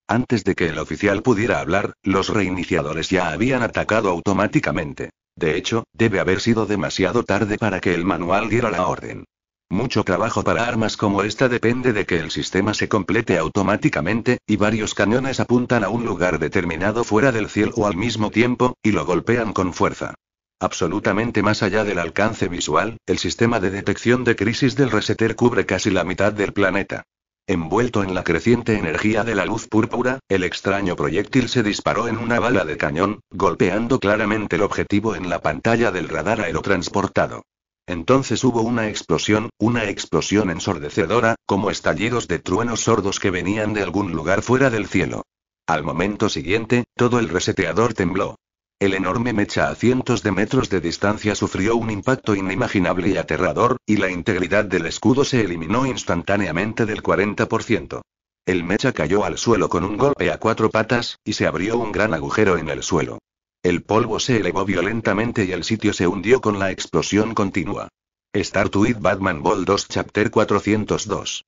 Antes de que el oficial pudiera hablar, los reiniciadores ya habían atacado automáticamente. De hecho, debe haber sido demasiado tarde para que el manual diera la orden. Mucho trabajo para armas como esta depende de que el sistema se complete automáticamente, y varios cañones apuntan a un lugar determinado fuera del cielo o al mismo tiempo, y lo golpean con fuerza. Absolutamente más allá del alcance visual, el sistema de detección de crisis del reseter cubre casi la mitad del planeta. Envuelto en la creciente energía de la luz púrpura, el extraño proyectil se disparó en una bala de cañón, golpeando claramente el objetivo en la pantalla del radar aerotransportado. Entonces hubo una explosión, una explosión ensordecedora, como estallidos de truenos sordos que venían de algún lugar fuera del cielo. Al momento siguiente, todo el reseteador tembló. El enorme mecha a cientos de metros de distancia sufrió un impacto inimaginable y aterrador, y la integridad del escudo se eliminó instantáneamente del 40%. El mecha cayó al suelo con un golpe a cuatro patas, y se abrió un gran agujero en el suelo. El polvo se elevó violentamente y el sitio se hundió con la explosión continua. Star Tweet Batman Ball 2 Chapter 402.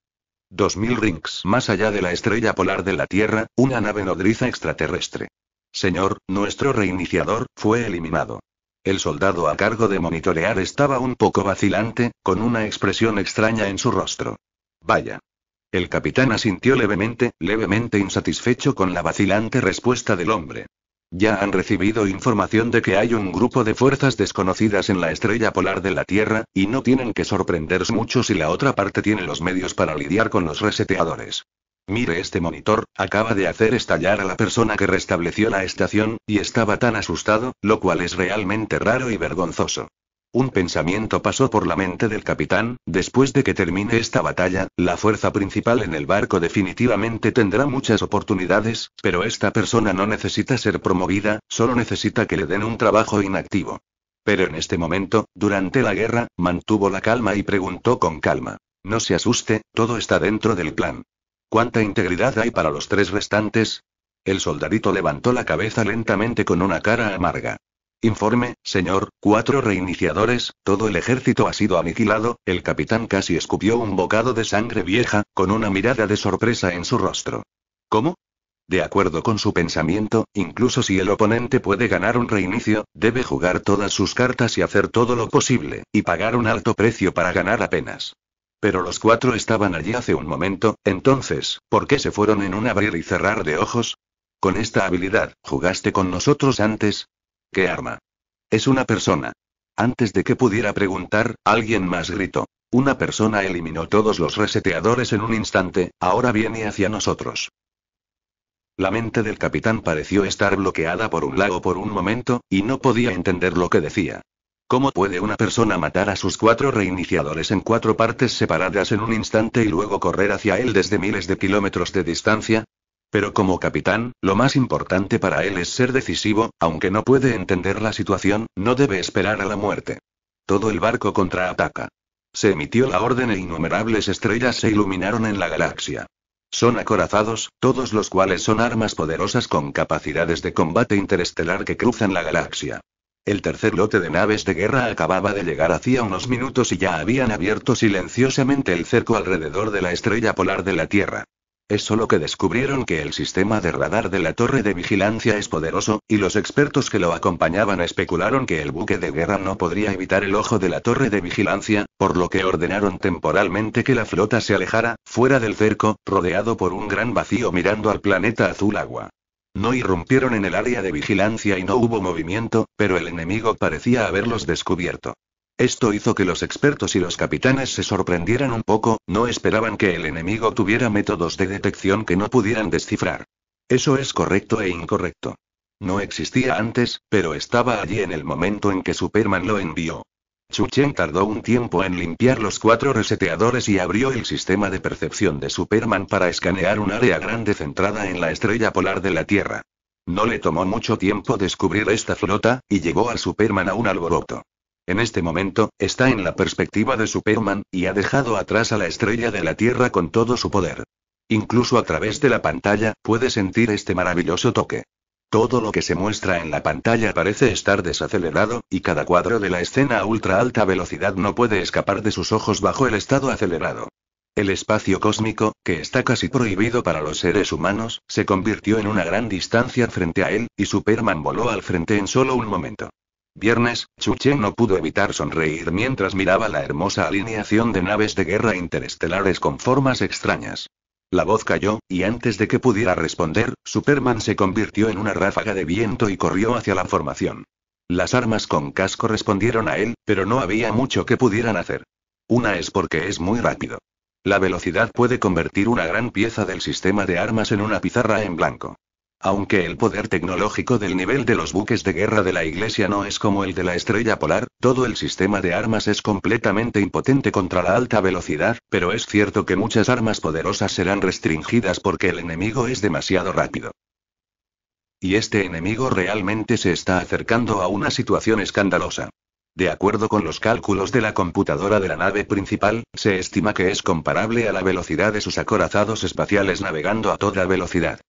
2000 rings más allá de la estrella polar de la Tierra, una nave nodriza extraterrestre. Señor, nuestro reiniciador, fue eliminado. El soldado a cargo de monitorear estaba un poco vacilante, con una expresión extraña en su rostro. Vaya. El capitán asintió levemente, levemente insatisfecho con la vacilante respuesta del hombre. Ya han recibido información de que hay un grupo de fuerzas desconocidas en la estrella polar de la Tierra, y no tienen que sorprenderse mucho si la otra parte tiene los medios para lidiar con los reseteadores. Mire este monitor, acaba de hacer estallar a la persona que restableció la estación, y estaba tan asustado, lo cual es realmente raro y vergonzoso. Un pensamiento pasó por la mente del capitán, después de que termine esta batalla, la fuerza principal en el barco definitivamente tendrá muchas oportunidades, pero esta persona no necesita ser promovida, solo necesita que le den un trabajo inactivo. Pero en este momento, durante la guerra, mantuvo la calma y preguntó con calma. No se asuste, todo está dentro del plan. ¿Cuánta integridad hay para los tres restantes? El soldadito levantó la cabeza lentamente con una cara amarga. Informe, señor, cuatro reiniciadores, todo el ejército ha sido aniquilado, el capitán casi escupió un bocado de sangre vieja, con una mirada de sorpresa en su rostro. ¿Cómo? De acuerdo con su pensamiento, incluso si el oponente puede ganar un reinicio, debe jugar todas sus cartas y hacer todo lo posible, y pagar un alto precio para ganar apenas pero los cuatro estaban allí hace un momento, entonces, ¿por qué se fueron en un abrir y cerrar de ojos? Con esta habilidad, ¿jugaste con nosotros antes? ¿Qué arma? Es una persona. Antes de que pudiera preguntar, alguien más gritó. Una persona eliminó todos los reseteadores en un instante, ahora viene hacia nosotros. La mente del capitán pareció estar bloqueada por un lago por un momento, y no podía entender lo que decía. ¿Cómo puede una persona matar a sus cuatro reiniciadores en cuatro partes separadas en un instante y luego correr hacia él desde miles de kilómetros de distancia? Pero como capitán, lo más importante para él es ser decisivo, aunque no puede entender la situación, no debe esperar a la muerte. Todo el barco contraataca. Se emitió la orden e innumerables estrellas se iluminaron en la galaxia. Son acorazados, todos los cuales son armas poderosas con capacidades de combate interestelar que cruzan la galaxia. El tercer lote de naves de guerra acababa de llegar hacía unos minutos y ya habían abierto silenciosamente el cerco alrededor de la estrella polar de la Tierra. Es solo que descubrieron que el sistema de radar de la torre de vigilancia es poderoso, y los expertos que lo acompañaban especularon que el buque de guerra no podría evitar el ojo de la torre de vigilancia, por lo que ordenaron temporalmente que la flota se alejara, fuera del cerco, rodeado por un gran vacío mirando al planeta azul agua. No irrumpieron en el área de vigilancia y no hubo movimiento, pero el enemigo parecía haberlos descubierto. Esto hizo que los expertos y los capitanes se sorprendieran un poco, no esperaban que el enemigo tuviera métodos de detección que no pudieran descifrar. Eso es correcto e incorrecto. No existía antes, pero estaba allí en el momento en que Superman lo envió. Chuchen tardó un tiempo en limpiar los cuatro reseteadores y abrió el sistema de percepción de Superman para escanear un área grande centrada en la estrella polar de la Tierra. No le tomó mucho tiempo descubrir esta flota, y llegó a Superman a un alboroto. En este momento, está en la perspectiva de Superman, y ha dejado atrás a la estrella de la Tierra con todo su poder. Incluso a través de la pantalla, puede sentir este maravilloso toque. Todo lo que se muestra en la pantalla parece estar desacelerado, y cada cuadro de la escena a ultra alta velocidad no puede escapar de sus ojos bajo el estado acelerado. El espacio cósmico, que está casi prohibido para los seres humanos, se convirtió en una gran distancia frente a él, y Superman voló al frente en solo un momento. Viernes, Chuchen no pudo evitar sonreír mientras miraba la hermosa alineación de naves de guerra interestelares con formas extrañas. La voz cayó, y antes de que pudiera responder, Superman se convirtió en una ráfaga de viento y corrió hacia la formación. Las armas con casco respondieron a él, pero no había mucho que pudieran hacer. Una es porque es muy rápido. La velocidad puede convertir una gran pieza del sistema de armas en una pizarra en blanco. Aunque el poder tecnológico del nivel de los buques de guerra de la Iglesia no es como el de la Estrella Polar, todo el sistema de armas es completamente impotente contra la alta velocidad, pero es cierto que muchas armas poderosas serán restringidas porque el enemigo es demasiado rápido. Y este enemigo realmente se está acercando a una situación escandalosa. De acuerdo con los cálculos de la computadora de la nave principal, se estima que es comparable a la velocidad de sus acorazados espaciales navegando a toda velocidad.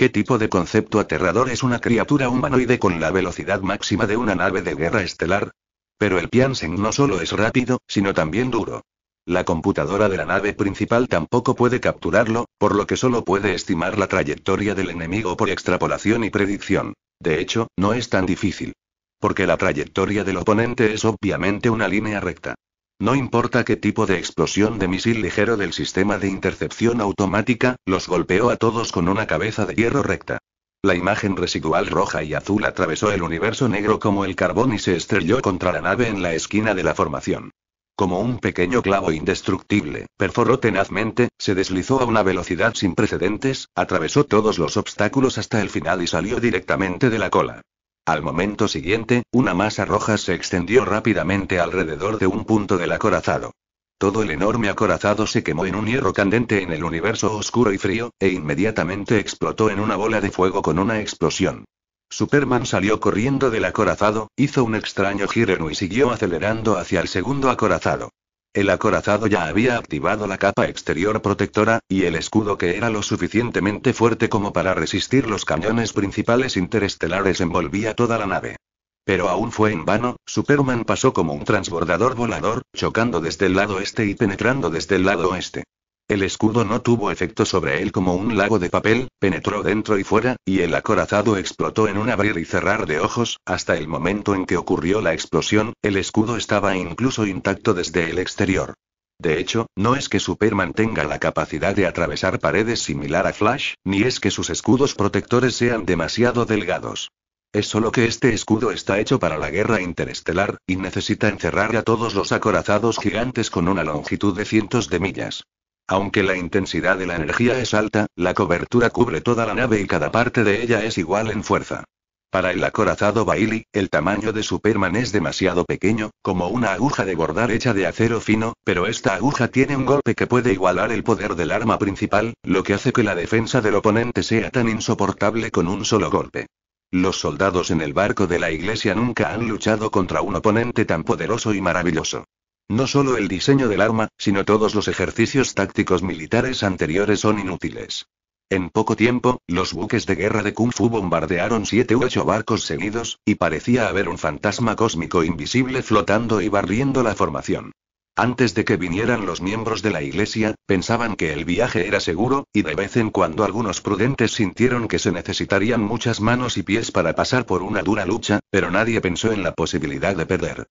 ¿Qué tipo de concepto aterrador es una criatura humanoide con la velocidad máxima de una nave de guerra estelar? Pero el Piansen no solo es rápido, sino también duro. La computadora de la nave principal tampoco puede capturarlo, por lo que solo puede estimar la trayectoria del enemigo por extrapolación y predicción. De hecho, no es tan difícil. Porque la trayectoria del oponente es obviamente una línea recta. No importa qué tipo de explosión de misil ligero del sistema de intercepción automática, los golpeó a todos con una cabeza de hierro recta. La imagen residual roja y azul atravesó el universo negro como el carbón y se estrelló contra la nave en la esquina de la formación. Como un pequeño clavo indestructible, perforó tenazmente, se deslizó a una velocidad sin precedentes, atravesó todos los obstáculos hasta el final y salió directamente de la cola. Al momento siguiente, una masa roja se extendió rápidamente alrededor de un punto del acorazado. Todo el enorme acorazado se quemó en un hierro candente en el universo oscuro y frío, e inmediatamente explotó en una bola de fuego con una explosión. Superman salió corriendo del acorazado, hizo un extraño giro y siguió acelerando hacia el segundo acorazado. El acorazado ya había activado la capa exterior protectora, y el escudo que era lo suficientemente fuerte como para resistir los cañones principales interestelares envolvía toda la nave. Pero aún fue en vano, Superman pasó como un transbordador volador, chocando desde el lado este y penetrando desde el lado oeste. El escudo no tuvo efecto sobre él como un lago de papel, penetró dentro y fuera, y el acorazado explotó en un abrir y cerrar de ojos, hasta el momento en que ocurrió la explosión, el escudo estaba incluso intacto desde el exterior. De hecho, no es que Superman tenga la capacidad de atravesar paredes similar a Flash, ni es que sus escudos protectores sean demasiado delgados. Es solo que este escudo está hecho para la guerra interestelar, y necesita encerrar a todos los acorazados gigantes con una longitud de cientos de millas. Aunque la intensidad de la energía es alta, la cobertura cubre toda la nave y cada parte de ella es igual en fuerza. Para el acorazado Bailey, el tamaño de Superman es demasiado pequeño, como una aguja de bordar hecha de acero fino, pero esta aguja tiene un golpe que puede igualar el poder del arma principal, lo que hace que la defensa del oponente sea tan insoportable con un solo golpe. Los soldados en el barco de la iglesia nunca han luchado contra un oponente tan poderoso y maravilloso. No solo el diseño del arma, sino todos los ejercicios tácticos militares anteriores son inútiles. En poco tiempo, los buques de guerra de Kung Fu bombardearon siete u ocho barcos seguidos, y parecía haber un fantasma cósmico invisible flotando y barriendo la formación. Antes de que vinieran los miembros de la iglesia, pensaban que el viaje era seguro, y de vez en cuando algunos prudentes sintieron que se necesitarían muchas manos y pies para pasar por una dura lucha, pero nadie pensó en la posibilidad de perder.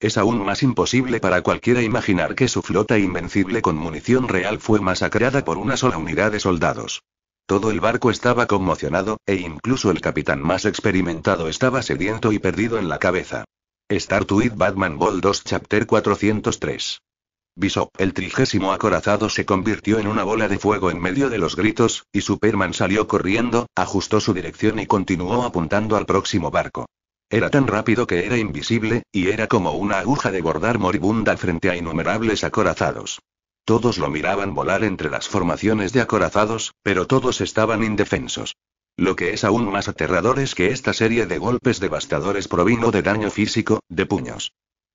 Es aún más imposible para cualquiera imaginar que su flota invencible con munición real fue masacrada por una sola unidad de soldados. Todo el barco estaba conmocionado, e incluso el capitán más experimentado estaba sediento y perdido en la cabeza. Star Tweed Batman Ball 2 Chapter 403. Bishop, el trigésimo acorazado, se convirtió en una bola de fuego en medio de los gritos, y Superman salió corriendo, ajustó su dirección y continuó apuntando al próximo barco. Era tan rápido que era invisible, y era como una aguja de bordar moribunda frente a innumerables acorazados. Todos lo miraban volar entre las formaciones de acorazados, pero todos estaban indefensos. Lo que es aún más aterrador es que esta serie de golpes devastadores provino de daño físico, de puños.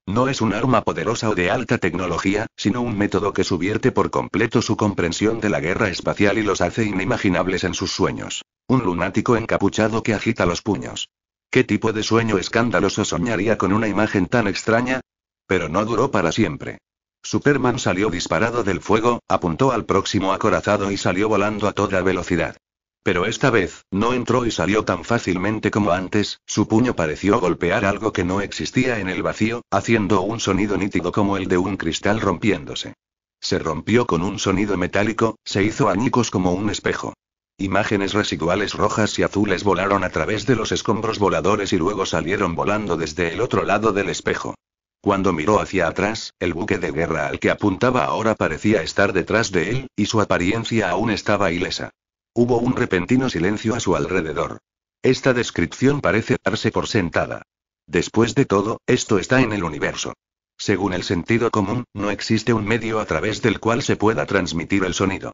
No es un arma poderosa o de alta tecnología, sino un método que subierte por completo su comprensión de la guerra espacial y los hace inimaginables en sus sueños. Un lunático encapuchado que agita los puños. ¿Qué tipo de sueño escandaloso soñaría con una imagen tan extraña? Pero no duró para siempre. Superman salió disparado del fuego, apuntó al próximo acorazado y salió volando a toda velocidad. Pero esta vez, no entró y salió tan fácilmente como antes, su puño pareció golpear algo que no existía en el vacío, haciendo un sonido nítido como el de un cristal rompiéndose. Se rompió con un sonido metálico, se hizo añicos como un espejo. Imágenes residuales rojas y azules volaron a través de los escombros voladores y luego salieron volando desde el otro lado del espejo. Cuando miró hacia atrás, el buque de guerra al que apuntaba ahora parecía estar detrás de él, y su apariencia aún estaba ilesa. Hubo un repentino silencio a su alrededor. Esta descripción parece darse por sentada. Después de todo, esto está en el universo. Según el sentido común, no existe un medio a través del cual se pueda transmitir el sonido.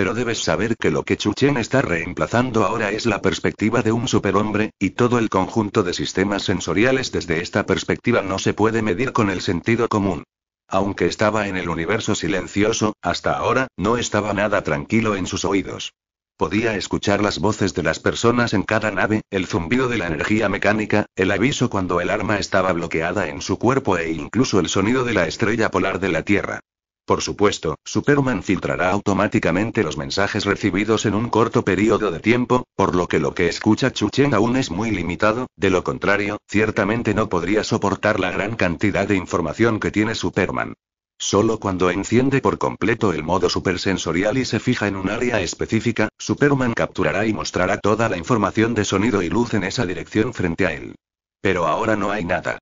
Pero debes saber que lo que Chuchen está reemplazando ahora es la perspectiva de un superhombre, y todo el conjunto de sistemas sensoriales desde esta perspectiva no se puede medir con el sentido común. Aunque estaba en el universo silencioso, hasta ahora, no estaba nada tranquilo en sus oídos. Podía escuchar las voces de las personas en cada nave, el zumbido de la energía mecánica, el aviso cuando el arma estaba bloqueada en su cuerpo e incluso el sonido de la estrella polar de la Tierra. Por supuesto, Superman filtrará automáticamente los mensajes recibidos en un corto periodo de tiempo, por lo que lo que escucha Chuchen aún es muy limitado, de lo contrario, ciertamente no podría soportar la gran cantidad de información que tiene Superman. Solo cuando enciende por completo el modo supersensorial y se fija en un área específica, Superman capturará y mostrará toda la información de sonido y luz en esa dirección frente a él. Pero ahora no hay nada.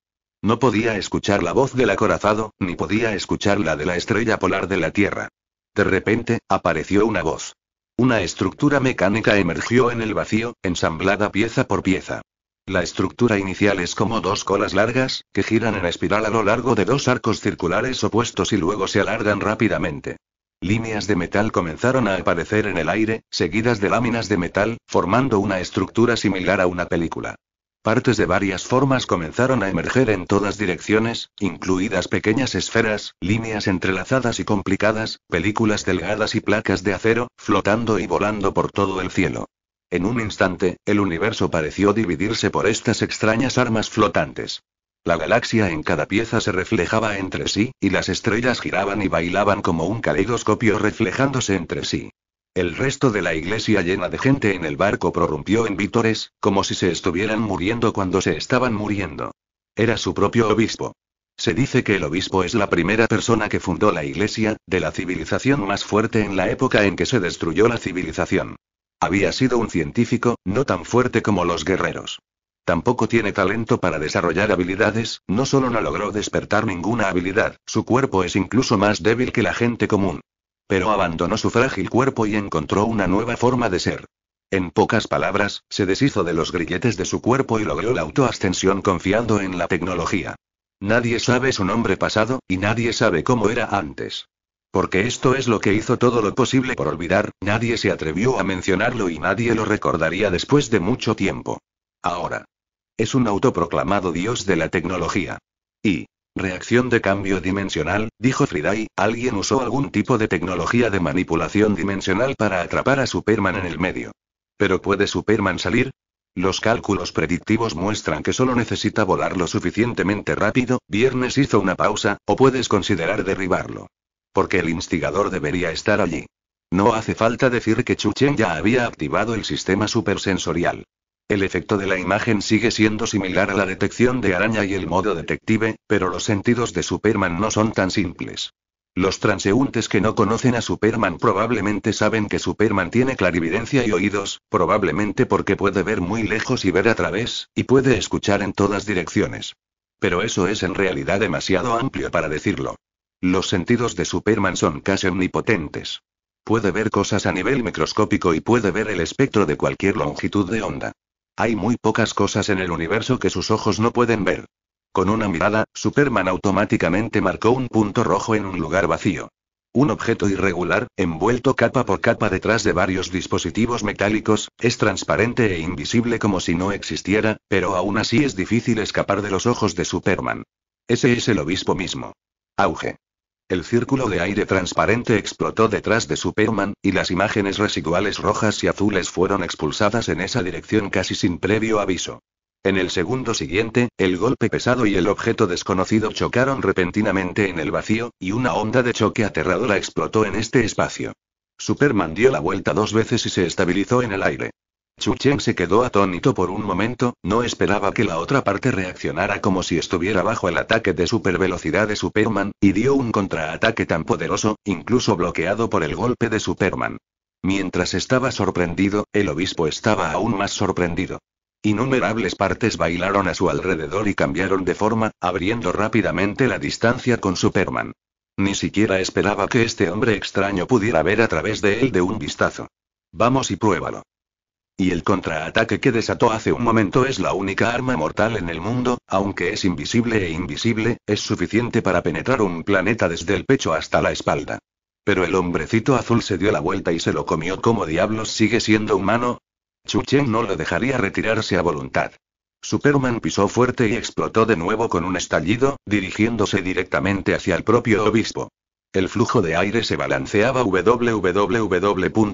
No podía escuchar la voz del acorazado, ni podía escuchar la de la estrella polar de la Tierra. De repente, apareció una voz. Una estructura mecánica emergió en el vacío, ensamblada pieza por pieza. La estructura inicial es como dos colas largas, que giran en espiral a lo largo de dos arcos circulares opuestos y luego se alargan rápidamente. Líneas de metal comenzaron a aparecer en el aire, seguidas de láminas de metal, formando una estructura similar a una película. Partes de varias formas comenzaron a emerger en todas direcciones, incluidas pequeñas esferas, líneas entrelazadas y complicadas, películas delgadas y placas de acero, flotando y volando por todo el cielo. En un instante, el universo pareció dividirse por estas extrañas armas flotantes. La galaxia en cada pieza se reflejaba entre sí, y las estrellas giraban y bailaban como un caleidoscopio reflejándose entre sí. El resto de la iglesia llena de gente en el barco prorrumpió en vítores, como si se estuvieran muriendo cuando se estaban muriendo. Era su propio obispo. Se dice que el obispo es la primera persona que fundó la iglesia, de la civilización más fuerte en la época en que se destruyó la civilización. Había sido un científico, no tan fuerte como los guerreros. Tampoco tiene talento para desarrollar habilidades, no solo no logró despertar ninguna habilidad, su cuerpo es incluso más débil que la gente común. Pero abandonó su frágil cuerpo y encontró una nueva forma de ser. En pocas palabras, se deshizo de los grilletes de su cuerpo y logró la autoascensión confiando en la tecnología. Nadie sabe su nombre pasado, y nadie sabe cómo era antes. Porque esto es lo que hizo todo lo posible por olvidar, nadie se atrevió a mencionarlo y nadie lo recordaría después de mucho tiempo. Ahora. Es un autoproclamado dios de la tecnología. Y, Reacción de cambio dimensional, dijo Friday, alguien usó algún tipo de tecnología de manipulación dimensional para atrapar a Superman en el medio. ¿Pero puede Superman salir? Los cálculos predictivos muestran que solo necesita volar lo suficientemente rápido, Viernes hizo una pausa, o puedes considerar derribarlo. Porque el instigador debería estar allí. No hace falta decir que Chuchen ya había activado el sistema supersensorial. El efecto de la imagen sigue siendo similar a la detección de araña y el modo detective, pero los sentidos de Superman no son tan simples. Los transeúntes que no conocen a Superman probablemente saben que Superman tiene clarividencia y oídos, probablemente porque puede ver muy lejos y ver a través, y puede escuchar en todas direcciones. Pero eso es en realidad demasiado amplio para decirlo. Los sentidos de Superman son casi omnipotentes. Puede ver cosas a nivel microscópico y puede ver el espectro de cualquier longitud de onda. Hay muy pocas cosas en el universo que sus ojos no pueden ver. Con una mirada, Superman automáticamente marcó un punto rojo en un lugar vacío. Un objeto irregular, envuelto capa por capa detrás de varios dispositivos metálicos, es transparente e invisible como si no existiera, pero aún así es difícil escapar de los ojos de Superman. Ese es el obispo mismo. Auge. El círculo de aire transparente explotó detrás de Superman, y las imágenes residuales rojas y azules fueron expulsadas en esa dirección casi sin previo aviso. En el segundo siguiente, el golpe pesado y el objeto desconocido chocaron repentinamente en el vacío, y una onda de choque aterradora explotó en este espacio. Superman dio la vuelta dos veces y se estabilizó en el aire. Chuchen se quedó atónito por un momento, no esperaba que la otra parte reaccionara como si estuviera bajo el ataque de supervelocidad de Superman, y dio un contraataque tan poderoso, incluso bloqueado por el golpe de Superman. Mientras estaba sorprendido, el obispo estaba aún más sorprendido. Innumerables partes bailaron a su alrededor y cambiaron de forma, abriendo rápidamente la distancia con Superman. Ni siquiera esperaba que este hombre extraño pudiera ver a través de él de un vistazo. Vamos y pruébalo. Y el contraataque que desató hace un momento es la única arma mortal en el mundo, aunque es invisible e invisible, es suficiente para penetrar un planeta desde el pecho hasta la espalda. Pero el hombrecito azul se dio la vuelta y se lo comió como diablos sigue siendo humano. Chuchen no lo dejaría retirarse a voluntad. Superman pisó fuerte y explotó de nuevo con un estallido, dirigiéndose directamente hacia el propio obispo. El flujo de aire se balanceaba www.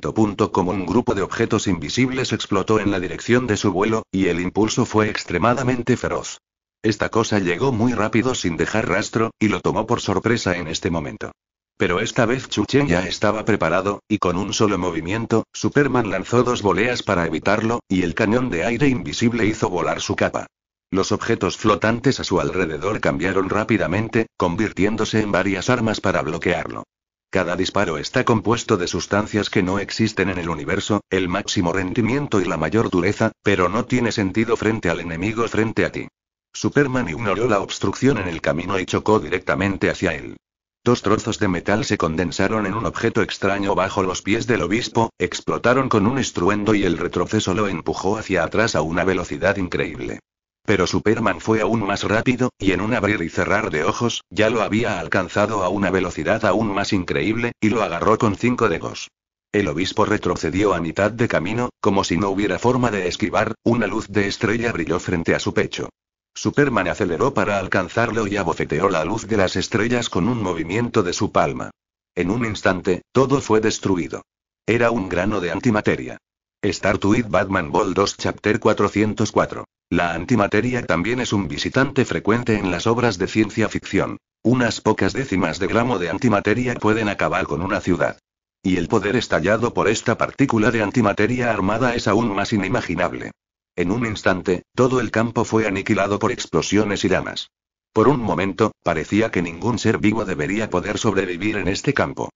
un grupo de objetos invisibles explotó en la dirección de su vuelo, y el impulso fue extremadamente feroz. Esta cosa llegó muy rápido sin dejar rastro, y lo tomó por sorpresa en este momento. Pero esta vez Chuchen ya estaba preparado, y con un solo movimiento, Superman lanzó dos voleas para evitarlo, y el cañón de aire invisible hizo volar su capa. Los objetos flotantes a su alrededor cambiaron rápidamente, convirtiéndose en varias armas para bloquearlo. Cada disparo está compuesto de sustancias que no existen en el universo, el máximo rendimiento y la mayor dureza, pero no tiene sentido frente al enemigo frente a ti. Superman ignoró la obstrucción en el camino y chocó directamente hacia él. Dos trozos de metal se condensaron en un objeto extraño bajo los pies del obispo, explotaron con un estruendo y el retroceso lo empujó hacia atrás a una velocidad increíble. Pero Superman fue aún más rápido, y en un abrir y cerrar de ojos, ya lo había alcanzado a una velocidad aún más increíble, y lo agarró con cinco dedos. El obispo retrocedió a mitad de camino, como si no hubiera forma de esquivar, una luz de estrella brilló frente a su pecho. Superman aceleró para alcanzarlo y abofeteó la luz de las estrellas con un movimiento de su palma. En un instante, todo fue destruido. Era un grano de antimateria. Star Batman Ball 2 Chapter 404 la antimateria también es un visitante frecuente en las obras de ciencia ficción. Unas pocas décimas de gramo de antimateria pueden acabar con una ciudad. Y el poder estallado por esta partícula de antimateria armada es aún más inimaginable. En un instante, todo el campo fue aniquilado por explosiones y llamas. Por un momento, parecía que ningún ser vivo debería poder sobrevivir en este campo.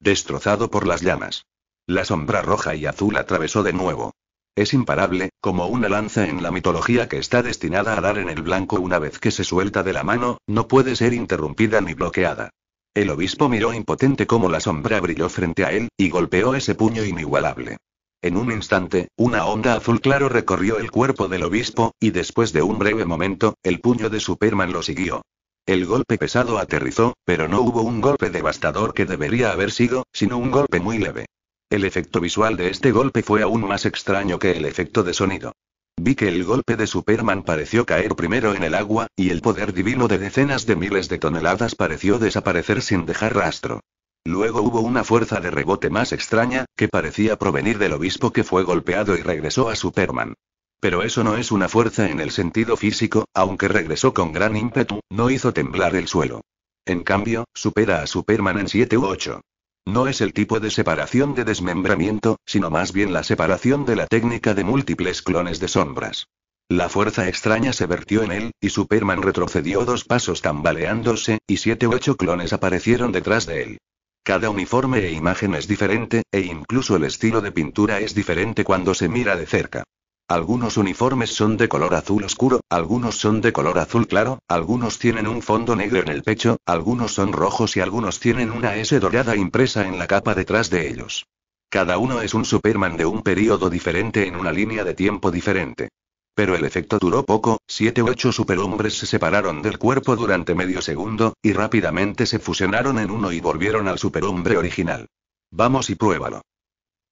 Destrozado por las llamas. La sombra roja y azul atravesó de nuevo. Es imparable, como una lanza en la mitología que está destinada a dar en el blanco una vez que se suelta de la mano, no puede ser interrumpida ni bloqueada. El obispo miró impotente como la sombra brilló frente a él, y golpeó ese puño inigualable. En un instante, una onda azul claro recorrió el cuerpo del obispo, y después de un breve momento, el puño de Superman lo siguió. El golpe pesado aterrizó, pero no hubo un golpe devastador que debería haber sido, sino un golpe muy leve. El efecto visual de este golpe fue aún más extraño que el efecto de sonido. Vi que el golpe de Superman pareció caer primero en el agua, y el poder divino de decenas de miles de toneladas pareció desaparecer sin dejar rastro. Luego hubo una fuerza de rebote más extraña, que parecía provenir del obispo que fue golpeado y regresó a Superman. Pero eso no es una fuerza en el sentido físico, aunque regresó con gran ímpetu, no hizo temblar el suelo. En cambio, supera a Superman en 7 u 8. No es el tipo de separación de desmembramiento, sino más bien la separación de la técnica de múltiples clones de sombras. La fuerza extraña se vertió en él, y Superman retrocedió dos pasos tambaleándose, y siete u ocho clones aparecieron detrás de él. Cada uniforme e imagen es diferente, e incluso el estilo de pintura es diferente cuando se mira de cerca. Algunos uniformes son de color azul oscuro, algunos son de color azul claro, algunos tienen un fondo negro en el pecho, algunos son rojos y algunos tienen una S dorada impresa en la capa detrás de ellos. Cada uno es un Superman de un período diferente en una línea de tiempo diferente. Pero el efecto duró poco, siete u ocho superhombres se separaron del cuerpo durante medio segundo, y rápidamente se fusionaron en uno y volvieron al superhombre original. Vamos y pruébalo.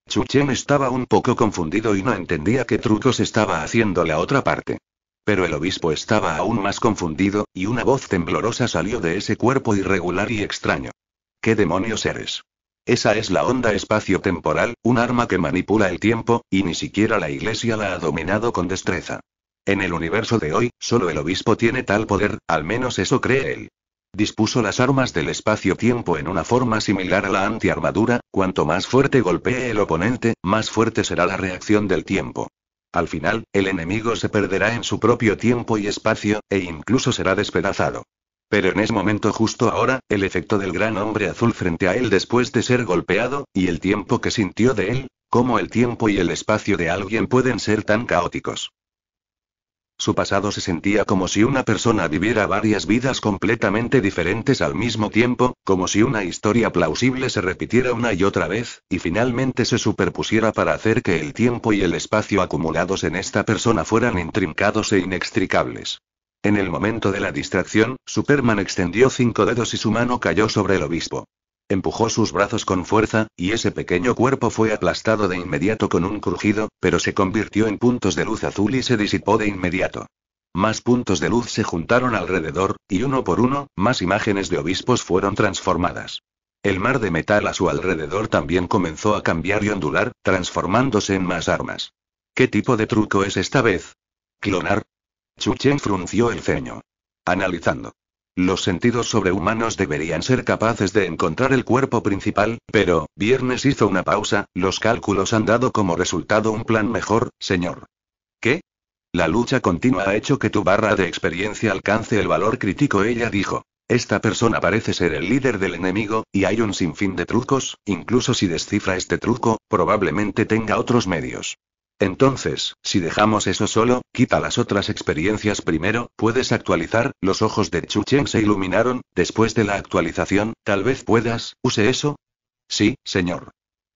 Chuchen estaba un poco confundido y no entendía qué trucos estaba haciendo la otra parte. Pero el obispo estaba aún más confundido, y una voz temblorosa salió de ese cuerpo irregular y extraño. ¿Qué demonios eres? Esa es la onda espacio-temporal, un arma que manipula el tiempo, y ni siquiera la Iglesia la ha dominado con destreza. En el universo de hoy, solo el obispo tiene tal poder, al menos eso cree él. Dispuso las armas del espacio-tiempo en una forma similar a la antiarmadura, cuanto más fuerte golpee el oponente, más fuerte será la reacción del tiempo. Al final, el enemigo se perderá en su propio tiempo y espacio, e incluso será despedazado. Pero en ese momento justo ahora, el efecto del gran hombre azul frente a él después de ser golpeado, y el tiempo que sintió de él, como el tiempo y el espacio de alguien pueden ser tan caóticos. Su pasado se sentía como si una persona viviera varias vidas completamente diferentes al mismo tiempo, como si una historia plausible se repitiera una y otra vez, y finalmente se superpusiera para hacer que el tiempo y el espacio acumulados en esta persona fueran intrincados e inextricables. En el momento de la distracción, Superman extendió cinco dedos y su mano cayó sobre el obispo. Empujó sus brazos con fuerza, y ese pequeño cuerpo fue aplastado de inmediato con un crujido, pero se convirtió en puntos de luz azul y se disipó de inmediato. Más puntos de luz se juntaron alrededor, y uno por uno, más imágenes de obispos fueron transformadas. El mar de metal a su alrededor también comenzó a cambiar y ondular, transformándose en más armas. ¿Qué tipo de truco es esta vez? ¿Clonar? Chuchen frunció el ceño. Analizando. Los sentidos sobrehumanos deberían ser capaces de encontrar el cuerpo principal, pero, Viernes hizo una pausa, los cálculos han dado como resultado un plan mejor, señor. ¿Qué? La lucha continua ha hecho que tu barra de experiencia alcance el valor crítico, ella dijo. Esta persona parece ser el líder del enemigo, y hay un sinfín de trucos, incluso si descifra este truco, probablemente tenga otros medios. Entonces, si dejamos eso solo, quita las otras experiencias primero, puedes actualizar, los ojos de Chu Chen se iluminaron, después de la actualización, tal vez puedas, use eso. Sí, señor.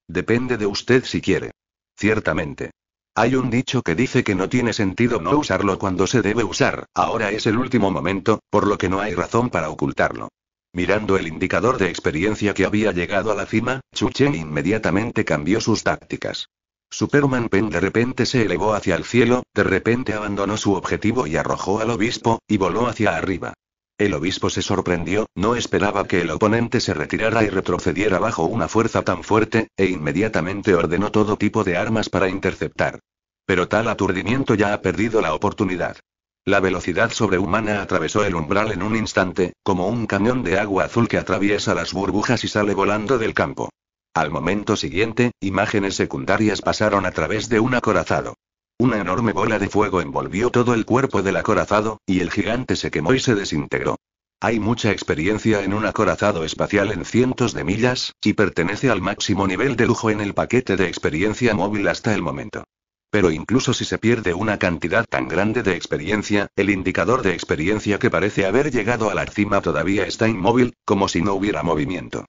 Depende de usted si quiere. Ciertamente. Hay un dicho que dice que no tiene sentido no usarlo cuando se debe usar, ahora es el último momento, por lo que no hay razón para ocultarlo. Mirando el indicador de experiencia que había llegado a la cima, Chu Chen inmediatamente cambió sus tácticas. Superman pen de repente se elevó hacia el cielo, de repente abandonó su objetivo y arrojó al obispo, y voló hacia arriba. El obispo se sorprendió, no esperaba que el oponente se retirara y retrocediera bajo una fuerza tan fuerte, e inmediatamente ordenó todo tipo de armas para interceptar. Pero tal aturdimiento ya ha perdido la oportunidad. La velocidad sobrehumana atravesó el umbral en un instante, como un cañón de agua azul que atraviesa las burbujas y sale volando del campo. Al momento siguiente, imágenes secundarias pasaron a través de un acorazado. Una enorme bola de fuego envolvió todo el cuerpo del acorazado, y el gigante se quemó y se desintegró. Hay mucha experiencia en un acorazado espacial en cientos de millas, y pertenece al máximo nivel de lujo en el paquete de experiencia móvil hasta el momento. Pero incluso si se pierde una cantidad tan grande de experiencia, el indicador de experiencia que parece haber llegado a la cima todavía está inmóvil, como si no hubiera movimiento.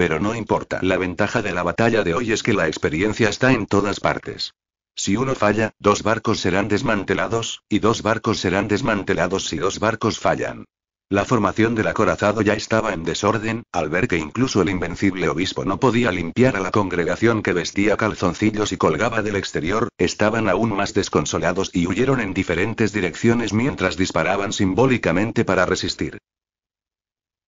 Pero no importa, la ventaja de la batalla de hoy es que la experiencia está en todas partes. Si uno falla, dos barcos serán desmantelados, y dos barcos serán desmantelados si dos barcos fallan. La formación del acorazado ya estaba en desorden, al ver que incluso el invencible obispo no podía limpiar a la congregación que vestía calzoncillos y colgaba del exterior, estaban aún más desconsolados y huyeron en diferentes direcciones mientras disparaban simbólicamente para resistir.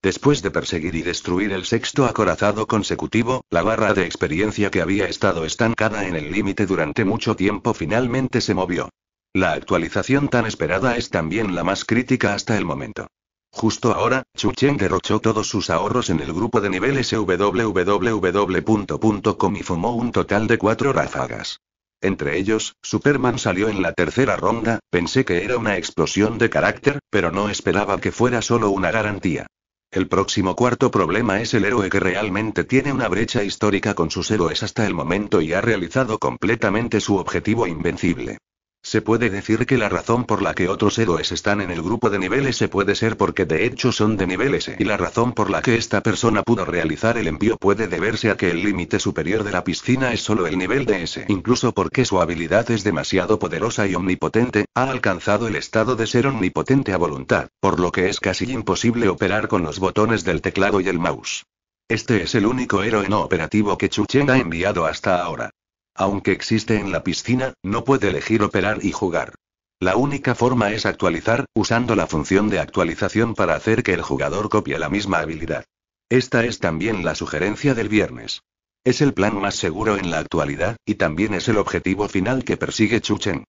Después de perseguir y destruir el sexto acorazado consecutivo, la barra de experiencia que había estado estancada en el límite durante mucho tiempo finalmente se movió. La actualización tan esperada es también la más crítica hasta el momento. Justo ahora, Chuchen derrochó todos sus ahorros en el grupo de niveles www.com y fumó un total de cuatro ráfagas. Entre ellos, Superman salió en la tercera ronda, pensé que era una explosión de carácter, pero no esperaba que fuera solo una garantía. El próximo cuarto problema es el héroe que realmente tiene una brecha histórica con sus héroes hasta el momento y ha realizado completamente su objetivo invencible. Se puede decir que la razón por la que otros héroes están en el grupo de nivel S puede ser porque de hecho son de nivel S y la razón por la que esta persona pudo realizar el envío puede deberse a que el límite superior de la piscina es solo el nivel de S, incluso porque su habilidad es demasiado poderosa y omnipotente, ha alcanzado el estado de ser omnipotente a voluntad, por lo que es casi imposible operar con los botones del teclado y el mouse. Este es el único héroe no operativo que Chuchen ha enviado hasta ahora. Aunque existe en la piscina, no puede elegir operar y jugar. La única forma es actualizar, usando la función de actualización para hacer que el jugador copie la misma habilidad. Esta es también la sugerencia del viernes. Es el plan más seguro en la actualidad, y también es el objetivo final que persigue Chuchen.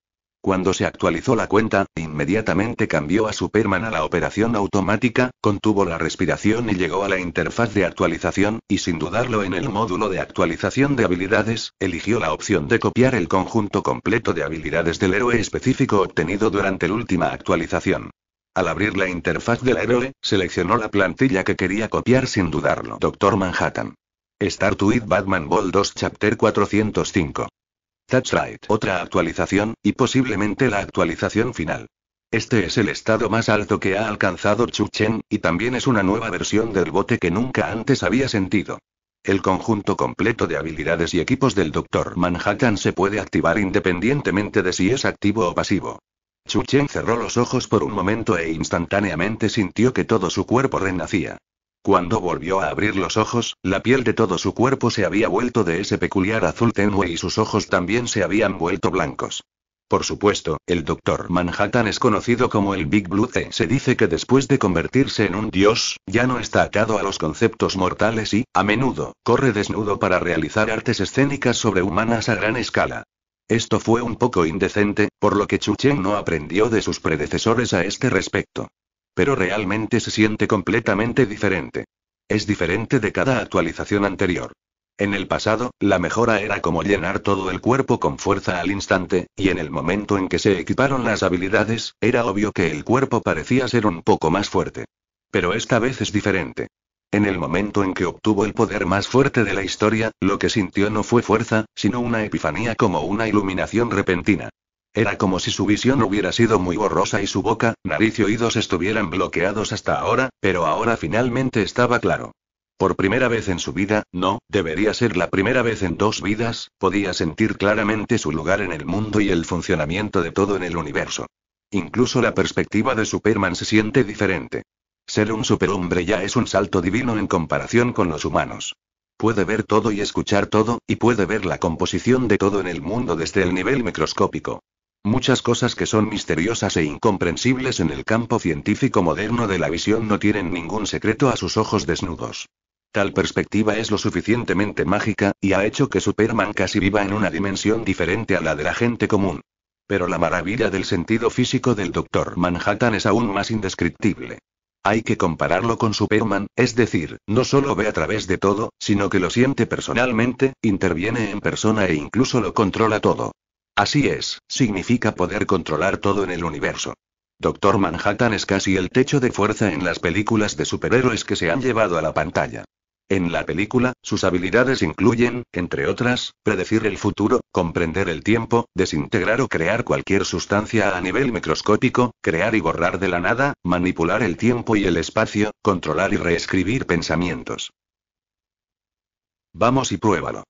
Cuando se actualizó la cuenta, inmediatamente cambió a Superman a la operación automática, contuvo la respiración y llegó a la interfaz de actualización, y sin dudarlo en el módulo de actualización de habilidades, eligió la opción de copiar el conjunto completo de habilidades del héroe específico obtenido durante la última actualización. Al abrir la interfaz del héroe, seleccionó la plantilla que quería copiar sin dudarlo. Doctor Manhattan. Start with Batman Ball 2 Chapter 405. That's right. Otra actualización, y posiblemente la actualización final. Este es el estado más alto que ha alcanzado Chu Chen, y también es una nueva versión del bote que nunca antes había sentido. El conjunto completo de habilidades y equipos del Dr. Manhattan se puede activar independientemente de si es activo o pasivo. Chu Chen cerró los ojos por un momento e instantáneamente sintió que todo su cuerpo renacía. Cuando volvió a abrir los ojos, la piel de todo su cuerpo se había vuelto de ese peculiar azul tenue y sus ojos también se habían vuelto blancos. Por supuesto, el Dr. Manhattan es conocido como el Big Blue T. Se dice que después de convertirse en un dios, ya no está atado a los conceptos mortales y, a menudo, corre desnudo para realizar artes escénicas sobrehumanas a gran escala. Esto fue un poco indecente, por lo que Chu Cheng no aprendió de sus predecesores a este respecto. Pero realmente se siente completamente diferente. Es diferente de cada actualización anterior. En el pasado, la mejora era como llenar todo el cuerpo con fuerza al instante, y en el momento en que se equiparon las habilidades, era obvio que el cuerpo parecía ser un poco más fuerte. Pero esta vez es diferente. En el momento en que obtuvo el poder más fuerte de la historia, lo que sintió no fue fuerza, sino una epifanía como una iluminación repentina. Era como si su visión hubiera sido muy borrosa y su boca, nariz y oídos estuvieran bloqueados hasta ahora, pero ahora finalmente estaba claro. Por primera vez en su vida, no, debería ser la primera vez en dos vidas, podía sentir claramente su lugar en el mundo y el funcionamiento de todo en el universo. Incluso la perspectiva de Superman se siente diferente. Ser un superhombre ya es un salto divino en comparación con los humanos. Puede ver todo y escuchar todo, y puede ver la composición de todo en el mundo desde el nivel microscópico. Muchas cosas que son misteriosas e incomprensibles en el campo científico moderno de la visión no tienen ningún secreto a sus ojos desnudos. Tal perspectiva es lo suficientemente mágica, y ha hecho que Superman casi viva en una dimensión diferente a la de la gente común. Pero la maravilla del sentido físico del Dr. Manhattan es aún más indescriptible. Hay que compararlo con Superman, es decir, no solo ve a través de todo, sino que lo siente personalmente, interviene en persona e incluso lo controla todo. Así es, significa poder controlar todo en el universo. Doctor Manhattan es casi el techo de fuerza en las películas de superhéroes que se han llevado a la pantalla. En la película, sus habilidades incluyen, entre otras, predecir el futuro, comprender el tiempo, desintegrar o crear cualquier sustancia a nivel microscópico, crear y borrar de la nada, manipular el tiempo y el espacio, controlar y reescribir pensamientos. Vamos y pruébalo.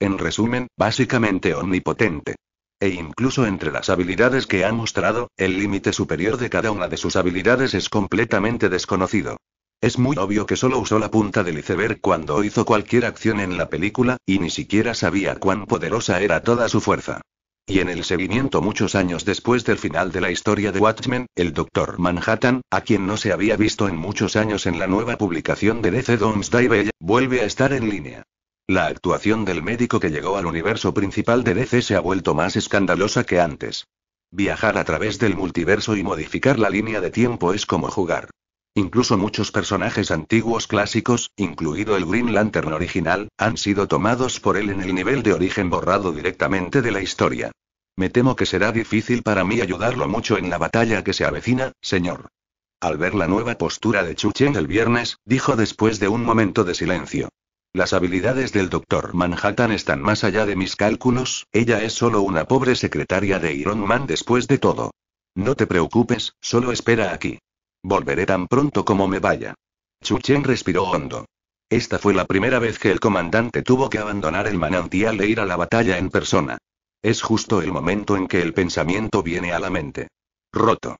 En resumen, básicamente omnipotente e incluso entre las habilidades que ha mostrado, el límite superior de cada una de sus habilidades es completamente desconocido. Es muy obvio que solo usó la punta del iceberg cuando hizo cualquier acción en la película, y ni siquiera sabía cuán poderosa era toda su fuerza. Y en el seguimiento muchos años después del final de la historia de Watchmen, el Dr. Manhattan, a quien no se había visto en muchos años en la nueva publicación de DC Domesday Bell, vuelve a estar en línea. La actuación del médico que llegó al universo principal de DC se ha vuelto más escandalosa que antes. Viajar a través del multiverso y modificar la línea de tiempo es como jugar. Incluso muchos personajes antiguos clásicos, incluido el Green Lantern original, han sido tomados por él en el nivel de origen borrado directamente de la historia. Me temo que será difícil para mí ayudarlo mucho en la batalla que se avecina, señor. Al ver la nueva postura de Chuchen el viernes, dijo después de un momento de silencio. Las habilidades del Doctor Manhattan están más allá de mis cálculos, ella es solo una pobre secretaria de Iron Man después de todo. No te preocupes, solo espera aquí. Volveré tan pronto como me vaya. Chuchen respiró hondo. Esta fue la primera vez que el comandante tuvo que abandonar el manantial e ir a la batalla en persona. Es justo el momento en que el pensamiento viene a la mente. Roto.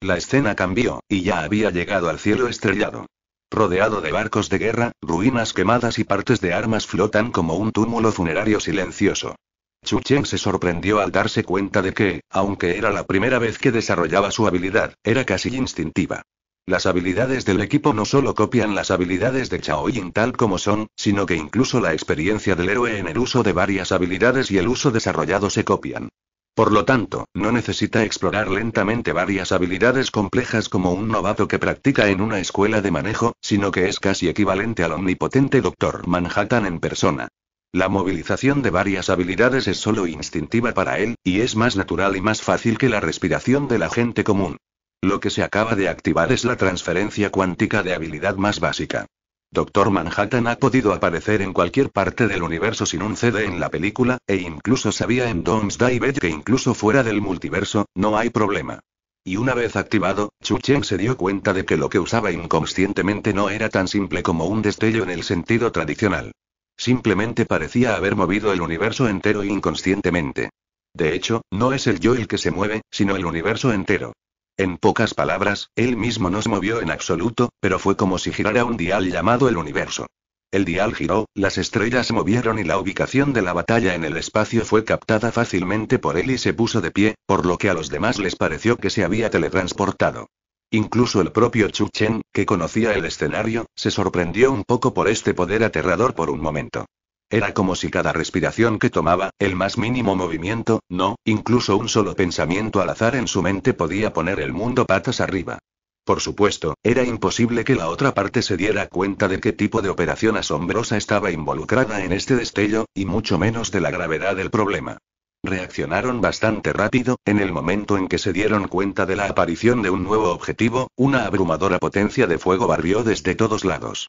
La escena cambió, y ya había llegado al cielo estrellado. Rodeado de barcos de guerra, ruinas quemadas y partes de armas flotan como un túmulo funerario silencioso. Chu Cheng se sorprendió al darse cuenta de que, aunque era la primera vez que desarrollaba su habilidad, era casi instintiva. Las habilidades del equipo no solo copian las habilidades de Yin tal como son, sino que incluso la experiencia del héroe en el uso de varias habilidades y el uso desarrollado se copian. Por lo tanto, no necesita explorar lentamente varias habilidades complejas como un novato que practica en una escuela de manejo, sino que es casi equivalente al omnipotente Dr. Manhattan en persona. La movilización de varias habilidades es solo instintiva para él, y es más natural y más fácil que la respiración de la gente común. Lo que se acaba de activar es la transferencia cuántica de habilidad más básica. Doctor Manhattan ha podido aparecer en cualquier parte del universo sin un CD en la película, e incluso sabía en Doomsday Bed que incluso fuera del multiverso, no hay problema. Y una vez activado, Chu Cheng se dio cuenta de que lo que usaba inconscientemente no era tan simple como un destello en el sentido tradicional. Simplemente parecía haber movido el universo entero inconscientemente. De hecho, no es el yo el que se mueve, sino el universo entero. En pocas palabras, él mismo no se movió en absoluto, pero fue como si girara un dial llamado el universo. El dial giró, las estrellas se movieron y la ubicación de la batalla en el espacio fue captada fácilmente por él y se puso de pie, por lo que a los demás les pareció que se había teletransportado. Incluso el propio Chu Chen, que conocía el escenario, se sorprendió un poco por este poder aterrador por un momento. Era como si cada respiración que tomaba, el más mínimo movimiento, no, incluso un solo pensamiento al azar en su mente podía poner el mundo patas arriba. Por supuesto, era imposible que la otra parte se diera cuenta de qué tipo de operación asombrosa estaba involucrada en este destello, y mucho menos de la gravedad del problema. Reaccionaron bastante rápido, en el momento en que se dieron cuenta de la aparición de un nuevo objetivo, una abrumadora potencia de fuego barrió desde todos lados.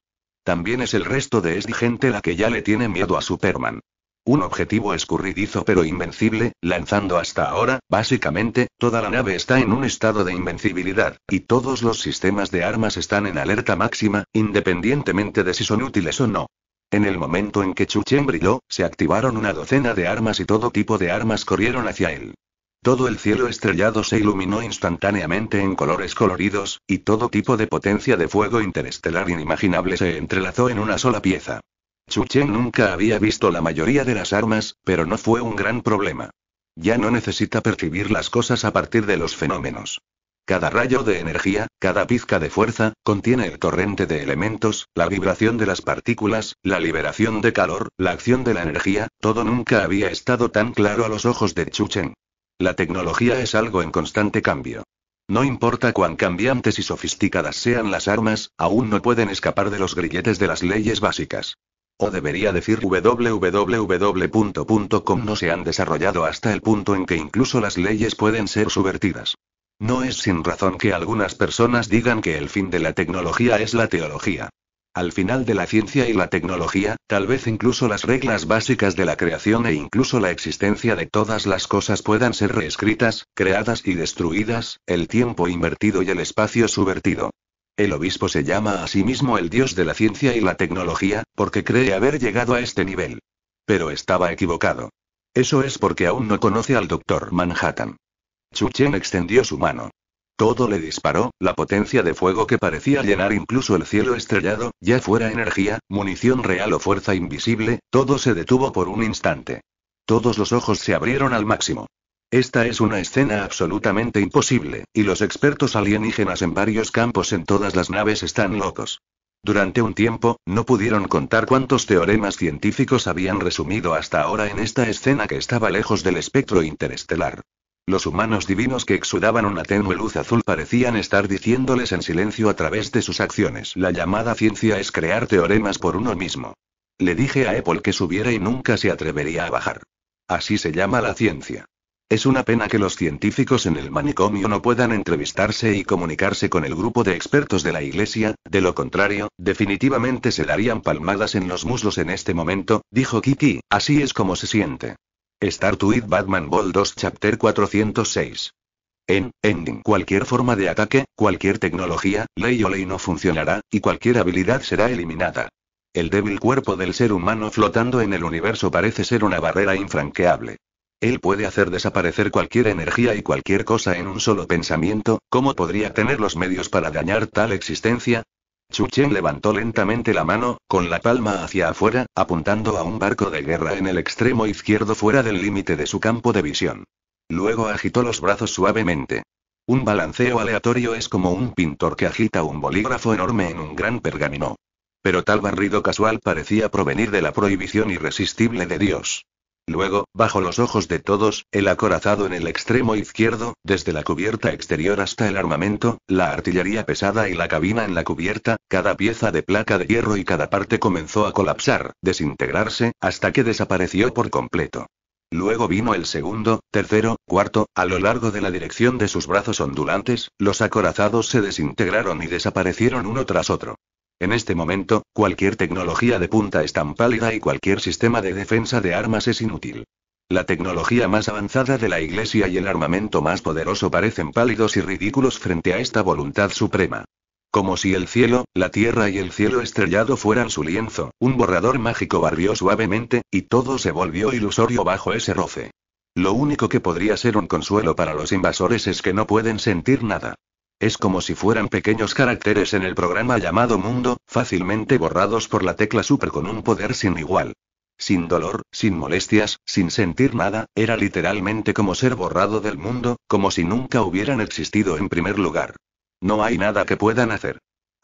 También es el resto de esta gente la que ya le tiene miedo a Superman. Un objetivo escurridizo pero invencible, lanzando hasta ahora, básicamente, toda la nave está en un estado de invencibilidad, y todos los sistemas de armas están en alerta máxima, independientemente de si son útiles o no. En el momento en que Chuchen brilló, se activaron una docena de armas y todo tipo de armas corrieron hacia él. Todo el cielo estrellado se iluminó instantáneamente en colores coloridos, y todo tipo de potencia de fuego interestelar inimaginable se entrelazó en una sola pieza. Chuchen nunca había visto la mayoría de las armas, pero no fue un gran problema. Ya no necesita percibir las cosas a partir de los fenómenos. Cada rayo de energía, cada pizca de fuerza, contiene el torrente de elementos, la vibración de las partículas, la liberación de calor, la acción de la energía, todo nunca había estado tan claro a los ojos de Chuchen. La tecnología es algo en constante cambio. No importa cuán cambiantes y sofisticadas sean las armas, aún no pueden escapar de los grilletes de las leyes básicas. O debería decir www.com no se han desarrollado hasta el punto en que incluso las leyes pueden ser subvertidas. No es sin razón que algunas personas digan que el fin de la tecnología es la teología al final de la ciencia y la tecnología, tal vez incluso las reglas básicas de la creación e incluso la existencia de todas las cosas puedan ser reescritas, creadas y destruidas, el tiempo invertido y el espacio subvertido. El obispo se llama a sí mismo el dios de la ciencia y la tecnología, porque cree haber llegado a este nivel. Pero estaba equivocado. Eso es porque aún no conoce al doctor Manhattan. Chu Chen extendió su mano. Todo le disparó, la potencia de fuego que parecía llenar incluso el cielo estrellado, ya fuera energía, munición real o fuerza invisible, todo se detuvo por un instante. Todos los ojos se abrieron al máximo. Esta es una escena absolutamente imposible, y los expertos alienígenas en varios campos en todas las naves están locos. Durante un tiempo, no pudieron contar cuántos teoremas científicos habían resumido hasta ahora en esta escena que estaba lejos del espectro interestelar. Los humanos divinos que exudaban una tenue luz azul parecían estar diciéndoles en silencio a través de sus acciones. La llamada ciencia es crear teoremas por uno mismo. Le dije a Apple que subiera y nunca se atrevería a bajar. Así se llama la ciencia. Es una pena que los científicos en el manicomio no puedan entrevistarse y comunicarse con el grupo de expertos de la iglesia, de lo contrario, definitivamente se darían palmadas en los muslos en este momento, dijo Kiki, así es como se siente. Star with Batman Ball 2 Chapter 406. En Ending cualquier forma de ataque, cualquier tecnología, ley o ley no funcionará, y cualquier habilidad será eliminada. El débil cuerpo del ser humano flotando en el universo parece ser una barrera infranqueable. Él puede hacer desaparecer cualquier energía y cualquier cosa en un solo pensamiento, ¿cómo podría tener los medios para dañar tal existencia? Chuchen levantó lentamente la mano, con la palma hacia afuera, apuntando a un barco de guerra en el extremo izquierdo fuera del límite de su campo de visión. Luego agitó los brazos suavemente. Un balanceo aleatorio es como un pintor que agita un bolígrafo enorme en un gran pergamino. Pero tal barrido casual parecía provenir de la prohibición irresistible de Dios. Luego, bajo los ojos de todos, el acorazado en el extremo izquierdo, desde la cubierta exterior hasta el armamento, la artillería pesada y la cabina en la cubierta, cada pieza de placa de hierro y cada parte comenzó a colapsar, desintegrarse, hasta que desapareció por completo. Luego vino el segundo, tercero, cuarto, a lo largo de la dirección de sus brazos ondulantes, los acorazados se desintegraron y desaparecieron uno tras otro. En este momento, cualquier tecnología de punta es tan pálida y cualquier sistema de defensa de armas es inútil. La tecnología más avanzada de la Iglesia y el armamento más poderoso parecen pálidos y ridículos frente a esta voluntad suprema. Como si el cielo, la tierra y el cielo estrellado fueran su lienzo, un borrador mágico barrió suavemente, y todo se volvió ilusorio bajo ese roce. Lo único que podría ser un consuelo para los invasores es que no pueden sentir nada. Es como si fueran pequeños caracteres en el programa llamado Mundo, fácilmente borrados por la tecla Super con un poder sin igual. Sin dolor, sin molestias, sin sentir nada, era literalmente como ser borrado del mundo, como si nunca hubieran existido en primer lugar. No hay nada que puedan hacer.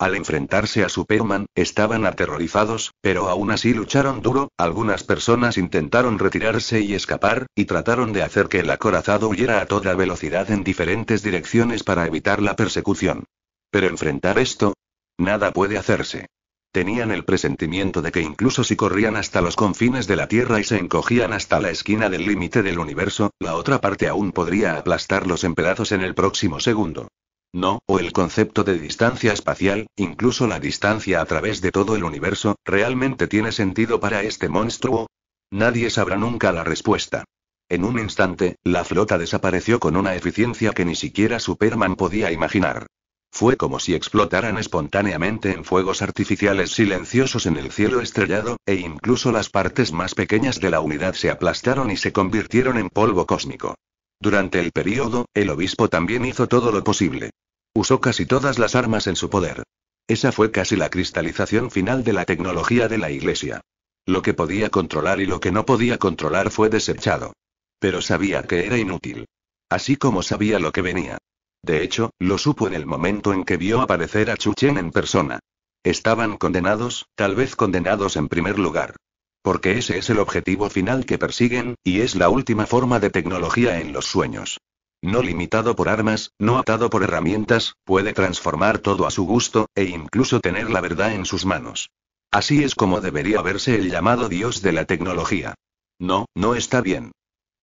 Al enfrentarse a Superman, estaban aterrorizados, pero aún así lucharon duro, algunas personas intentaron retirarse y escapar, y trataron de hacer que el acorazado huyera a toda velocidad en diferentes direcciones para evitar la persecución. Pero enfrentar esto... Nada puede hacerse. Tenían el presentimiento de que incluso si corrían hasta los confines de la Tierra y se encogían hasta la esquina del límite del universo, la otra parte aún podría aplastarlos en pedazos en el próximo segundo no, o el concepto de distancia espacial, incluso la distancia a través de todo el universo, realmente tiene sentido para este monstruo? Nadie sabrá nunca la respuesta. En un instante, la flota desapareció con una eficiencia que ni siquiera Superman podía imaginar. Fue como si explotaran espontáneamente en fuegos artificiales silenciosos en el cielo estrellado, e incluso las partes más pequeñas de la unidad se aplastaron y se convirtieron en polvo cósmico. Durante el período, el obispo también hizo todo lo posible. Usó casi todas las armas en su poder. Esa fue casi la cristalización final de la tecnología de la Iglesia. Lo que podía controlar y lo que no podía controlar fue desechado. Pero sabía que era inútil. Así como sabía lo que venía. De hecho, lo supo en el momento en que vio aparecer a Chu Chen en persona. Estaban condenados, tal vez condenados en primer lugar. Porque ese es el objetivo final que persiguen, y es la última forma de tecnología en los sueños no limitado por armas, no atado por herramientas, puede transformar todo a su gusto, e incluso tener la verdad en sus manos. Así es como debería verse el llamado Dios de la tecnología. No, no está bien.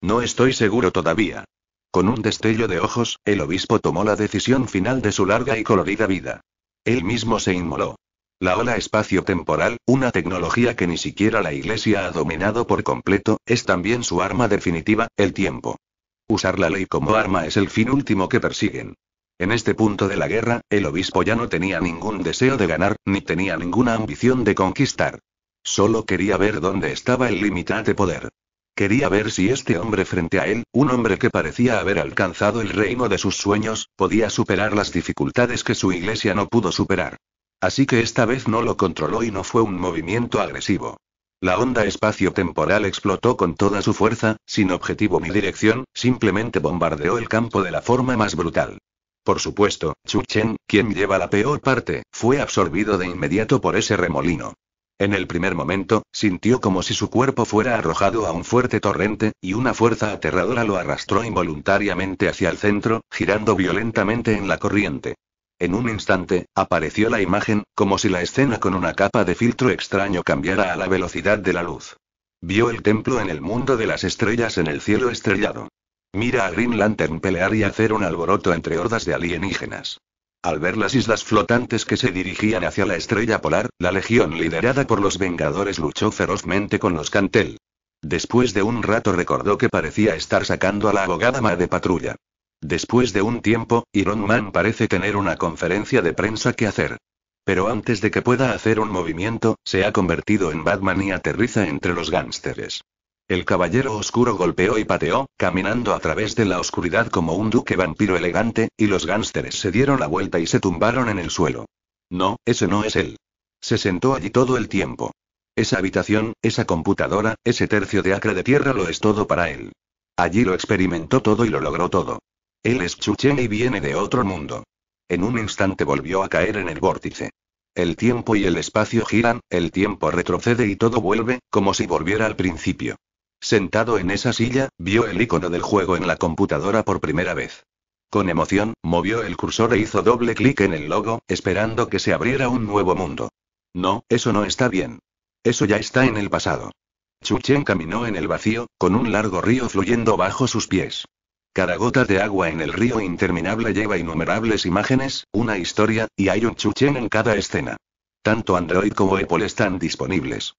No estoy seguro todavía. Con un destello de ojos, el obispo tomó la decisión final de su larga y colorida vida. Él mismo se inmoló. La ola espacio-temporal, una tecnología que ni siquiera la Iglesia ha dominado por completo, es también su arma definitiva, el tiempo. Usar la ley como arma es el fin último que persiguen. En este punto de la guerra, el obispo ya no tenía ningún deseo de ganar, ni tenía ninguna ambición de conquistar. Solo quería ver dónde estaba el límite de poder. Quería ver si este hombre frente a él, un hombre que parecía haber alcanzado el reino de sus sueños, podía superar las dificultades que su iglesia no pudo superar. Así que esta vez no lo controló y no fue un movimiento agresivo. La onda espacio-temporal explotó con toda su fuerza, sin objetivo ni dirección, simplemente bombardeó el campo de la forma más brutal. Por supuesto, Chu Chen, quien lleva la peor parte, fue absorbido de inmediato por ese remolino. En el primer momento, sintió como si su cuerpo fuera arrojado a un fuerte torrente, y una fuerza aterradora lo arrastró involuntariamente hacia el centro, girando violentamente en la corriente. En un instante, apareció la imagen, como si la escena con una capa de filtro extraño cambiara a la velocidad de la luz. Vio el templo en el mundo de las estrellas en el cielo estrellado. Mira a Green Lantern pelear y hacer un alboroto entre hordas de alienígenas. Al ver las islas flotantes que se dirigían hacia la estrella polar, la legión liderada por los Vengadores luchó ferozmente con los Cantel. Después de un rato recordó que parecía estar sacando a la abogada Ma de patrulla. Después de un tiempo, Iron Man parece tener una conferencia de prensa que hacer. Pero antes de que pueda hacer un movimiento, se ha convertido en Batman y aterriza entre los gánsteres. El caballero oscuro golpeó y pateó, caminando a través de la oscuridad como un duque vampiro elegante, y los gánsteres se dieron la vuelta y se tumbaron en el suelo. No, ese no es él. Se sentó allí todo el tiempo. Esa habitación, esa computadora, ese tercio de acre de tierra lo es todo para él. Allí lo experimentó todo y lo logró todo. Él es Chuchen y viene de otro mundo. En un instante volvió a caer en el vórtice. El tiempo y el espacio giran, el tiempo retrocede y todo vuelve, como si volviera al principio. Sentado en esa silla, vio el icono del juego en la computadora por primera vez. Con emoción, movió el cursor e hizo doble clic en el logo, esperando que se abriera un nuevo mundo. No, eso no está bien. Eso ya está en el pasado. Chuchen caminó en el vacío, con un largo río fluyendo bajo sus pies. Cada gota de agua en el río interminable lleva innumerables imágenes, una historia, y hay un chuchén en cada escena. Tanto Android como Apple están disponibles.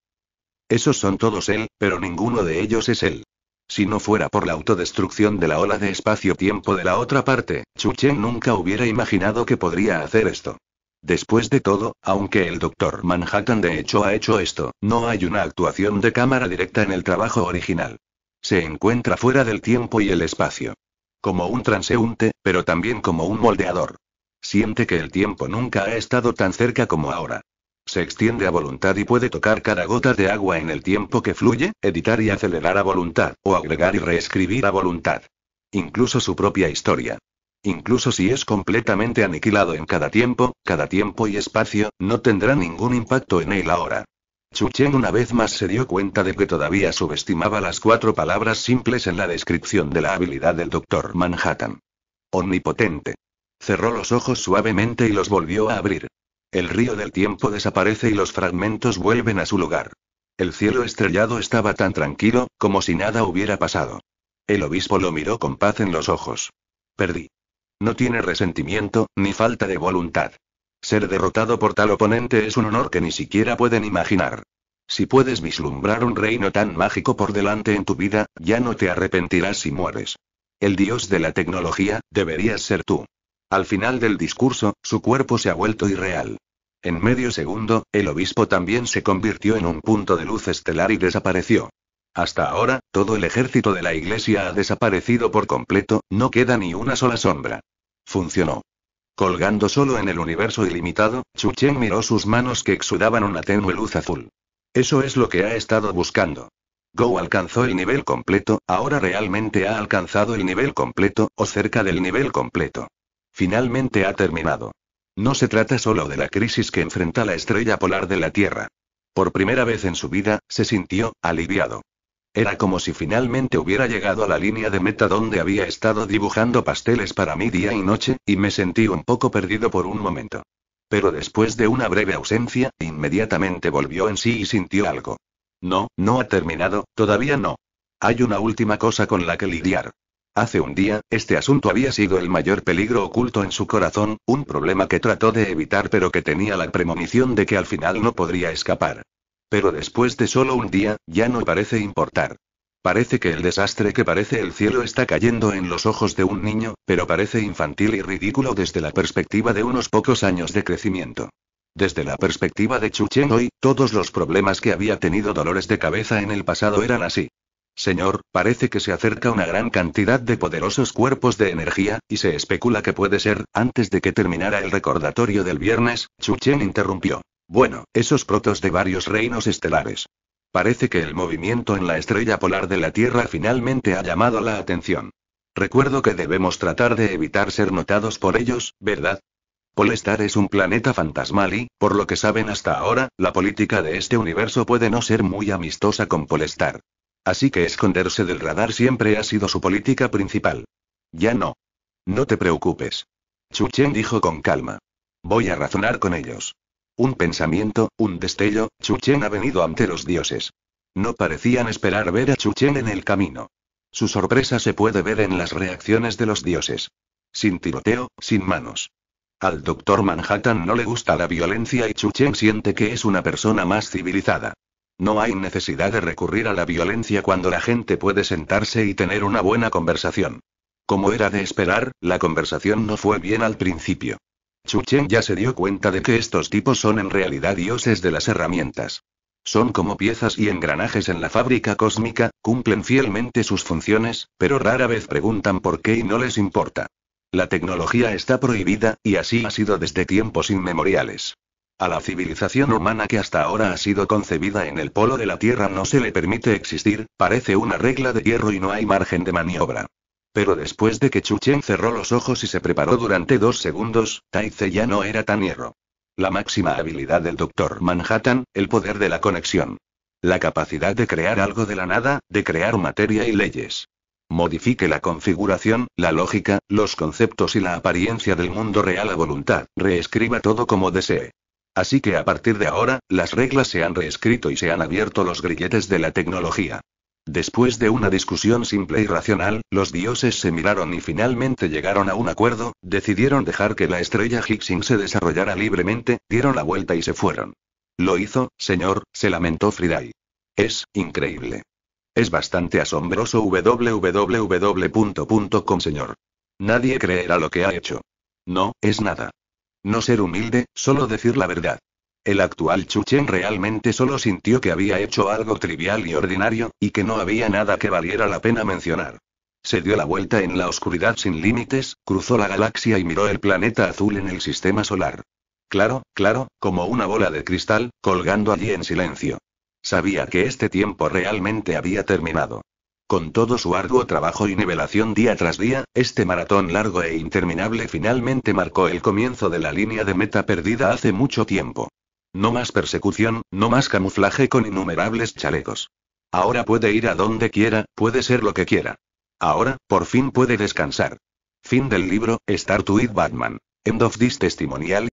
Esos son todos él, pero ninguno de ellos es él. Si no fuera por la autodestrucción de la ola de espacio-tiempo de la otra parte, Chuchen nunca hubiera imaginado que podría hacer esto. Después de todo, aunque el Dr. Manhattan de hecho ha hecho esto, no hay una actuación de cámara directa en el trabajo original. Se encuentra fuera del tiempo y el espacio como un transeúnte, pero también como un moldeador. Siente que el tiempo nunca ha estado tan cerca como ahora. Se extiende a voluntad y puede tocar cada gota de agua en el tiempo que fluye, editar y acelerar a voluntad, o agregar y reescribir a voluntad. Incluso su propia historia. Incluso si es completamente aniquilado en cada tiempo, cada tiempo y espacio, no tendrá ningún impacto en él ahora. Chuchen una vez más se dio cuenta de que todavía subestimaba las cuatro palabras simples en la descripción de la habilidad del doctor Manhattan. Omnipotente. Cerró los ojos suavemente y los volvió a abrir. El río del tiempo desaparece y los fragmentos vuelven a su lugar. El cielo estrellado estaba tan tranquilo, como si nada hubiera pasado. El obispo lo miró con paz en los ojos. Perdí. No tiene resentimiento, ni falta de voluntad. Ser derrotado por tal oponente es un honor que ni siquiera pueden imaginar. Si puedes vislumbrar un reino tan mágico por delante en tu vida, ya no te arrepentirás si mueres. El dios de la tecnología, deberías ser tú. Al final del discurso, su cuerpo se ha vuelto irreal. En medio segundo, el obispo también se convirtió en un punto de luz estelar y desapareció. Hasta ahora, todo el ejército de la iglesia ha desaparecido por completo, no queda ni una sola sombra. Funcionó. Colgando solo en el universo ilimitado, Chen miró sus manos que exudaban una tenue luz azul. Eso es lo que ha estado buscando. Go alcanzó el nivel completo, ahora realmente ha alcanzado el nivel completo, o cerca del nivel completo. Finalmente ha terminado. No se trata solo de la crisis que enfrenta la estrella polar de la Tierra. Por primera vez en su vida, se sintió aliviado. Era como si finalmente hubiera llegado a la línea de meta donde había estado dibujando pasteles para mí día y noche, y me sentí un poco perdido por un momento. Pero después de una breve ausencia, inmediatamente volvió en sí y sintió algo. No, no ha terminado, todavía no. Hay una última cosa con la que lidiar. Hace un día, este asunto había sido el mayor peligro oculto en su corazón, un problema que trató de evitar pero que tenía la premonición de que al final no podría escapar. Pero después de solo un día, ya no parece importar. Parece que el desastre que parece el cielo está cayendo en los ojos de un niño, pero parece infantil y ridículo desde la perspectiva de unos pocos años de crecimiento. Desde la perspectiva de Chen hoy, todos los problemas que había tenido dolores de cabeza en el pasado eran así. Señor, parece que se acerca una gran cantidad de poderosos cuerpos de energía, y se especula que puede ser, antes de que terminara el recordatorio del viernes, Chuchen interrumpió. Bueno, esos protos de varios reinos estelares. Parece que el movimiento en la estrella polar de la Tierra finalmente ha llamado la atención. Recuerdo que debemos tratar de evitar ser notados por ellos, ¿verdad? Polestar es un planeta fantasmal y, por lo que saben hasta ahora, la política de este universo puede no ser muy amistosa con Polestar. Así que esconderse del radar siempre ha sido su política principal. Ya no. No te preocupes. Chuchen dijo con calma. Voy a razonar con ellos. Un pensamiento, un destello, Chuchen ha venido ante los dioses. No parecían esperar ver a Chuchen en el camino. Su sorpresa se puede ver en las reacciones de los dioses. Sin tiroteo, sin manos. Al doctor Manhattan no le gusta la violencia y Chuchen siente que es una persona más civilizada. No hay necesidad de recurrir a la violencia cuando la gente puede sentarse y tener una buena conversación. Como era de esperar, la conversación no fue bien al principio. Chu ya se dio cuenta de que estos tipos son en realidad dioses de las herramientas. Son como piezas y engranajes en la fábrica cósmica, cumplen fielmente sus funciones, pero rara vez preguntan por qué y no les importa. La tecnología está prohibida, y así ha sido desde tiempos inmemoriales. A la civilización humana que hasta ahora ha sido concebida en el polo de la Tierra no se le permite existir, parece una regla de hierro y no hay margen de maniobra. Pero después de que Chuchen cerró los ojos y se preparó durante dos segundos, Taize ya no era tan hierro. La máxima habilidad del Doctor Manhattan, el poder de la conexión. La capacidad de crear algo de la nada, de crear materia y leyes. Modifique la configuración, la lógica, los conceptos y la apariencia del mundo real a voluntad, reescriba todo como desee. Así que a partir de ahora, las reglas se han reescrito y se han abierto los grilletes de la tecnología. Después de una discusión simple y racional, los dioses se miraron y finalmente llegaron a un acuerdo, decidieron dejar que la estrella Hixing se desarrollara libremente, dieron la vuelta y se fueron. Lo hizo, señor, se lamentó Friday. Es increíble. Es bastante asombroso www.com señor. Nadie creerá lo que ha hecho. No, es nada. No ser humilde, solo decir la verdad. El actual Chuchen realmente solo sintió que había hecho algo trivial y ordinario, y que no había nada que valiera la pena mencionar. Se dio la vuelta en la oscuridad sin límites, cruzó la galaxia y miró el planeta azul en el sistema solar. Claro, claro, como una bola de cristal, colgando allí en silencio. Sabía que este tiempo realmente había terminado. Con todo su arduo trabajo y nivelación día tras día, este maratón largo e interminable finalmente marcó el comienzo de la línea de meta perdida hace mucho tiempo. No más persecución, no más camuflaje con innumerables chalecos. Ahora puede ir a donde quiera, puede ser lo que quiera. Ahora, por fin puede descansar. Fin del libro, Star with Batman. End of this testimonial,